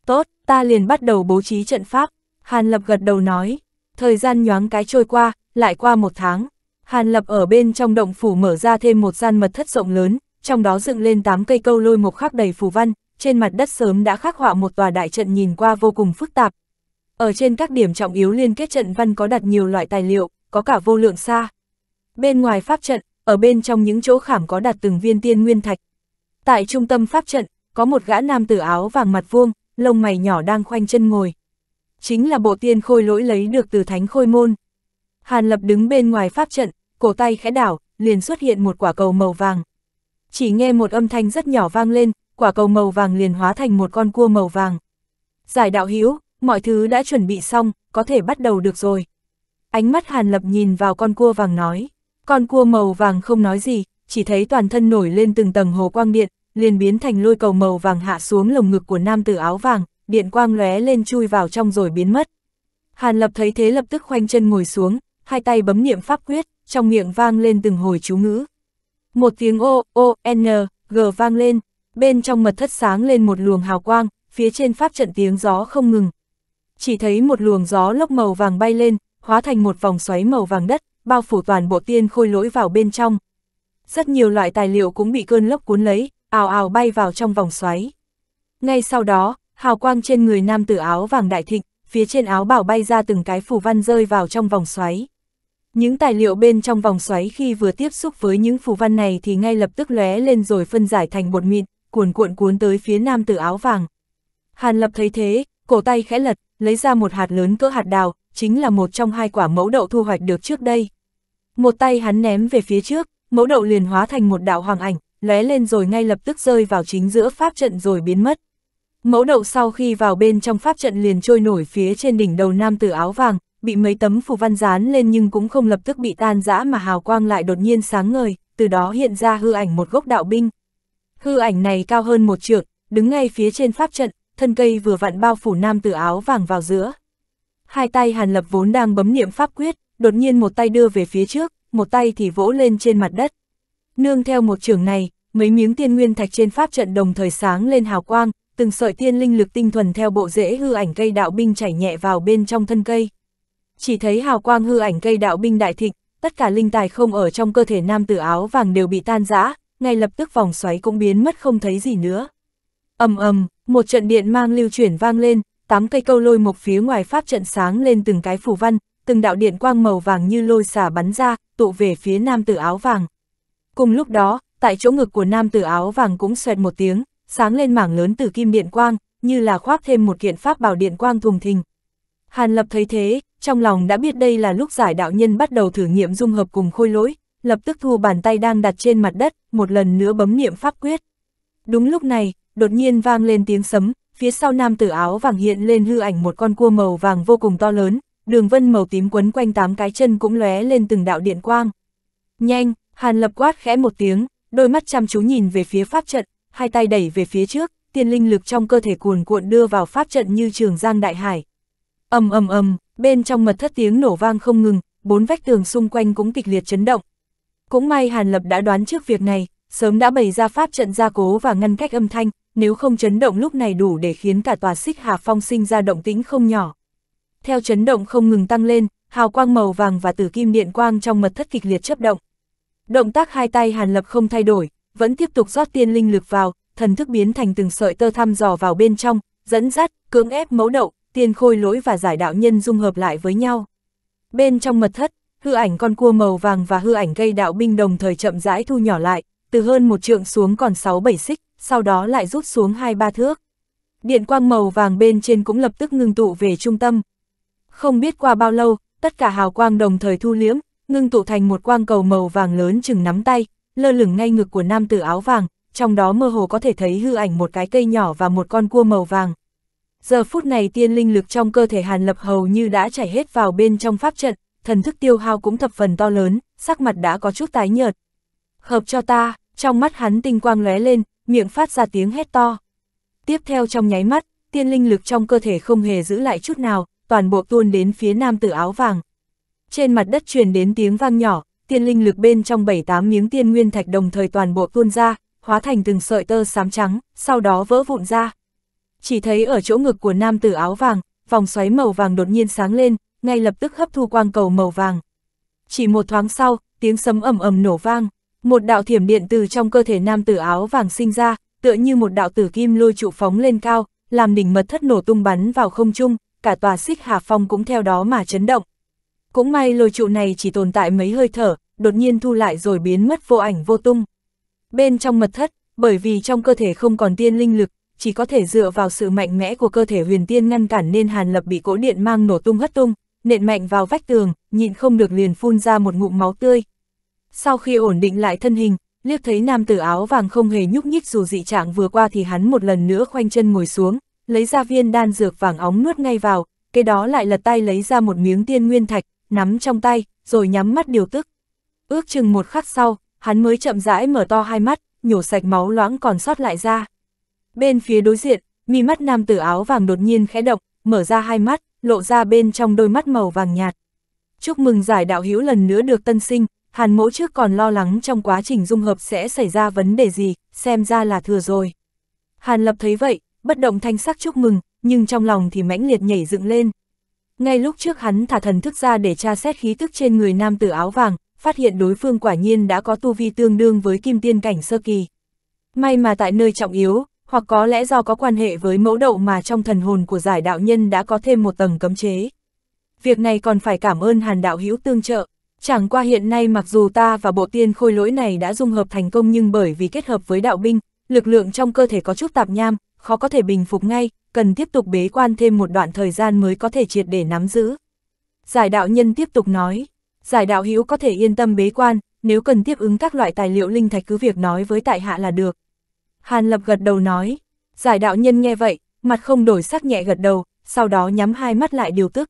Speaker 1: Tốt, ta liền bắt đầu bố trí trận pháp. Hàn Lập gật đầu nói. Thời gian nhoáng cái trôi qua, lại qua một tháng. Hàn Lập ở bên trong động phủ mở ra thêm một gian mật thất rộng lớn, trong đó dựng lên tám cây câu lôi một khắc đầy phù văn, trên mặt đất sớm đã khắc họa một tòa đại trận nhìn qua vô cùng phức tạp, ở trên các điểm trọng yếu liên kết trận văn có đặt nhiều loại tài liệu, có cả vô lượng xa. Bên ngoài pháp trận, ở bên trong những chỗ khảm có đặt từng viên tiên nguyên thạch. Tại trung tâm pháp trận, có một gã nam tử áo vàng mặt vuông, lông mày nhỏ đang khoanh chân ngồi. Chính là bộ tiên khôi lỗi lấy được từ thánh khôi môn. Hàn lập đứng bên ngoài pháp trận, cổ tay khẽ đảo, liền xuất hiện một quả cầu màu vàng. Chỉ nghe một âm thanh rất nhỏ vang lên, quả cầu màu vàng liền hóa thành một con cua màu vàng. Giải đạo hữu mọi thứ đã chuẩn bị xong, có thể bắt đầu được rồi. Ánh mắt Hàn Lập nhìn vào con cua vàng nói, con cua màu vàng không nói gì, chỉ thấy toàn thân nổi lên từng tầng hồ quang điện, liền biến thành lôi cầu màu vàng hạ xuống lồng ngực của nam tử áo vàng, điện quang lóe lên chui vào trong rồi biến mất. Hàn Lập thấy thế lập tức khoanh chân ngồi xuống, hai tay bấm niệm pháp quyết, trong miệng vang lên từng hồi chú ngữ. Một tiếng ô, ô, n, g vang lên, bên trong mật thất sáng lên một luồng hào quang, phía trên pháp trận tiếng gió không ngừng, chỉ thấy một luồng gió lốc màu vàng bay lên, hóa thành một vòng xoáy màu vàng đất, bao phủ toàn bộ tiên khôi lỗi vào bên trong. Rất nhiều loại tài liệu cũng bị cơn lốc cuốn lấy, ào ào bay vào trong vòng xoáy. Ngay sau đó, hào quang trên người nam tử áo vàng đại thịnh, phía trên áo bảo bay ra từng cái phù văn rơi vào trong vòng xoáy. Những tài liệu bên trong vòng xoáy khi vừa tiếp xúc với những phù văn này thì ngay lập tức lóe lên rồi phân giải thành bột mịn, cuồn cuộn cuốn tới phía nam tử áo vàng. Hàn Lập thấy thế, cổ tay khẽ lật, lấy ra một hạt lớn cỡ hạt đào, chính là một trong hai quả mẫu đậu thu hoạch được trước đây. Một tay hắn ném về phía trước, mẫu đậu liền hóa thành một đạo hoàng ảnh, lóe lên rồi ngay lập tức rơi vào chính giữa pháp trận rồi biến mất. Mẫu đậu sau khi vào bên trong pháp trận liền trôi nổi phía trên đỉnh đầu nam tử áo vàng, bị mấy tấm phù văn dán lên nhưng cũng không lập tức bị tan rã mà hào quang lại đột nhiên sáng ngời, từ đó hiện ra hư ảnh một gốc đạo binh. Hư ảnh này cao hơn một trượng, đứng ngay phía trên pháp trận, thân cây vừa vặn bao phủ nam tử áo vàng vào giữa. Hai tay Hàn Lập vốn đang bấm niệm pháp quyết, đột nhiên một tay đưa về phía trước, một tay thì vỗ lên trên mặt đất. Nương theo một trường này, mấy miếng tiên nguyên thạch trên pháp trận đồng thời sáng lên hào quang, từng sợi tiên linh lực tinh thuần theo bộ rễ hư ảnh cây đạo binh chảy nhẹ vào bên trong thân cây. Chỉ thấy hào quang hư ảnh cây đạo binh đại thịnh, tất cả linh tài không ở trong cơ thể nam tử áo vàng đều bị tan rã, ngay lập tức vòng xoáy cũng biến mất không thấy gì nữa. Ầm ầm, một trận điện mang lưu chuyển vang lên, tám cây câu lôi mộc phía ngoài pháp trận sáng lên từng cái phù văn, từng đạo điện quang màu vàng như lôi xả bắn ra, tụ về phía nam tử áo vàng. Cùng lúc đó, tại chỗ ngực của nam tử áo vàng cũng xoẹt một tiếng, sáng lên mảng lớn từ kim điện quang, như là khoác thêm một kiện pháp bảo điện quang thùng thình. Hàn Lập thấy thế, trong lòng đã biết đây là lúc giải đạo nhân bắt đầu thử nghiệm dung hợp cùng khôi lỗi, lập tức thu bàn tay đang đặt trên mặt đất, một lần nữa bấm niệm pháp quyết. Đúng lúc này, đột nhiên vang lên tiếng sấm, phía sau nam tử áo vàng hiện lên hư ảnh một con cua màu vàng vô cùng to lớn, đường vân màu tím quấn quanh tám cái chân cũng lóe lên từng đạo điện quang. Nhanh, Hàn Lập quát khẽ một tiếng, đôi mắt chăm chú nhìn về phía pháp trận, hai tay đẩy về phía trước, tiên linh lực trong cơ thể cuồn cuộn đưa vào pháp trận như trường giang đại hải. Ầm ầm ầm, bên trong mật thất tiếng nổ vang không ngừng, bốn vách tường xung quanh cũng kịch liệt chấn động. Cũng may Hàn Lập đã đoán trước việc này, sớm đã bày ra pháp trận gia cố và ngăn cách âm thanh, nếu không chấn động lúc này đủ để khiến cả tòa xích hà phong sinh ra động tĩnh không nhỏ. Theo chấn động không ngừng tăng lên, hào quang màu vàng và tử kim điện quang trong mật thất kịch liệt chấp động. Động tác hai tay Hàn Lập không thay đổi, vẫn tiếp tục rót tiên linh lực vào, thần thức biến thành từng sợi tơ thăm dò vào bên trong, dẫn dắt, cưỡng ép mẫu đậu, tiên khôi lỗi và giải đạo nhân dung hợp lại với nhau. Bên trong mật thất, hư ảnh con cua màu vàng và hư ảnh cây đạo binh đồng thời chậm rãi thu nhỏ lại, từ hơn một trượng xuống còn 6 7 xích sau đó lại rút xuống hai ba thước. Điện quang màu vàng bên trên cũng lập tức ngưng tụ về trung tâm. Không biết qua bao lâu, tất cả hào quang đồng thời thu liễm, ngưng tụ thành một quang cầu màu vàng lớn chừng nắm tay, lơ lửng ngay ngực của nam tử áo vàng, trong đó mơ hồ có thể thấy hư ảnh một cái cây nhỏ và một con cua màu vàng. Giờ phút này tiên linh lực trong cơ thể Hàn Lập hầu như đã chảy hết vào bên trong pháp trận, thần thức tiêu hao cũng thập phần to lớn, sắc mặt đã có chút tái nhợt. Hợp cho ta, trong mắt hắn tinh quang lóe lên, miệng phát ra tiếng hét to. Tiếp theo trong nháy mắt, tiên linh lực trong cơ thể không hề giữ lại chút nào, toàn bộ tuôn đến phía nam tử áo vàng. Trên mặt đất truyền đến tiếng vang nhỏ, tiên linh lực bên trong 7-8 miếng tiên nguyên thạch đồng thời toàn bộ tuôn ra, hóa thành từng sợi tơ xám trắng, sau đó vỡ vụn ra. Chỉ thấy ở chỗ ngực của nam tử áo vàng, vòng xoáy màu vàng đột nhiên sáng lên, ngay lập tức hấp thu quang cầu màu vàng. Chỉ một thoáng sau, tiếng sấm ầm ầm nổ vang. Một đạo thiểm điện từ trong cơ thể nam tử áo vàng sinh ra, tựa như một đạo tử kim lôi trụ phóng lên cao, làm đỉnh mật thất nổ tung bắn vào không trung, cả tòa xích hà phong cũng theo đó mà chấn động. Cũng may lôi trụ này chỉ tồn tại mấy hơi thở, đột nhiên thu lại rồi biến mất vô ảnh vô tung. Bên trong mật thất, bởi vì trong cơ thể không còn tiên linh lực, chỉ có thể dựa vào sự mạnh mẽ của cơ thể huyền tiên ngăn cản nên Hàn Lập bị cỗ điện mang nổ tung hất tung, nện mạnh vào vách tường, nhịn không được liền phun ra một ngụm máu tươi, sau khi ổn định lại thân hình, liếc thấy nam tử áo vàng không hề nhúc nhích dù dị trạng vừa qua thì hắn một lần nữa khoanh chân ngồi xuống, lấy ra viên đan dược vàng óng nuốt ngay vào, cái đó lại lật tay lấy ra một miếng tiên nguyên thạch, nắm trong tay, rồi nhắm mắt điều tức. Ước chừng một khắc sau, hắn mới chậm rãi mở to hai mắt, nhổ sạch máu loãng còn sót lại ra. Bên phía đối diện, mi mắt nam tử áo vàng đột nhiên khẽ động, mở ra hai mắt, lộ ra bên trong đôi mắt màu vàng nhạt. Chúc mừng giải đạo hữu lần nữa được tân sinh, Hàn mỗ trước còn lo lắng trong quá trình dung hợp sẽ xảy ra vấn đề gì, xem ra là thừa rồi. Hàn lập thấy vậy, bất động thanh sắc chúc mừng, nhưng trong lòng thì mãnh liệt nhảy dựng lên. Ngay lúc trước hắn thả thần thức ra để tra xét khí tức trên người nam tử áo vàng, phát hiện đối phương quả nhiên đã có tu vi tương đương với kim tiên cảnh sơ kỳ. May mà tại nơi trọng yếu, hoặc có lẽ do có quan hệ với mẫu đậu mà trong thần hồn của giải đạo nhân đã có thêm một tầng cấm chế. Việc này còn phải cảm ơn hàn đạo hữu tương trợ, Chẳng qua hiện nay mặc dù ta và bộ tiên khôi lỗi này đã dung hợp thành công nhưng bởi vì kết hợp với đạo binh, lực lượng trong cơ thể có chút tạp nham, khó có thể bình phục ngay, cần tiếp tục bế quan thêm một đoạn thời gian mới có thể triệt để nắm giữ. Giải đạo nhân tiếp tục nói, giải đạo hữu có thể yên tâm bế quan, nếu cần tiếp ứng các loại tài liệu linh thạch cứ việc nói với tại hạ là được. Hàn Lập gật đầu nói, giải đạo nhân nghe vậy, mặt không đổi sắc nhẹ gật đầu, sau đó nhắm hai mắt lại điều tức.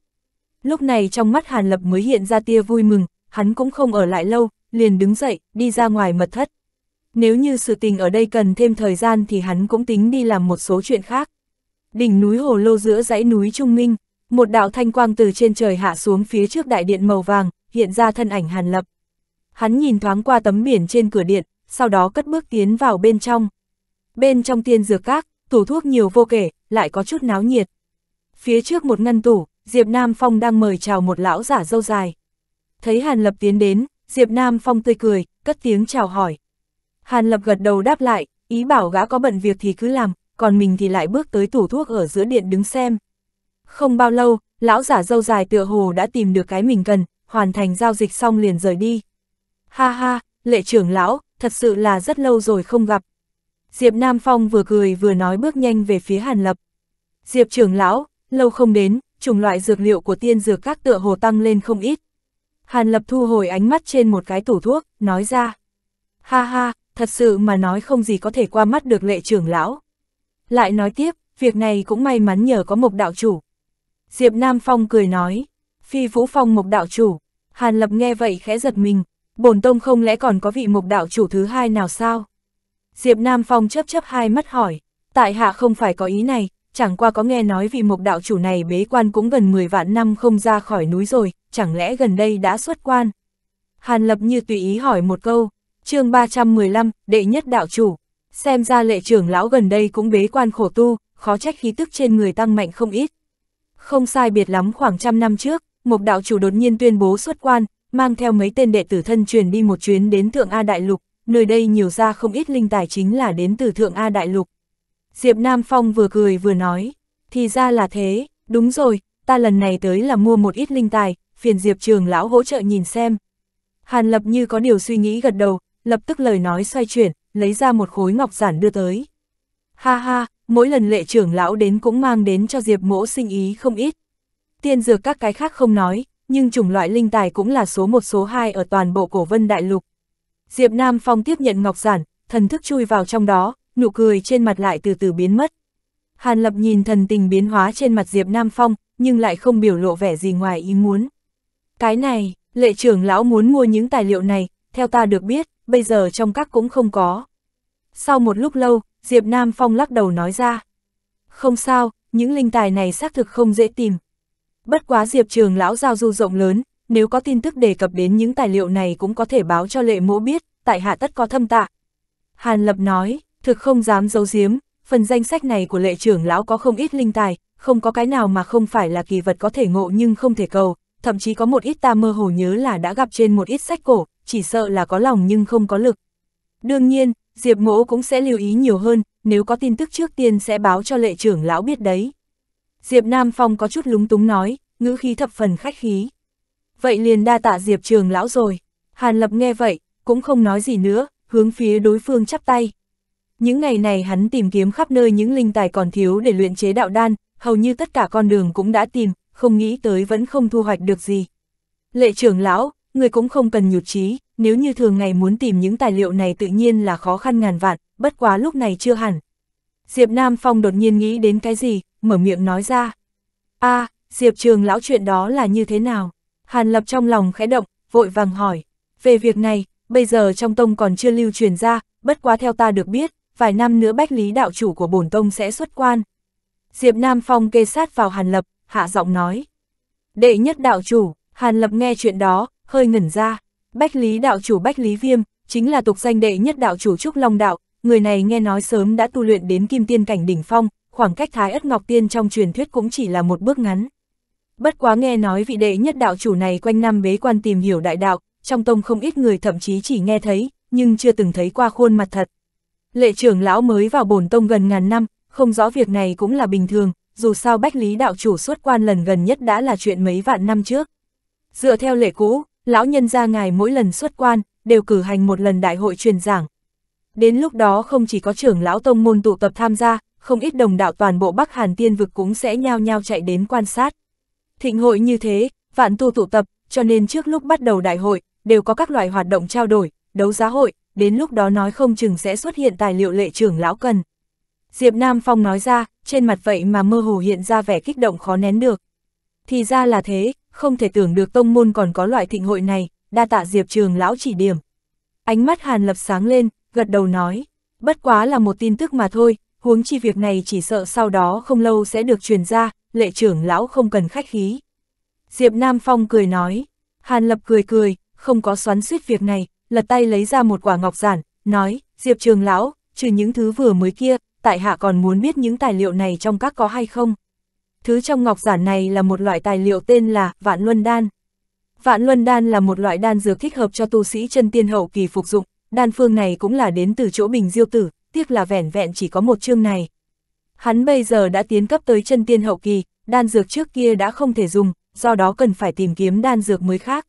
Speaker 1: Lúc này trong mắt Hàn Lập mới hiện ra tia vui mừng, hắn cũng không ở lại lâu, liền đứng dậy, đi ra ngoài mật thất. Nếu như sự tình ở đây cần thêm thời gian thì hắn cũng tính đi làm một số chuyện khác. Đỉnh núi hồ lô giữa dãy núi Trung Minh, một đạo thanh quang từ trên trời hạ xuống phía trước đại điện màu vàng, hiện ra thân ảnh Hàn Lập. Hắn nhìn thoáng qua tấm biển trên cửa điện, sau đó cất bước tiến vào bên trong. Bên trong tiên dược các, tủ thuốc nhiều vô kể, lại có chút náo nhiệt. Phía trước một ngăn tủ, Diệp Nam Phong đang mời chào một lão giả dâu dài. Thấy Hàn Lập tiến đến, Diệp Nam Phong tươi cười, cất tiếng chào hỏi. Hàn Lập gật đầu đáp lại, ý bảo gã có bận việc thì cứ làm, còn mình thì lại bước tới tủ thuốc ở giữa điện đứng xem. Không bao lâu, lão giả dâu dài tựa hồ đã tìm được cái mình cần, hoàn thành giao dịch xong liền rời đi. Ha ha, lệ trưởng lão, thật sự là rất lâu rồi không gặp. Diệp Nam Phong vừa cười vừa nói bước nhanh về phía Hàn Lập. Diệp trưởng lão, lâu không đến, chủng loại dược liệu của tiên dược các tựa hồ tăng lên không ít. Hàn Lập thu hồi ánh mắt trên một cái tủ thuốc, nói ra. Ha ha, thật sự mà nói không gì có thể qua mắt được lệ trưởng lão. Lại nói tiếp, việc này cũng may mắn nhờ có mục đạo chủ. Diệp Nam Phong cười nói, phi vũ phong mục đạo chủ. Hàn Lập nghe vậy khẽ giật mình, bổn tông không lẽ còn có vị mục đạo chủ thứ hai nào sao? Diệp Nam Phong chấp chấp hai mắt hỏi, tại hạ không phải có ý này, chẳng qua có nghe nói vì một đạo chủ này bế quan cũng gần 10 vạn năm không ra khỏi núi rồi, chẳng lẽ gần đây đã xuất quan? Hàn Lập như tùy ý hỏi một câu, chương 315, đệ nhất đạo chủ, xem ra lệ trưởng lão gần đây cũng bế quan khổ tu, khó trách khí tức trên người tăng mạnh không ít. Không sai biệt lắm khoảng trăm năm trước, một đạo chủ đột nhiên tuyên bố xuất quan, mang theo mấy tên đệ tử thân truyền đi một chuyến đến Thượng A Đại Lục, nơi đây nhiều ra không ít linh tài chính là đến từ Thượng A Đại Lục. Diệp Nam Phong vừa cười vừa nói, thì ra là thế, đúng rồi, ta lần này tới là mua một ít linh tài, phiền Diệp Trường Lão hỗ trợ nhìn xem. Hàn Lập như có điều suy nghĩ gật đầu, lập tức lời nói xoay chuyển, lấy ra một khối ngọc giản đưa tới. Ha ha, mỗi lần lệ trưởng lão đến cũng mang đến cho Diệp mỗ sinh ý không ít. Tiên dược các cái khác không nói, nhưng chủng loại linh tài cũng là số một số hai ở toàn bộ cổ vân đại lục. Diệp Nam Phong tiếp nhận ngọc giản, thần thức chui vào trong đó, nụ cười trên mặt lại từ từ biến mất. Hàn Lập nhìn thần tình biến hóa trên mặt Diệp Nam Phong, nhưng lại không biểu lộ vẻ gì ngoài ý muốn. Cái này, lệ trưởng lão muốn mua những tài liệu này, theo ta được biết, bây giờ trong các cũng không có. Sau một lúc lâu, Diệp Nam Phong lắc đầu nói ra. Không sao, những linh tài này xác thực không dễ tìm. Bất quá Diệp trường lão giao du rộng lớn, nếu có tin tức đề cập đến những tài liệu này cũng có thể báo cho lệ mỗ biết, tại hạ tất có thâm tạ. Hàn Lập nói, Thực không dám giấu giếm, phần danh sách này của lệ trưởng lão có không ít linh tài, không có cái nào mà không phải là kỳ vật có thể ngộ nhưng không thể cầu, thậm chí có một ít ta mơ hồ nhớ là đã gặp trên một ít sách cổ, chỉ sợ là có lòng nhưng không có lực. Đương nhiên, Diệp Mỗ cũng sẽ lưu ý nhiều hơn, nếu có tin tức trước tiên sẽ báo cho lệ trưởng lão biết đấy. Diệp Nam Phong có chút lúng túng nói, ngữ khí thập phần khách khí. Vậy liền đa tạ Diệp trường lão rồi. Hàn Lập nghe vậy, cũng không nói gì nữa, hướng phía đối phương chắp tay. Những ngày này hắn tìm kiếm khắp nơi những linh tài còn thiếu để luyện chế đạo đan, hầu như tất cả con đường cũng đã tìm, không nghĩ tới vẫn không thu hoạch được gì. Lệ trưởng lão, người cũng không cần nhụt chí, nếu như thường ngày muốn tìm những tài liệu này tự nhiên là khó khăn ngàn vạn, bất quá lúc này chưa hẳn. Diệp Nam Phong đột nhiên nghĩ đến cái gì, mở miệng nói ra. a à, Diệp trường lão chuyện đó là như thế nào? Hàn Lập trong lòng khẽ động, vội vàng hỏi. Về việc này, bây giờ trong tông còn chưa lưu truyền ra, bất quá theo ta được biết, vài năm nữa Bách Lý đạo chủ của bổn tông sẽ xuất quan. Diệp Nam Phong kê sát vào Hàn Lập, hạ giọng nói. Đệ nhất đạo chủ, Hàn Lập nghe chuyện đó, hơi ngẩn ra. Bách Lý đạo chủ Bách Lý Viêm, chính là tục danh đệ nhất đạo chủ Trúc Long Đạo, người này nghe nói sớm đã tu luyện đến kim tiên cảnh đỉnh phong, khoảng cách Thái Ất Ngọc Tiên trong truyền thuyết cũng chỉ là một bước ngắn. Bất quá nghe nói vị đệ nhất đạo chủ này quanh năm bế quan tìm hiểu đại đạo, trong tông không ít người thậm chí chỉ nghe thấy, nhưng chưa từng thấy qua khuôn mặt thật. Lệ trưởng lão mới vào bổn tông gần ngàn năm, không rõ việc này cũng là bình thường, dù sao bách lý đạo chủ xuất quan lần gần nhất đã là chuyện mấy vạn năm trước. Dựa theo lệ cũ, lão nhân gia ngài mỗi lần xuất quan, đều cử hành một lần đại hội truyền giảng. Đến lúc đó không chỉ có trưởng lão tông môn tụ tập tham gia, không ít đồng đạo toàn bộ Bắc Hàn Tiên vực cũng sẽ nhao nhao chạy đến quan sát. Thịnh hội như thế, vạn tu tụ tập, cho nên trước lúc bắt đầu đại hội, đều có các loại hoạt động trao đổi, đấu giá hội, đến lúc đó nói không chừng sẽ xuất hiện tài liệu lệ trưởng lão cần. Diệp Nam Phong nói ra, trên mặt vậy mà mơ hồ hiện ra vẻ kích động khó nén được. Thì ra là thế, không thể tưởng được tông môn còn có loại thịnh hội này, đa tạ Diệp trường lão chỉ điểm. Ánh mắt Hàn Lập sáng lên, gật đầu nói, bất quá là một tin tức mà thôi, huống chi việc này chỉ sợ sau đó không lâu sẽ được truyền ra, lệ trưởng lão không cần khách khí. Diệp Nam Phong cười nói, Hàn Lập cười cười, không có xoắn suýt việc này, lật tay lấy ra một quả ngọc giản, nói, Diệp Trường Lão, trừ những thứ vừa mới kia, tại hạ còn muốn biết những tài liệu này trong các có hay không. Thứ trong ngọc giản này là một loại tài liệu tên là Vạn Luân Đan. Vạn Luân Đan là một loại đan dược thích hợp cho tu sĩ chân tiên hậu kỳ phục dụng, đan phương này cũng là đến từ chỗ Bình Diêu Tử, tiếc là vẻn vẹn chỉ có một chương này. Hắn bây giờ đã tiến cấp tới chân tiên hậu kỳ, đan dược trước kia đã không thể dùng, do đó cần phải tìm kiếm đan dược mới khác.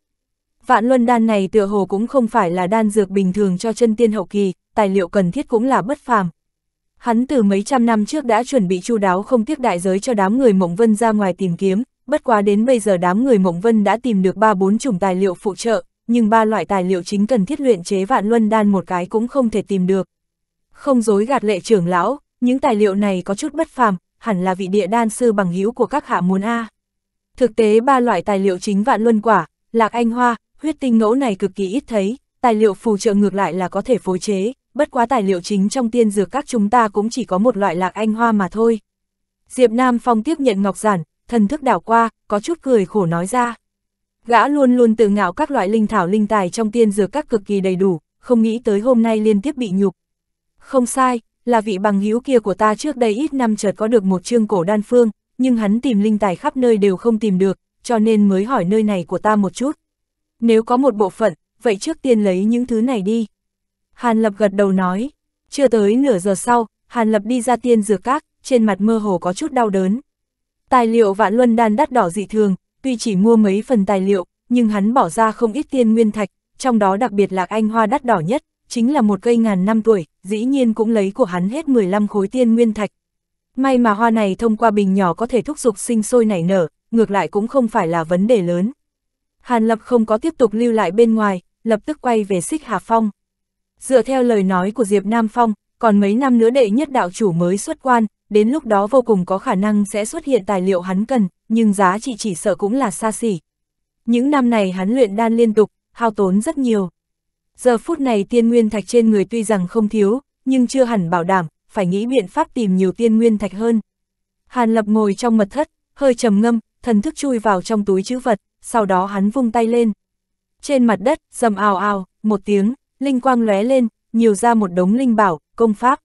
Speaker 1: Vạn luân đan này tựa hồ cũng không phải là đan dược bình thường cho chân tiên hậu kỳ, tài liệu cần thiết cũng là bất phàm. Hắn từ mấy trăm năm trước đã chuẩn bị chu đáo không tiếc đại giới cho đám người Mộng Vân ra ngoài tìm kiếm, bất quá đến bây giờ đám người Mộng Vân đã tìm được ba bốn chủng tài liệu phụ trợ, nhưng ba loại tài liệu chính cần thiết luyện chế vạn luân đan một cái cũng không thể tìm được. Không dối gạt lệ trưởng lão, những tài liệu này có chút bất phàm, hẳn là vị địa đan sư bằng hữu của các hạ muốn A. Thực tế ba loại tài liệu chính vạn luân quả, lạc anh hoa, huyết tinh ngẫu này cực kỳ ít thấy, tài liệu phù trợ ngược lại là có thể phối chế, bất quá tài liệu chính trong tiên dược các chúng ta cũng chỉ có một loại lạc anh hoa mà thôi. Diệp Nam Phong tiếp nhận ngọc giản, thần thức đảo qua, có chút cười khổ nói ra. Gã luôn luôn tự ngạo các loại linh thảo linh tài trong tiên dược các cực kỳ đầy đủ, không nghĩ tới hôm nay liên tiếp bị nhục. Không sai, là vị bằng hữu kia của ta trước đây ít năm chợt có được một chương cổ đan phương, nhưng hắn tìm linh tài khắp nơi đều không tìm được, cho nên mới hỏi nơi này của ta một chút. Nếu có một bộ phận, vậy trước tiên lấy những thứ này đi. Hàn Lập gật đầu nói, chưa tới nửa giờ sau, Hàn Lập đi ra tiên dược các, trên mặt mơ hồ có chút đau đớn. Tài liệu vạn luân đan đắt đỏ dị thường, tuy chỉ mua mấy phần tài liệu, nhưng hắn bỏ ra không ít tiên nguyên thạch, trong đó đặc biệt là anh hoa đắt đỏ nhất, chính là một cây ngàn năm tuổi, dĩ nhiên cũng lấy của hắn hết 15 khối tiên nguyên thạch. May mà hoa này thông qua bình nhỏ có thể thúc giục sinh sôi nảy nở, ngược lại cũng không phải là vấn đề lớn. Hàn Lập không có tiếp tục lưu lại bên ngoài, lập tức quay về xích Hà Phong. Dựa theo lời nói của Diệp Nam Phong, còn mấy năm nữa đệ nhất đạo chủ mới xuất quan, đến lúc đó vô cùng có khả năng sẽ xuất hiện tài liệu hắn cần, nhưng giá trị chỉ sợ cũng là xa xỉ. Những năm này hắn luyện đan liên tục, hao tốn rất nhiều. Giờ phút này tiên nguyên thạch trên người tuy rằng không thiếu, nhưng chưa hẳn bảo đảm, phải nghĩ biện pháp tìm nhiều tiên nguyên thạch hơn. Hàn Lập ngồi trong mật thất, hơi trầm ngâm, thần thức chui vào trong túi chữ vật, sau đó hắn vung tay lên. Trên mặt đất, dầm ào ào, một tiếng, linh quang lóe lên, nhiều ra một đống linh bảo, công pháp.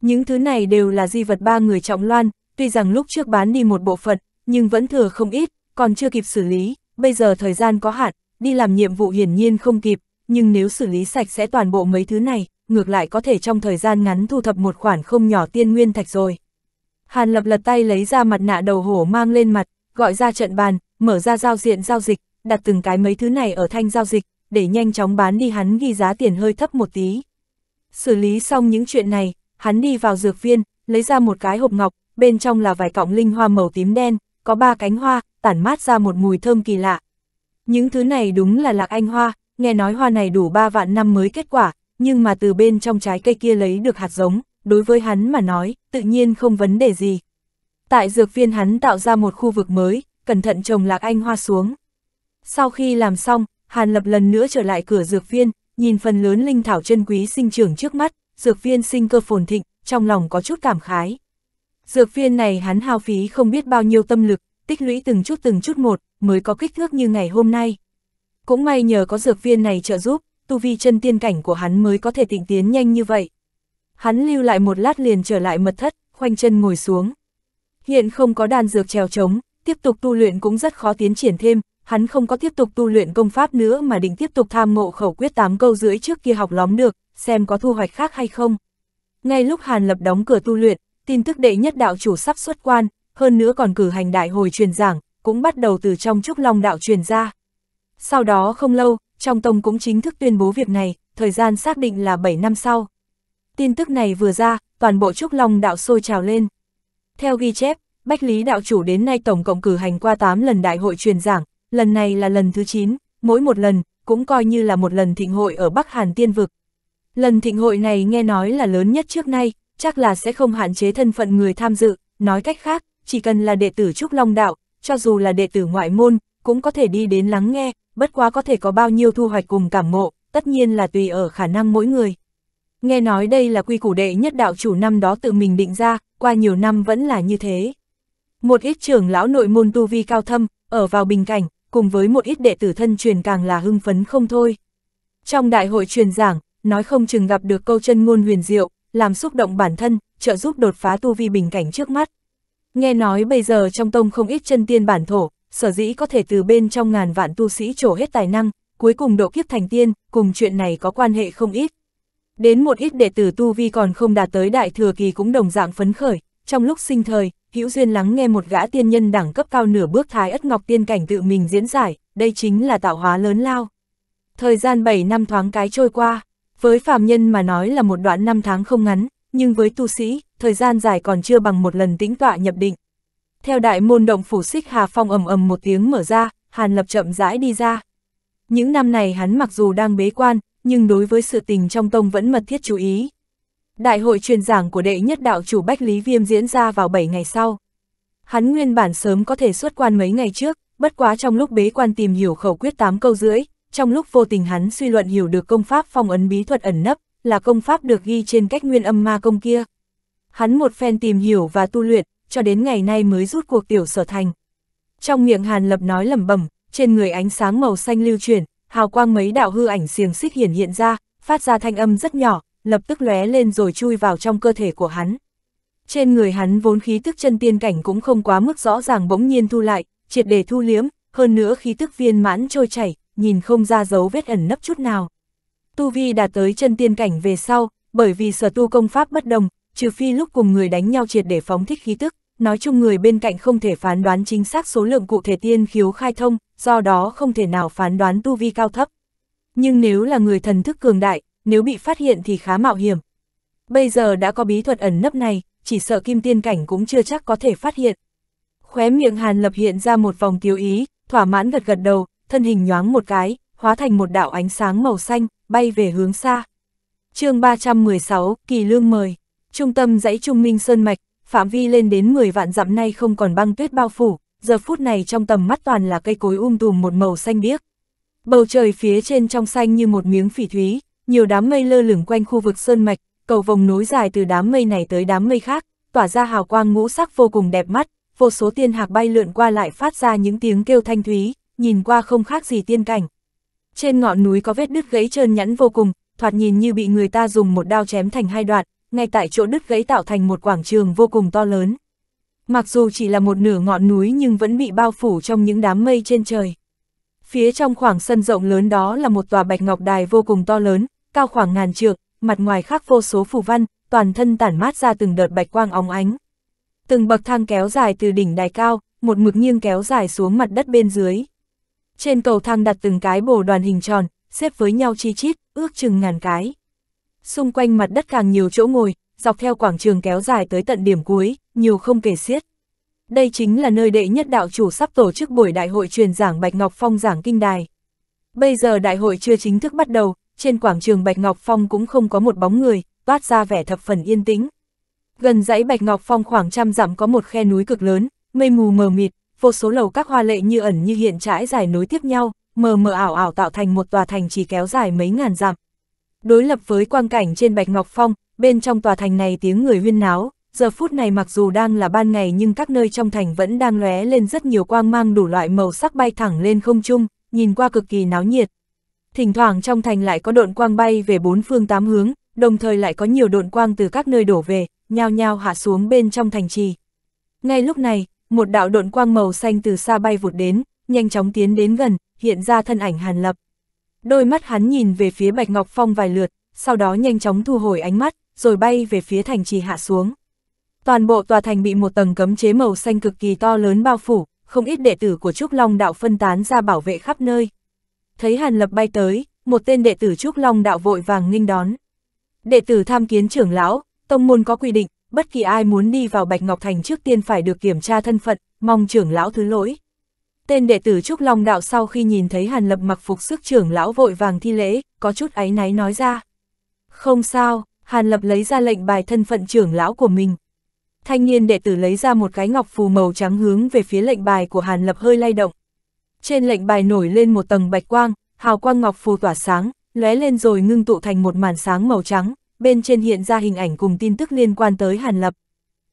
Speaker 1: Những thứ này đều là di vật ba người trọng loan, tuy rằng lúc trước bán đi một bộ phận, nhưng vẫn thừa không ít, còn chưa kịp xử lý, bây giờ thời gian có hạn, đi làm nhiệm vụ hiển nhiên không kịp, nhưng nếu xử lý sạch sẽ toàn bộ mấy thứ này, ngược lại có thể trong thời gian ngắn thu thập một khoản không nhỏ tiên nguyên thạch rồi. Hàn lập lật tay lấy ra mặt nạ đầu hổ mang lên mặt, gọi ra trận bàn, mở ra giao diện giao dịch, đặt từng cái mấy thứ này ở thanh giao dịch, để nhanh chóng bán đi hắn ghi giá tiền hơi thấp một tí. Xử lý xong những chuyện này, hắn đi vào dược viên, lấy ra một cái hộp ngọc, bên trong là vài cọng linh hoa màu tím đen, có ba cánh hoa, tản mát ra một mùi thơm kỳ lạ. Những thứ này đúng là lạc anh hoa, nghe nói hoa này đủ ba vạn năm mới kết quả, nhưng mà từ bên trong trái cây kia lấy được hạt giống, đối với hắn mà nói, tự nhiên không vấn đề gì. Tại dược viên hắn tạo ra một khu vực mới, cẩn thận trồng lạc anh hoa xuống. Sau khi làm xong, Hàn Lập lần nữa trở lại cửa dược viên, nhìn phần lớn linh thảo chân quý sinh trưởng trước mắt, dược viên sinh cơ phồn thịnh, trong lòng có chút cảm khái. Dược viên này hắn hao phí không biết bao nhiêu tâm lực, tích lũy từng chút từng chút một, mới có kích thước như ngày hôm nay. Cũng may nhờ có dược viên này trợ giúp, tu vi chân tiên cảnh của hắn mới có thể tịnh tiến nhanh như vậy. Hắn lưu lại một lát liền trở lại mật thất, khoanh chân ngồi xuống. Hiện không có đan dược trèo trống, tiếp tục tu luyện cũng rất khó tiến triển thêm, hắn không có tiếp tục tu luyện công pháp nữa mà định tiếp tục tham ngộ khẩu quyết 8 câu rưỡi trước kia học lóm được, xem có thu hoạch khác hay không. Ngay lúc Hàn Lập đóng cửa tu luyện, tin tức đệ nhất đạo chủ sắp xuất quan, hơn nữa còn cử hành đại hồi truyền giảng, cũng bắt đầu từ trong trúc long đạo truyền ra. Sau đó không lâu, trong tông cũng chính thức tuyên bố việc này, thời gian xác định là 7 năm sau. Tin tức này vừa ra, toàn bộ trúc long đạo sôi trào lên. Theo ghi chép, Bách Lý Đạo Chủ đến nay tổng cộng cử hành qua 8 lần đại hội truyền giảng, lần này là lần thứ 9, mỗi một lần, cũng coi như là một lần thịnh hội ở Bắc Hàn Tiên Vực. Lần thịnh hội này nghe nói là lớn nhất trước nay, chắc là sẽ không hạn chế thân phận người tham dự, nói cách khác, chỉ cần là đệ tử Trúc Long Đạo, cho dù là đệ tử ngoại môn, cũng có thể đi đến lắng nghe, bất quá có thể có bao nhiêu thu hoạch cùng cảm ngộ, tất nhiên là tùy ở khả năng mỗi người. Nghe nói đây là quy củ đệ nhất đạo chủ năm đó tự mình định ra, qua nhiều năm vẫn là như thế. Một ít trưởng lão nội môn tu vi cao thâm, ở vào bình cảnh, cùng với một ít đệ tử thân truyền càng là hưng phấn không thôi. Trong đại hội truyền giảng, nói không chừng gặp được câu chân ngôn huyền diệu, làm xúc động bản thân, trợ giúp đột phá tu vi bình cảnh trước mắt. Nghe nói bây giờ trong tông không ít chân tiên bản thổ, sở dĩ có thể từ bên trong ngàn vạn tu sĩ trổ hết tài năng, cuối cùng độ kiếp thành tiên, cùng chuyện này có quan hệ không ít. Đến một ít đệ tử tu vi còn không đạt tới đại thừa kỳ cũng đồng dạng phấn khởi, trong lúc sinh thời, hữu duyên lắng nghe một gã tiên nhân đẳng cấp cao nửa bước thái ất ngọc tiên cảnh tự mình diễn giải, đây chính là tạo hóa lớn lao. Thời gian 7 năm thoáng cái trôi qua, với phàm nhân mà nói là một đoạn năm tháng không ngắn, nhưng với tu sĩ, thời gian dài còn chưa bằng một lần tĩnh tọa nhập định. Theo đại môn động phủ xích Hà Phong ầm ầm một tiếng mở ra, Hàn Lập chậm rãi đi ra. Những năm này hắn mặc dù đang bế quan, nhưng đối với sự tình trong tông vẫn mật thiết chú ý. Đại hội truyền giảng của đệ nhất đạo chủ Bách Lý Viêm diễn ra vào 7 ngày sau. Hắn nguyên bản sớm có thể xuất quan mấy ngày trước, bất quá trong lúc bế quan tìm hiểu khẩu quyết 8 câu rưỡi, trong lúc vô tình hắn suy luận hiểu được công pháp phong ấn bí thuật ẩn nấp, là công pháp được ghi trên cách nguyên âm ma công kia. Hắn một phen tìm hiểu và tu luyện, cho đến ngày nay mới rút cuộc tiểu sở thành. Trong miệng Hàn Lập nói lẩm bẩm, trên người ánh sáng màu xanh lưu chuyển, hào quang mấy đạo hư ảnh xiềng xích hiển hiện ra, phát ra thanh âm rất nhỏ, lập tức lóe lên rồi chui vào trong cơ thể của hắn. Trên người hắn vốn khí tức chân tiên cảnh cũng không quá mức rõ ràng bỗng nhiên thu lại, triệt để thu liếm, hơn nữa khí tức viên mãn trôi chảy, nhìn không ra dấu vết ẩn nấp chút nào. Tu Vi đạt tới chân tiên cảnh về sau, bởi vì sở tu công pháp bất đồng, trừ phi lúc cùng người đánh nhau triệt để phóng thích khí tức, nói chung người bên cạnh không thể phán đoán chính xác số lượng cụ thể tiên khiếu khai thông, do đó không thể nào phán đoán tu vi cao thấp. Nhưng nếu là người thần thức cường đại, nếu bị phát hiện thì khá mạo hiểm. Bây giờ đã có bí thuật ẩn nấp này, chỉ sợ kim tiên cảnh cũng chưa chắc có thể phát hiện. Khóe miệng Hàn Lập hiện ra một vòng tiêu ý, thỏa mãn gật gật đầu, thân hình nhoáng một cái, hóa thành một đạo ánh sáng màu xanh, bay về hướng xa. chương 316, Kỳ Lương mời. Trung tâm dãy Trung Minh Sơn Mạch, phạm vi lên đến 10 vạn dặm nay không còn băng tuyết bao phủ, giờ phút này trong tầm mắt toàn là cây cối um tùm một màu xanh biếc. Bầu trời phía trên trong xanh như một miếng phỉ thúy, nhiều đám mây lơ lửng quanh khu vực sơn mạch, cầu vòng nối dài từ đám mây này tới đám mây khác, tỏa ra hào quang ngũ sắc vô cùng đẹp mắt, vô số tiên hạc bay lượn qua lại phát ra những tiếng kêu thanh thúy, nhìn qua không khác gì tiên cảnh. Trên ngọn núi có vết đứt gãy trơn nhẵn vô cùng, thoạt nhìn như bị người ta dùng một đao chém thành hai đoạn, ngay tại chỗ đứt gãy tạo thành một quảng trường vô cùng to lớn. Mặc dù chỉ là một nửa ngọn núi nhưng vẫn bị bao phủ trong những đám mây trên trời. Phía trong khoảng sân rộng lớn đó là một tòa bạch ngọc đài vô cùng to lớn, cao khoảng ngàn trượng, mặt ngoài khắc vô số phù văn, toàn thân tản mát ra từng đợt bạch quang óng ánh. Từng bậc thang kéo dài từ đỉnh đài cao, một mực nghiêng kéo dài xuống mặt đất bên dưới. Trên cầu thang đặt từng cái bồ đoàn hình tròn, xếp với nhau chi chít, ước chừng ngàn cái xung quanh mặt đất càng nhiều chỗ ngồi, dọc theo quảng trường kéo dài tới tận điểm cuối, nhiều không kể xiết. Đây chính là nơi đệ nhất đạo chủ sắp tổ chức buổi đại hội truyền giảng Bạch Ngọc Phong giảng kinh đài. Bây giờ đại hội chưa chính thức bắt đầu, trên quảng trường Bạch Ngọc Phong cũng không có một bóng người, toát ra vẻ thập phần yên tĩnh. Gần dãy Bạch Ngọc Phong khoảng trăm dặm có một khe núi cực lớn, mây mù mờ mịt, vô số lầu các hoa lệ như ẩn như hiện trải dài nối tiếp nhau, mờ mờ ảo ảo tạo thành một tòa thành chỉ kéo dài mấy ngàn dặm. Đối lập với quang cảnh trên Bạch Ngọc Phong, bên trong tòa thành này tiếng người huyên náo, giờ phút này mặc dù đang là ban ngày nhưng các nơi trong thành vẫn đang lóe lên rất nhiều quang mang đủ loại màu sắc bay thẳng lên không trung, nhìn qua cực kỳ náo nhiệt. Thỉnh thoảng trong thành lại có độn quang bay về bốn phương tám hướng, đồng thời lại có nhiều độn quang từ các nơi đổ về, nhao nhao hạ xuống bên trong thành trì. Ngay lúc này, một đạo độn quang màu xanh từ xa bay vụt đến, nhanh chóng tiến đến gần, hiện ra thân ảnh Hàn Lập đôi mắt hắn nhìn về phía Bạch Ngọc Phong vài lượt, sau đó nhanh chóng thu hồi ánh mắt, rồi bay về phía thành trì hạ xuống. Toàn bộ tòa thành bị một tầng cấm chế màu xanh cực kỳ to lớn bao phủ, không ít đệ tử của Trúc Long Đạo phân tán ra bảo vệ khắp nơi. Thấy Hàn Lập bay tới, một tên đệ tử Trúc Long Đạo vội vàng nghênh đón. Đệ tử tham kiến trưởng lão, tông môn có quy định, bất kỳ ai muốn đi vào Bạch Ngọc Thành trước tiên phải được kiểm tra thân phận, mong trưởng lão thứ lỗi. Tên đệ tử Trúc Long Đạo sau khi nhìn thấy Hàn Lập mặc phục sức trưởng lão vội vàng thi lễ, có chút áy náy nói ra. Không sao, Hàn Lập lấy ra lệnh bài thân phận trưởng lão của mình. Thanh niên đệ tử lấy ra một cái ngọc phù màu trắng hướng về phía lệnh bài của Hàn Lập hơi lay động. Trên lệnh bài nổi lên một tầng bạch quang, hào quang ngọc phù tỏa sáng, lóe lên rồi ngưng tụ thành một màn sáng màu trắng, bên trên hiện ra hình ảnh cùng tin tức liên quan tới Hàn Lập.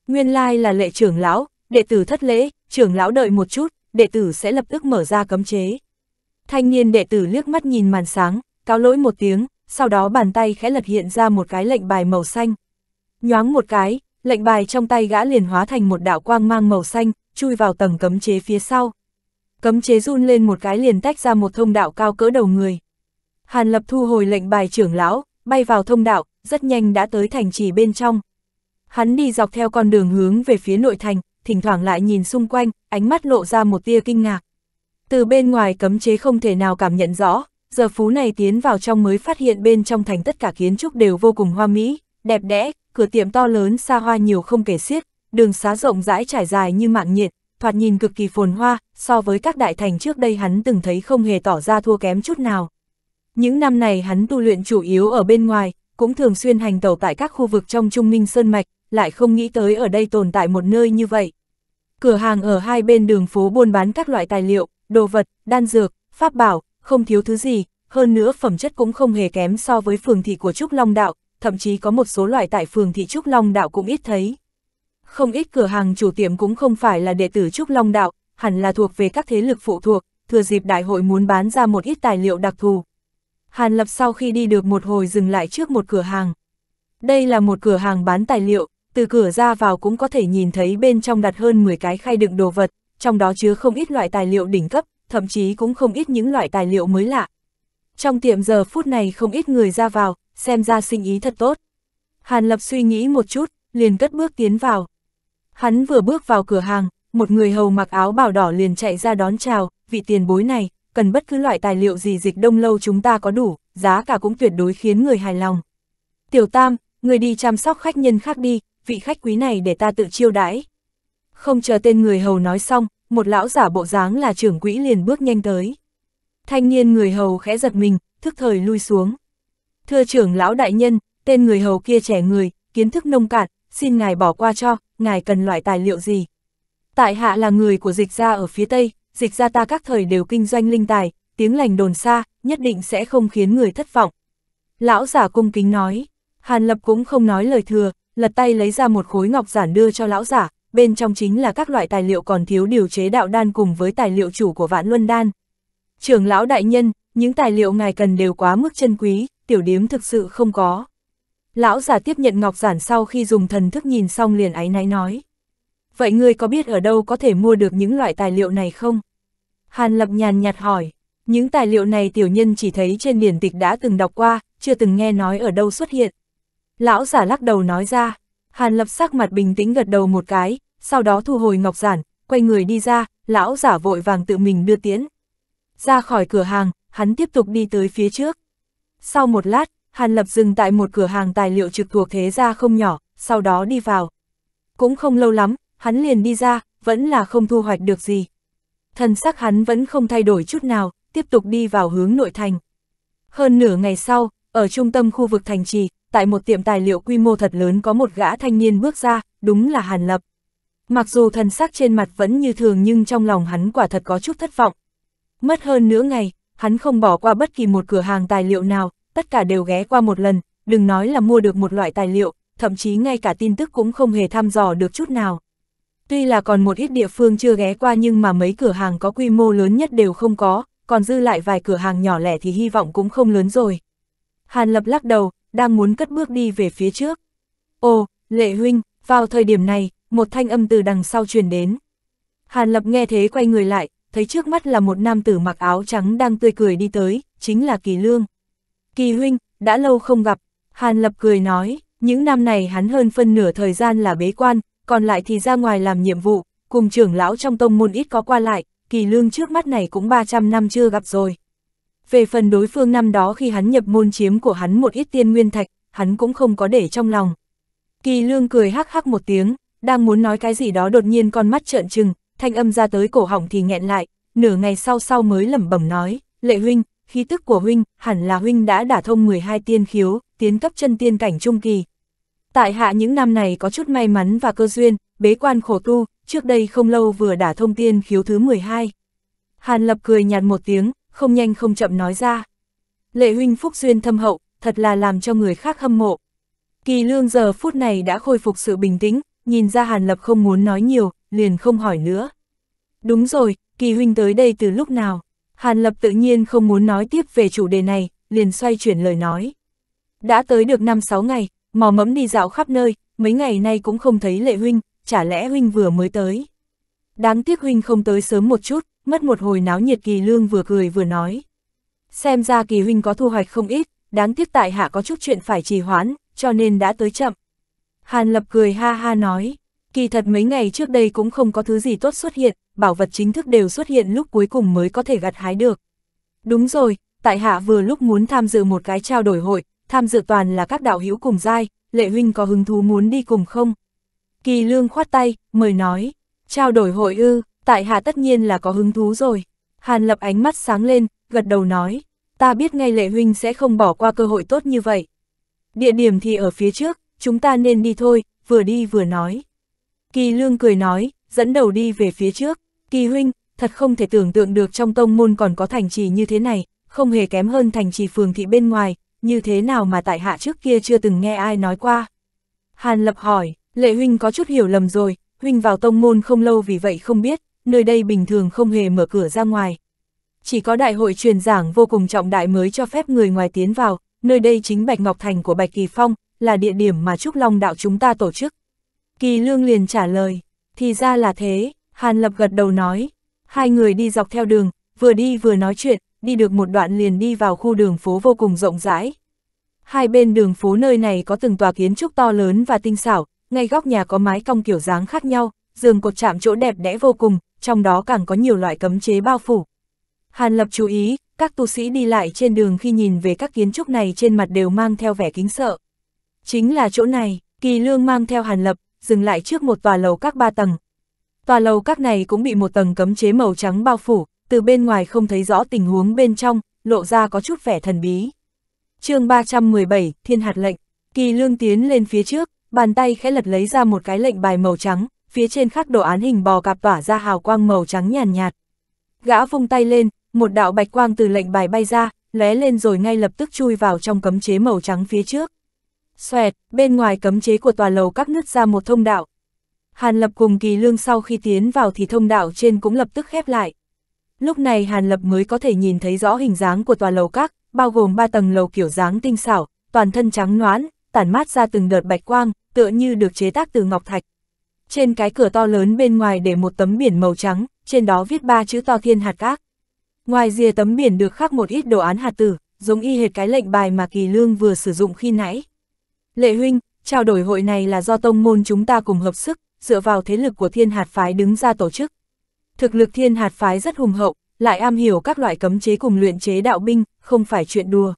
Speaker 1: Nguyên lai like là lệ trưởng lão, đệ tử thất lễ, trưởng lão đợi một chút, đệ tử sẽ lập tức mở ra cấm chế. Thanh niên đệ tử liếc mắt nhìn màn sáng, cáo lỗi một tiếng, sau đó bàn tay khẽ lật hiện ra một cái lệnh bài màu xanh. Nhoáng một cái, lệnh bài trong tay gã liền hóa thành một đạo quang mang màu xanh, chui vào tầng cấm chế phía sau. Cấm chế run lên một cái liền tách ra một thông đạo cao cỡ đầu người. Hàn Lập thu hồi lệnh bài trưởng lão, bay vào thông đạo, rất nhanh đã tới thành trì bên trong. Hắn đi dọc theo con đường hướng về phía nội thành, thỉnh thoảng lại nhìn xung quanh, ánh mắt lộ ra một tia kinh ngạc. Từ bên ngoài cấm chế không thể nào cảm nhận rõ, giờ phú này tiến vào trong mới phát hiện bên trong thành tất cả kiến trúc đều vô cùng hoa mỹ, đẹp đẽ, cửa tiệm to lớn xa hoa nhiều không kể xiết, đường xá rộng rãi trải dài như mạng nhiệt, thoạt nhìn cực kỳ phồn hoa, so với các đại thành trước đây hắn từng thấy không hề tỏ ra thua kém chút nào. Những năm này hắn tu luyện chủ yếu ở bên ngoài, cũng thường xuyên hành tẩu tại các khu vực trong Trung Minh Sơn Mạch, lại không nghĩ tới ở đây tồn tại một nơi như vậy. Cửa hàng ở hai bên đường phố buôn bán các loại tài liệu, đồ vật, đan dược, pháp bảo, không thiếu thứ gì, hơn nữa phẩm chất cũng không hề kém so với phường thị của Trúc Long Đạo, thậm chí có một số loại tại phường thị Trúc Long Đạo cũng ít thấy. Không ít cửa hàng chủ tiệm cũng không phải là đệ tử Trúc Long Đạo, hẳn là thuộc về các thế lực phụ thuộc, thừa dịp đại hội muốn bán ra một ít tài liệu đặc thù. Hàn Lập sau khi đi được một hồi dừng lại trước một cửa hàng. Đây là một cửa hàng bán tài liệu, từ cửa ra vào cũng có thể nhìn thấy bên trong đặt hơn 10 cái khay đựng đồ vật, trong đó chứa không ít loại tài liệu đỉnh cấp, thậm chí cũng không ít những loại tài liệu mới lạ. Trong tiệm giờ phút này không ít người ra vào, xem ra sinh ý thật tốt. Hàn Lập suy nghĩ một chút, liền cất bước tiến vào. Hắn vừa bước vào cửa hàng, một người hầu mặc áo bào đỏ liền chạy ra đón chào, vị tiền bối này, cần bất cứ loại tài liệu gì dịch đông lâu chúng ta có đủ, giá cả cũng tuyệt đối khiến người hài lòng. Tiểu Tam, người đi chăm sóc khách nhân khác đi, vị khách quý này để ta tự chiêu đãi. Không chờ tên người hầu nói xong, một lão giả bộ dáng là trưởng quỹ liền bước nhanh tới. Thanh niên người hầu khẽ giật mình, thức thời lui xuống. Thưa trưởng lão đại nhân, tên người hầu kia trẻ người, kiến thức nông cạn, xin ngài bỏ qua cho, ngài cần loại tài liệu gì. Tại hạ là người của dịch gia ở phía Tây, dịch gia ta các thời đều kinh doanh linh tài, tiếng lành đồn xa, nhất định sẽ không khiến người thất vọng. Lão giả cung kính nói, Hàn Lập cũng không nói lời thừa, lật tay lấy ra một khối ngọc giản đưa cho lão giả, bên trong chính là các loại tài liệu còn thiếu điều chế đạo đan cùng với tài liệu chủ của vạn luân đan. Trưởng lão đại nhân, những tài liệu ngài cần đều quá mức chân quý, tiểu điếm thực sự không có. Lão giả tiếp nhận ngọc giản sau khi dùng thần thức nhìn xong liền áy náy nói. Vậy ngươi có biết ở đâu có thể mua được những loại tài liệu này không? Hàn lập nhàn nhạt hỏi, những tài liệu này tiểu nhân chỉ thấy trên điển tịch đã từng đọc qua, chưa từng nghe nói ở đâu xuất hiện. Lão giả lắc đầu nói ra, Hàn Lập sắc mặt bình tĩnh gật đầu một cái, sau đó thu hồi ngọc giản, quay người đi ra, lão giả vội vàng tự mình đưa tiễn. Ra khỏi cửa hàng, hắn tiếp tục đi tới phía trước. Sau một lát, Hàn Lập dừng tại một cửa hàng tài liệu trực thuộc thế gia không nhỏ, sau đó đi vào. Cũng không lâu lắm, hắn liền đi ra, vẫn là không thu hoạch được gì. Thần sắc hắn vẫn không thay đổi chút nào, tiếp tục đi vào hướng nội thành. Hơn nửa ngày sau, ở trung tâm khu vực thành trì, tại một tiệm tài liệu quy mô thật lớn có một gã thanh niên bước ra, đúng là Hàn Lập. Mặc dù thần sắc trên mặt vẫn như thường nhưng trong lòng hắn quả thật có chút thất vọng. Mất hơn nửa ngày, hắn không bỏ qua bất kỳ một cửa hàng tài liệu nào, tất cả đều ghé qua một lần, đừng nói là mua được một loại tài liệu, thậm chí ngay cả tin tức cũng không hề thăm dò được chút nào. Tuy là còn một ít địa phương chưa ghé qua nhưng mà mấy cửa hàng có quy mô lớn nhất đều không có, còn dư lại vài cửa hàng nhỏ lẻ thì hy vọng cũng không lớn rồi. Hàn Lập lắc đầu, đang muốn cất bước đi về phía trước. Ồ, lệ huynh, vào thời điểm này, một thanh âm từ đằng sau truyền đến. Hàn Lập nghe thế quay người lại, thấy trước mắt là một nam tử mặc áo trắng đang tươi cười đi tới, chính là Kỳ Lương. Kỳ huynh, đã lâu không gặp, Hàn Lập cười nói, những năm này hắn hơn phân nửa thời gian là bế quan, còn lại thì ra ngoài làm nhiệm vụ, cùng trưởng lão trong tông môn ít có qua lại, Kỳ Lương trước mắt này cũng 300 năm chưa gặp rồi. Về phần đối phương năm đó khi hắn nhập môn chiếm của hắn một ít tiên nguyên thạch, hắn cũng không có để trong lòng. Kỳ lương cười hắc hắc một tiếng, đang muốn nói cái gì đó đột nhiên con mắt trợn trừng, thanh âm ra tới cổ họng thì nghẹn lại, nửa ngày sau sau mới lẩm bẩm nói, lệ huynh, khí tức của huynh, hẳn là huynh đã đả thông 12 tiên khiếu, tiến cấp chân tiên cảnh trung kỳ. Tại hạ những năm này có chút may mắn và cơ duyên, bế quan khổ tu, trước đây không lâu vừa đả thông tiên khiếu thứ 12. Hàn Lập cười nhạt một tiếng, không nhanh không chậm nói ra. Lệ huynh phúc duyên thâm hậu, thật là làm cho người khác hâm mộ. Kỳ lương giờ phút này đã khôi phục sự bình tĩnh, nhìn ra Hàn Lập không muốn nói nhiều, liền không hỏi nữa. Đúng rồi, kỳ huynh tới đây từ lúc nào? Hàn Lập tự nhiên không muốn nói tiếp về chủ đề này, liền xoay chuyển lời nói. Đã tới được 5-6 ngày, mò mẫm đi dạo khắp nơi, mấy ngày nay cũng không thấy lệ huynh, chả lẽ huynh vừa mới tới. Đáng tiếc huynh không tới sớm một chút, mất một hồi náo nhiệt kỳ lương vừa cười vừa nói. Xem ra kỳ huynh có thu hoạch không ít, đáng tiếc tại hạ có chút chuyện phải trì hoãn, cho nên đã tới chậm. Hàn lập cười ha ha nói, kỳ thật mấy ngày trước đây cũng không có thứ gì tốt xuất hiện, bảo vật chính thức đều xuất hiện lúc cuối cùng mới có thể gặt hái được. Đúng rồi, tại hạ vừa lúc muốn tham dự một cái trao đổi hội, tham dự toàn là các đạo hữu cùng giai, lệ huynh có hứng thú muốn đi cùng không? Kỳ lương khoát tay, mời nói, Trao đổi hội ư, tại hạ tất nhiên là có hứng thú rồi. Hàn lập ánh mắt sáng lên, gật đầu nói, ta biết ngay lệ huynh sẽ không bỏ qua cơ hội tốt như vậy. Địa điểm thì ở phía trước, chúng ta nên đi thôi, vừa đi vừa nói. Kỳ lương cười nói, dẫn đầu đi về phía trước, kỳ huynh, thật không thể tưởng tượng được trong tông môn còn có thành trì như thế này, không hề kém hơn thành trì phường thị bên ngoài, như thế nào mà tại hạ trước kia chưa từng nghe ai nói qua. Hàn lập hỏi, lệ huynh có chút hiểu lầm rồi, huynh vào tông môn không lâu vì vậy không biết, nơi đây bình thường không hề mở cửa ra ngoài. Chỉ có đại hội truyền giảng vô cùng trọng đại mới cho phép người ngoài tiến vào, nơi đây chính Bạch Ngọc Thành của Bạch Kỳ Phong, là địa điểm mà Trúc Long đạo chúng ta tổ chức. Kỳ Lương liền trả lời, thì ra là thế, Hàn Lập gật đầu nói. Hai người đi dọc theo đường, vừa đi vừa nói chuyện, đi được một đoạn liền đi vào khu đường phố vô cùng rộng rãi. Hai bên đường phố nơi này có từng tòa kiến trúc to lớn và tinh xảo, ngay góc nhà có mái cong kiểu dáng khác nhau, giường cột chạm chỗ đẹp đẽ vô cùng, trong đó càng có nhiều loại cấm chế bao phủ. Hàn Lập chú ý, các tu sĩ đi lại trên đường khi nhìn về các kiến trúc này trên mặt đều mang theo vẻ kính sợ. Chính là chỗ này, Kỳ Lương mang theo Hàn Lập, dừng lại trước một tòa lầu các ba tầng. Tòa lầu các này cũng bị một tầng cấm chế màu trắng bao phủ, từ bên ngoài không thấy rõ tình huống bên trong, lộ ra có chút vẻ thần bí. chương 317, Thiên Hạt Lệnh, Kỳ Lương tiến lên phía trước, bàn tay khẽ lật lấy ra một cái lệnh bài màu trắng, phía trên khắc đồ án hình bò cạp tỏa ra hào quang màu trắng nhàn nhạt, Gã vung tay lên, một đạo bạch quang từ lệnh bài bay ra, lóe lên rồi ngay lập tức chui vào trong cấm chế màu trắng phía trước. Xoẹt, bên ngoài cấm chế của tòa lầu các nứt ra một thông đạo. Hàn Lập cùng Kỳ Lương sau khi tiến vào thì thông đạo trên cũng lập tức khép lại. Lúc này Hàn Lập mới có thể nhìn thấy rõ hình dáng của tòa lầu các, bao gồm ba tầng lầu kiểu dáng tinh xảo, toàn thân trắng noãn, tản mát ra từng đợt bạch quang, tựa như được chế tác từ ngọc thạch. Trên cái cửa to lớn bên ngoài để một tấm biển màu trắng, trên đó viết ba chữ to thiên hạt các. Ngoài rìa tấm biển được khắc một ít đồ án hạt tử, giống y hệt cái lệnh bài mà Kỳ Lương vừa sử dụng khi nãy. Lệ huynh, trao đổi hội này là do tông môn chúng ta cùng hợp sức, dựa vào thế lực của thiên hạt phái đứng ra tổ chức. Thực lực thiên hạt phái rất hùng hậu, lại am hiểu các loại cấm chế cùng luyện chế đạo binh, không phải chuyện đùa.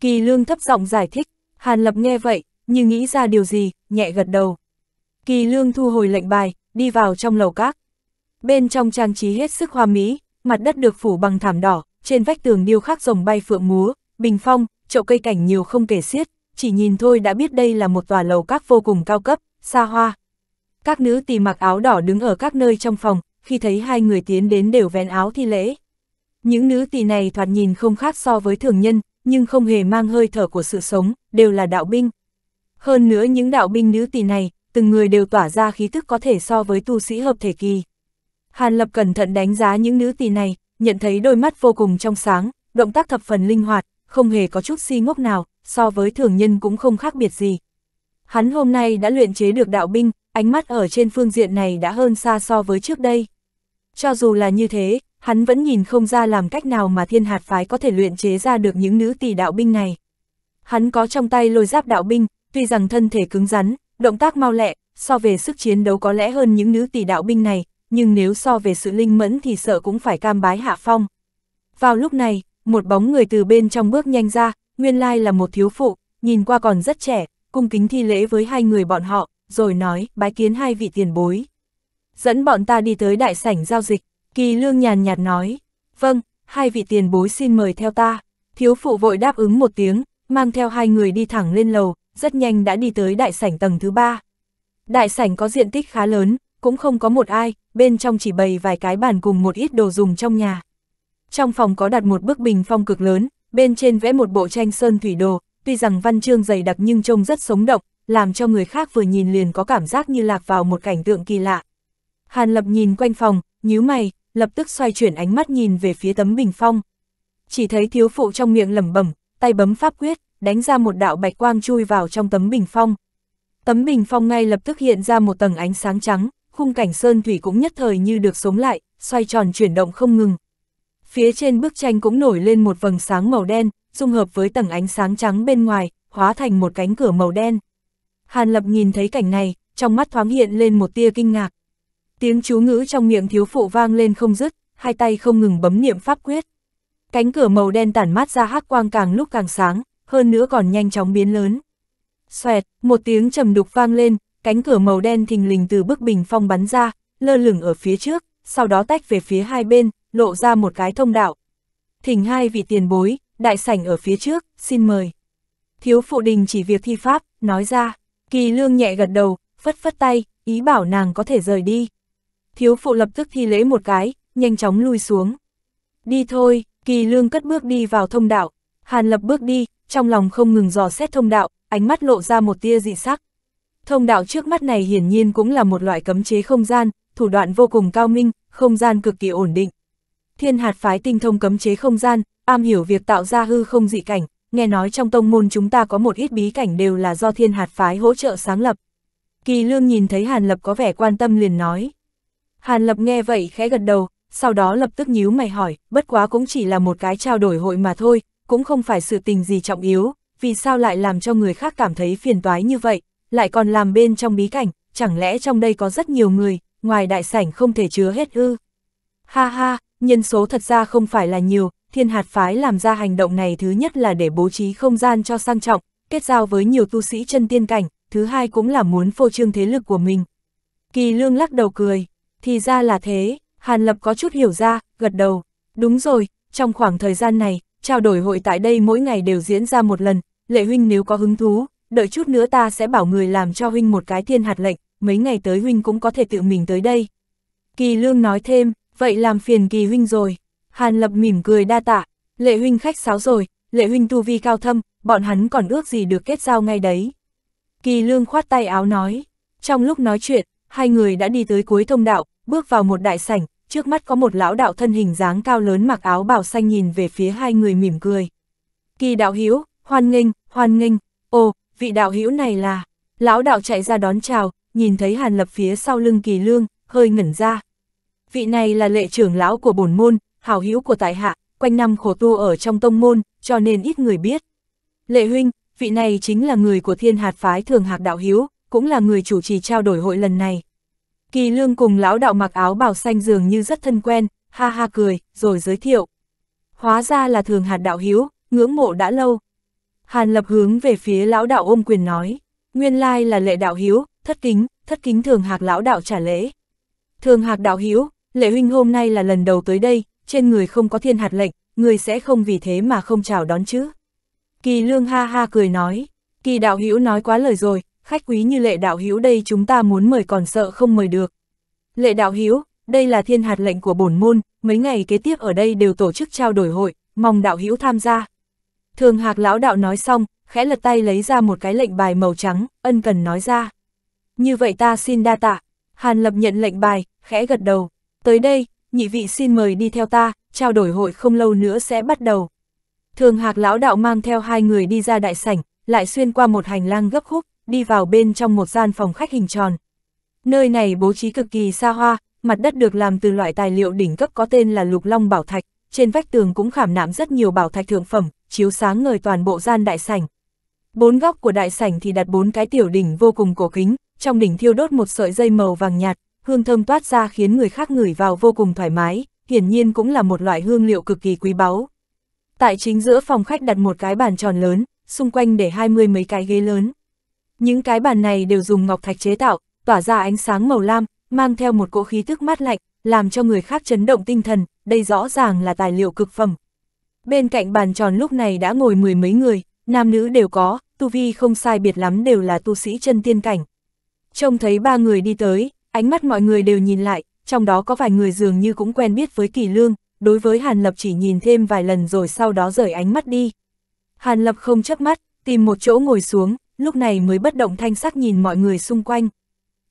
Speaker 1: Kỳ Lương thấp giọng giải thích, Hàn Lập nghe vậy, như nghĩ ra điều gì, nhẹ gật đầu. Kỳ lương thu hồi lệnh bài, đi vào trong lầu các. Bên trong trang trí hết sức hoa mỹ, mặt đất được phủ bằng thảm đỏ, trên vách tường điêu khắc rồng bay phượng múa, bình phong, chậu cây cảnh nhiều không kể xiết, chỉ nhìn thôi đã biết đây là một tòa lầu các vô cùng cao cấp, xa hoa. Các nữ tỳ mặc áo đỏ đứng ở các nơi trong phòng, khi thấy hai người tiến đến đều vén áo thi lễ. Những nữ tỳ này thoạt nhìn không khác so với thường nhân, nhưng không hề mang hơi thở của sự sống, đều là đạo binh. Hơn nữa những đạo binh nữ tỷ này, từng người đều tỏa ra khí thức có thể so với tu sĩ hợp thể kỳ. Hàn Lập cẩn thận đánh giá những nữ tỷ này, nhận thấy đôi mắt vô cùng trong sáng, động tác thập phần linh hoạt, không hề có chút si ngốc nào, so với thường nhân cũng không khác biệt gì. Hắn hôm nay đã luyện chế được đạo binh, ánh mắt ở trên phương diện này đã hơn xa so với trước đây. Cho dù là như thế, hắn vẫn nhìn không ra làm cách nào mà thiên hạt phái có thể luyện chế ra được những nữ tỷ đạo binh này. Hắn có trong tay lôi giáp đạo binh, tuy rằng thân thể cứng rắn, động tác mau lẹ, so về sức chiến đấu có lẽ hơn những nữ tỷ đạo binh này, nhưng nếu so về sự linh mẫn thì sợ cũng phải cam bái hạ phong. Vào lúc này, một bóng người từ bên trong bước nhanh ra, nguyên lai là một thiếu phụ, nhìn qua còn rất trẻ, cung kính thi lễ với hai người bọn họ, rồi nói, bái kiến hai vị tiền bối. Dẫn bọn ta đi tới đại sảnh giao dịch, kỳ lương nhàn nhạt nói, vâng, hai vị tiền bối xin mời theo ta. Thiếu phụ vội đáp ứng một tiếng, mang theo hai người đi thẳng lên lầu, rất nhanh đã đi tới đại sảnh tầng thứ ba. Đại sảnh có diện tích khá lớn, cũng không có một ai, bên trong chỉ bày vài cái bàn cùng một ít đồ dùng trong nhà. Trong phòng có đặt một bức bình phong cực lớn, bên trên vẽ một bộ tranh sơn thủy đồ, tuy rằng văn chương dày đặc nhưng trông rất sống động, làm cho người khác vừa nhìn liền có cảm giác như lạc vào một cảnh tượng kỳ lạ. Hàn Lập nhìn quanh phòng, nhíu mày, lập tức xoay chuyển ánh mắt nhìn về phía tấm bình phong. Chỉ thấy thiếu phụ trong miệng lẩm bẩm, tay bấm pháp quyết, đánh ra một đạo bạch quang chui vào trong tấm bình phong. Tấm bình phong ngay lập tức hiện ra một tầng ánh sáng trắng, khung cảnh sơn thủy cũng nhất thời như được sống lại, xoay tròn chuyển động không ngừng. Phía trên bức tranh cũng nổi lên một vầng sáng màu đen, dung hợp với tầng ánh sáng trắng bên ngoài, hóa thành một cánh cửa màu đen. Hàn Lập nhìn thấy cảnh này, trong mắt thoáng hiện lên một tia kinh ngạc. Tiếng chú ngữ trong miệng thiếu phụ vang lên không dứt, hai tay không ngừng bấm niệm pháp quyết. Cánh cửa màu đen tản mát ra hắc quang càng lúc càng sáng, hơn nữa còn nhanh chóng biến lớn. Xoẹt, một tiếng trầm đục vang lên, cánh cửa màu đen thình lình từ bức bình phong bắn ra, lơ lửng ở phía trước, sau đó tách về phía hai bên, lộ ra một cái thông đạo. Thỉnh hai vị tiền bối, đại sảnh ở phía trước, xin mời. Thiếu phụ đình chỉ việc thi pháp, nói ra, kỳ lương nhẹ gật đầu, phất phất tay, ý bảo nàng có thể rời đi. Thiếu phụ lập tức thi lễ một cái, nhanh chóng lui xuống. Đi thôi, kỳ lương cất bước đi vào thông đạo, Hàn Lập bước đi, trong lòng không ngừng dò xét thông đạo, ánh mắt lộ ra một tia dị sắc. Thông đạo trước mắt này hiển nhiên cũng là một loại cấm chế không gian, thủ đoạn vô cùng cao minh, không gian cực kỳ ổn định. Thiên hạt phái tinh thông cấm chế không gian, am hiểu việc tạo ra hư không dị cảnh, nghe nói trong tông môn chúng ta có một ít bí cảnh đều là do thiên hạt phái hỗ trợ sáng lập. Kỳ lương nhìn thấy Hàn Lập có vẻ quan tâm liền nói. Hàn Lập nghe vậy khẽ gật đầu, sau đó lập tức nhíu mày hỏi, bất quá cũng chỉ là một cái trao đổi hội mà thôi, cũng không phải sự tình gì trọng yếu, vì sao lại làm cho người khác cảm thấy phiền toái như vậy, lại còn làm bên trong bí cảnh, chẳng lẽ trong đây có rất nhiều người, ngoài đại sảnh không thể chứa hết ư. Ha ha, nhân số thật ra không phải là nhiều, thiên hạt phái làm ra hành động này thứ nhất là để bố trí không gian cho sang trọng, kết giao với nhiều tu sĩ chân tiên cảnh, thứ hai cũng là muốn phô trương thế lực của mình. Kỳ lương lắc đầu cười, thì ra là thế, Hàn Lập có chút hiểu ra, gật đầu. Đúng rồi, trong khoảng thời gian này, trao đổi hội tại đây mỗi ngày đều diễn ra một lần, lệ huynh nếu có hứng thú, đợi chút nữa ta sẽ bảo người làm cho huynh một cái thiên hạt lệnh, mấy ngày tới huynh cũng có thể tự mình tới đây. Kỳ lương nói thêm, vậy làm phiền kỳ huynh rồi. Hàn lập mỉm cười đa tạ, lệ huynh khách sáo rồi, lệ huynh tu vi cao thâm, bọn hắn còn ước gì được kết giao ngay đấy. Kỳ lương khoát tay áo nói, trong lúc nói chuyện, hai người đã đi tới cuối thông đạo, bước vào một đại sảnh, trước mắt có một lão đạo thân hình dáng cao lớn mặc áo bào xanh nhìn về phía hai người mỉm cười. Kỳ đạo hiếu hoan nghênh, hoan nghênh, ồ, vị đạo hiếu này là... Lão đạo chạy ra đón chào, nhìn thấy Hàn Lập phía sau lưng kỳ lương, hơi ngẩn ra. Vị này là lệ trưởng lão của bổn môn, hào hiếu của tại hạ, quanh năm khổ tu ở trong tông môn, cho nên ít người biết. Lệ huynh, vị này chính là người của thiên hạt phái thường hạc đạo hiếu cũng là người chủ trì trao đổi hội lần này. Kỳ lương cùng lão đạo mặc áo bào xanh dường như rất thân quen, ha ha cười, rồi giới thiệu. Hóa ra là thường hạt đạo hiếu, ngưỡng mộ đã lâu. Hàn lập hướng về phía lão đạo ôm quyền nói, nguyên lai là lệ đạo hiếu, thất kính, thất kính thường hạc lão đạo trả lễ. Thường hạc đạo hiếu, lệ huynh hôm nay là lần đầu tới đây, trên người không có thiên hạt lệnh, người sẽ không vì thế mà không chào đón chứ. Kỳ lương ha ha cười nói, kỳ đạo hiếu nói quá lời rồi, khách quý như lệ đạo hữu đây chúng ta muốn mời còn sợ không mời được. Lệ đạo hữu đây là thiên hạt lệnh của bổn môn, mấy ngày kế tiếp ở đây đều tổ chức trao đổi hội, mong đạo hữu tham gia. Thường hạc lão đạo nói xong, khẽ lật tay lấy ra một cái lệnh bài màu trắng, ân cần nói ra. Như vậy ta xin đa tạ, Hàn Lập nhận lệnh bài, khẽ gật đầu. Tới đây, nhị vị xin mời đi theo ta, trao đổi hội không lâu nữa sẽ bắt đầu. Thường hạc lão đạo mang theo hai người đi ra đại sảnh, lại xuyên qua một hành lang gấp khúc, đi vào bên trong một gian phòng khách hình tròn. Nơi này bố trí cực kỳ xa hoa, mặt đất được làm từ loại tài liệu đỉnh cấp có tên là lục long bảo thạch, trên vách tường cũng khảm nạm rất nhiều bảo thạch thượng phẩm, chiếu sáng ngời toàn bộ gian đại sảnh. Bốn góc của đại sảnh thì đặt bốn cái tiểu đỉnh vô cùng cổ kính, trong đỉnh thiêu đốt một sợi dây màu vàng nhạt, hương thơm toát ra khiến người khác ngửi vào vô cùng thoải mái, hiển nhiên cũng là một loại hương liệu cực kỳ quý báu. Tại chính giữa phòng khách đặt một cái bàn tròn lớn, xung quanh để hai mươi mấy cái ghế lớn. Những cái bàn này đều dùng ngọc thạch chế tạo, tỏa ra ánh sáng màu lam, mang theo một cỗ khí tức mát lạnh, làm cho người khác chấn động tinh thần, đây rõ ràng là tài liệu cực phẩm. Bên cạnh bàn tròn lúc này đã ngồi mười mấy người, nam nữ đều có, tu vi không sai biệt lắm đều là tu sĩ chân tiên cảnh. Trông thấy ba người đi tới, ánh mắt mọi người đều nhìn lại, trong đó có vài người dường như cũng quen biết với Kỳ Lương, đối với Hàn Lập chỉ nhìn thêm vài lần rồi sau đó rời ánh mắt đi. Hàn Lập không chớp mắt, tìm một chỗ ngồi xuống, lúc này mới bất động thanh sắc nhìn mọi người xung quanh.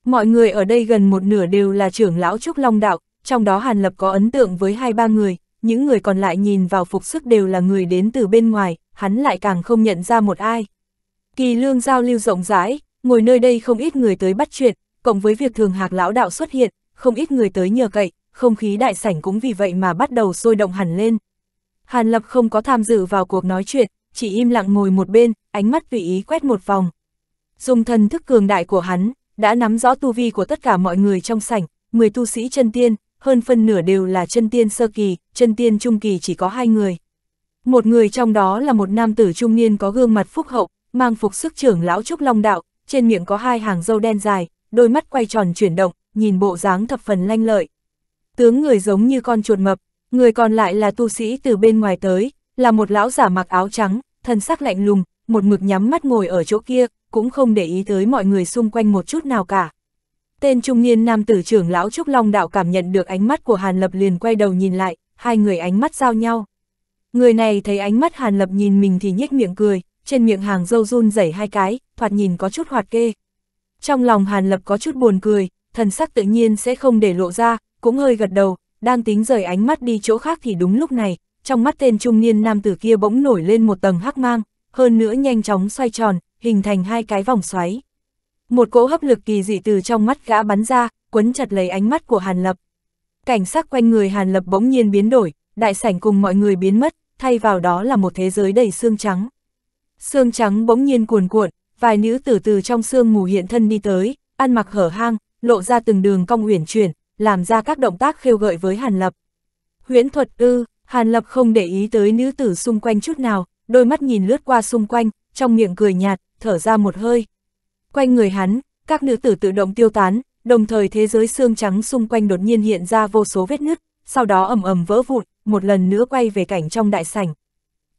Speaker 1: Mọi người ở đây gần một nửa đều là trưởng lão Trúc Long Đạo, trong đó Hàn Lập có ấn tượng với hai ba người, những người còn lại nhìn vào phục sức đều là người đến từ bên ngoài, hắn lại càng không nhận ra một ai. Kỳ lương giao lưu rộng rãi, ngồi nơi đây không ít người tới bắt chuyện, cộng với việc thường hạc lão đạo xuất hiện, không ít người tới nhờ cậy, không khí đại sảnh cũng vì vậy mà bắt đầu sôi động hẳn lên. Hàn Lập không có tham dự vào cuộc nói chuyện, chỉ im lặng ngồi một bên, ánh mắt tùy ý quét một vòng. Dùng thần thức cường đại của hắn, đã nắm rõ tu vi của tất cả mọi người trong sảnh, 10 tu sĩ chân tiên, hơn phân nửa đều là chân tiên sơ kỳ, chân tiên trung kỳ chỉ có hai người. Một người trong đó là một nam tử trung niên có gương mặt phúc hậu, mang phục sức trưởng lão trúc long đạo, trên miệng có hai hàng râu đen dài, đôi mắt quay tròn chuyển động, nhìn bộ dáng thập phần lanh lợi. Tướng người giống như con chuột mập, người còn lại là tu sĩ từ bên ngoài tới, là một lão giả mặc áo trắng, thân sắc lạnh lùng, một mực nhắm mắt ngồi ở chỗ kia, cũng không để ý tới mọi người xung quanh một chút nào cả. Tên trung niên nam tử trưởng lão Trúc Long Đạo cảm nhận được ánh mắt của Hàn Lập liền quay đầu nhìn lại, hai người ánh mắt giao nhau. Người này thấy ánh mắt Hàn Lập nhìn mình thì nhếch miệng cười, trên miệng hàng dâu run rẩy hai cái, thoạt nhìn có chút hoạt kê. Trong lòng Hàn Lập có chút buồn cười, thần sắc tự nhiên sẽ không để lộ ra, cũng hơi gật đầu, đang tính rời ánh mắt đi chỗ khác thì đúng lúc này, trong mắt tên trung niên nam tử kia bỗng nổi lên một tầng hắc mang, hơn nữa nhanh chóng xoay tròn, hình thành hai cái vòng xoáy. Một cỗ hấp lực kỳ dị từ trong mắt gã bắn ra, quấn chặt lấy ánh mắt của Hàn Lập. Cảnh sắc quanh người Hàn Lập bỗng nhiên biến đổi, đại sảnh cùng mọi người biến mất, thay vào đó là một thế giới đầy xương trắng. Xương trắng bỗng nhiên cuồn cuộn, vài nữ tử từ trong xương mù hiện thân đi tới, ăn mặc hở hang, lộ ra từng đường cong uyển chuyển, làm ra các động tác khêu gợi với Hàn Lập. Huyễn thuật ư, Hàn Lập không để ý tới nữ tử xung quanh chút nào, đôi mắt nhìn lướt qua xung quanh, trong miệng cười nhạt, thở ra một hơi. Quanh người hắn, các nữ tử tự động tiêu tán, đồng thời thế giới xương trắng xung quanh đột nhiên hiện ra vô số vết nứt, sau đó ầm ầm vỡ vụn, một lần nữa quay về cảnh trong đại sảnh.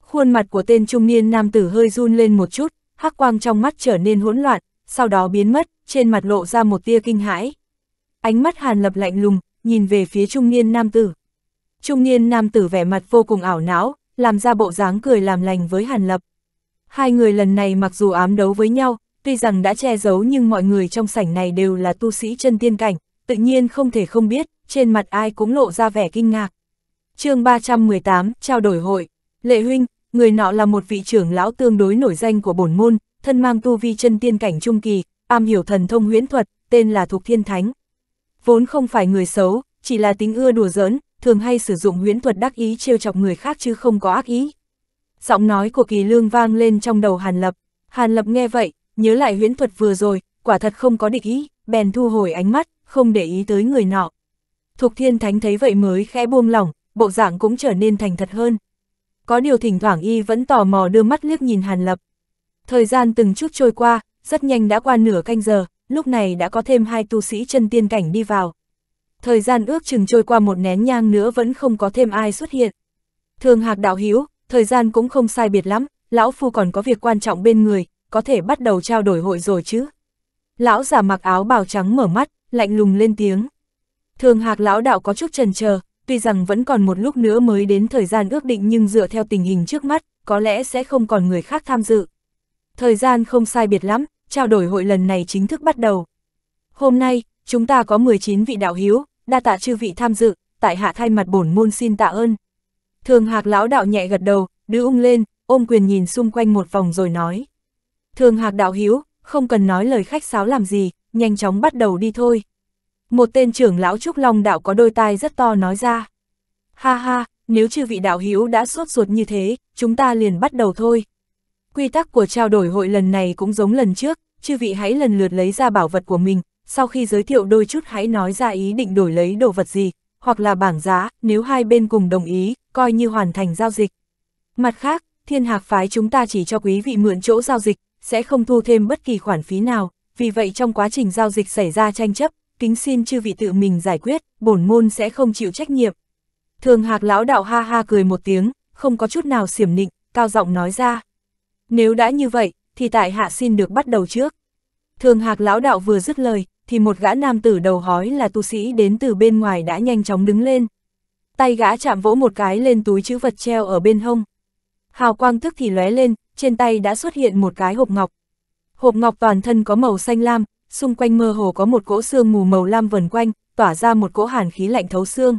Speaker 1: Khuôn mặt của tên trung niên nam tử hơi run lên một chút, hắc quang trong mắt trở nên hỗn loạn, sau đó biến mất, trên mặt lộ ra một tia kinh hãi. Ánh mắt Hàn Lập lạnh lùng, nhìn về phía trung niên nam tử trung niên nam tử vẻ mặt vô cùng ảo não, làm ra bộ dáng cười làm lành với Hàn Lập. Hai người lần này mặc dù ám đấu với nhau, tuy rằng đã che giấu nhưng mọi người trong sảnh này đều là tu sĩ chân tiên cảnh, tự nhiên không thể không biết, trên mặt ai cũng lộ ra vẻ kinh ngạc. chương 318, trao đổi hội, Lệ Huynh, người nọ là một vị trưởng lão tương đối nổi danh của bổn môn, thân mang tu vi chân tiên cảnh trung kỳ, am hiểu thần thông huyễn thuật, tên là Thục Thiên Thánh. Vốn không phải người xấu, chỉ là tính ưa đùa giỡn, thường hay sử dụng huyễn thuật đắc ý trêu chọc người khác chứ không có ác ý. Giọng nói của Kỳ Lương vang lên trong đầu Hàn Lập. Hàn Lập nghe vậy, nhớ lại huyễn thuật vừa rồi, quả thật không có địch ý, bèn thu hồi ánh mắt, không để ý tới người nọ. Thục Thiên Thánh thấy vậy mới khẽ buông lỏng, bộ dạng cũng trở nên thành thật hơn. Có điều thỉnh thoảng y vẫn tò mò đưa mắt liếc nhìn Hàn Lập. Thời gian từng chút trôi qua, rất nhanh đã qua nửa canh giờ, lúc này đã có thêm hai tu sĩ chân tiên cảnh đi vào thời gian ước chừng trôi qua một nén nhang nữa vẫn không có thêm ai xuất hiện. Thường hạc đạo hữu thời gian cũng không sai biệt lắm, lão phu còn có việc quan trọng bên người, có thể bắt đầu trao đổi hội rồi chứ. Lão giả mặc áo bào trắng mở mắt, lạnh lùng lên tiếng. Thường hạc lão đạo có chút trần chờ tuy rằng vẫn còn một lúc nữa mới đến thời gian ước định nhưng dựa theo tình hình trước mắt, có lẽ sẽ không còn người khác tham dự. Thời gian không sai biệt lắm, trao đổi hội lần này chính thức bắt đầu. Hôm nay, chúng ta có 19 vị đạo hiếu, đa tạ chư vị tham dự, tại hạ thay mặt bổn môn xin tạ ơn. Thường Hạc lão đạo nhẹ gật đầu, đưa ung lên, ôm quyền nhìn xung quanh một vòng rồi nói. Thường Hạc đạo hiếu, không cần nói lời khách sáo làm gì, nhanh chóng bắt đầu đi thôi. Một tên trưởng lão Trúc Long đạo có đôi tai rất to nói ra. Ha ha, nếu chư vị đạo hiếu đã sốt ruột như thế, chúng ta liền bắt đầu thôi. Quy tắc của trao đổi hội lần này cũng giống lần trước, chư vị hãy lần lượt lấy ra bảo vật của mình, sau khi giới thiệu đôi chút hãy nói ra ý định đổi lấy đồ vật gì, hoặc là bảng giá, nếu hai bên cùng đồng ý, coi như hoàn thành giao dịch. Mặt khác, thiên hạc phái chúng ta chỉ cho quý vị mượn chỗ giao dịch, sẽ không thu thêm bất kỳ khoản phí nào, vì vậy trong quá trình giao dịch xảy ra tranh chấp, kính xin chư vị tự mình giải quyết, bổn môn sẽ không chịu trách nhiệm. Thường hạc lão đạo ha ha cười một tiếng, không có chút nào xiểm nịnh, cao giọng nói ra. Nếu đã như vậy, thì tại hạ xin được bắt đầu trước. Thường hạc lão đạo vừa dứt lời, thì một gã nam tử đầu hói là tu sĩ đến từ bên ngoài đã nhanh chóng đứng lên. Tay gã chạm vỗ một cái lên túi chữ vật treo ở bên hông. Hào quang thức thì lóe lên, trên tay đã xuất hiện một cái hộp ngọc. Hộp ngọc toàn thân có màu xanh lam, xung quanh mơ hồ có một cỗ xương mù màu lam vần quanh, tỏa ra một cỗ hàn khí lạnh thấu xương.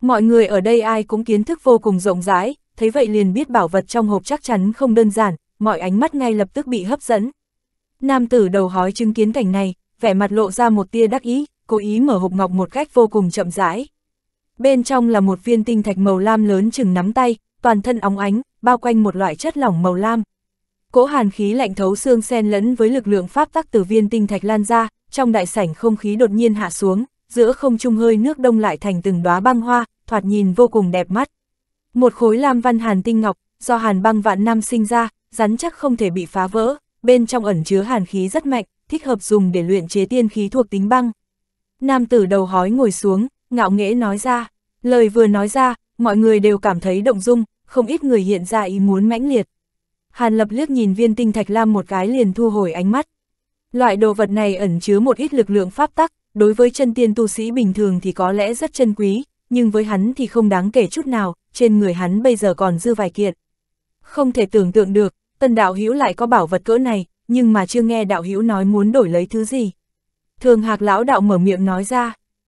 Speaker 1: Mọi người ở đây ai cũng kiến thức vô cùng rộng rãi, thấy vậy liền biết bảo vật trong hộp chắc chắn không đơn giản, mọi ánh mắt ngay lập tức bị hấp dẫn. Nam tử đầu hói chứng kiến cảnh này, vẻ mặt lộ ra một tia đắc ý, cố ý mở hộp ngọc một cách vô cùng chậm rãi. Bên trong là một viên tinh thạch màu lam lớn chừng nắm tay, toàn thân óng ánh, bao quanh một loại chất lỏng màu lam. Cỗ hàn khí lạnh thấu xương xen lẫn với lực lượng pháp tắc từ viên tinh thạch lan ra, trong đại sảnh không khí đột nhiên hạ xuống, giữa không trung hơi nước đông lại thành từng đóa băng hoa, thoạt nhìn vô cùng đẹp mắt. Một khối lam văn hàn tinh ngọc, do hàn băng vạn năm sinh ra, rắn chắc không thể bị phá vỡ, bên trong ẩn chứa hàn khí rất mạnh thích hợp dùng để luyện chế tiên khí thuộc tính băng. Nam tử đầu hói ngồi xuống, ngạo nghễ nói ra, lời vừa nói ra, mọi người đều cảm thấy động dung, không ít người hiện ra ý muốn mãnh liệt. Hàn lập liếc nhìn viên tinh thạch lam một cái liền thu hồi ánh mắt. Loại đồ vật này ẩn chứa một ít lực lượng pháp tắc, đối với chân tiên tu sĩ bình thường thì có lẽ rất chân quý, nhưng với hắn thì không đáng kể chút nào, trên người hắn bây giờ còn dư vài kiện. Không thể tưởng tượng được, tân đạo hữu lại có bảo vật cỡ này, nhưng mà chưa nghe đạo hữu nói muốn đổi lấy thứ gì. Thường hạc lão đạo mở miệng nói ra.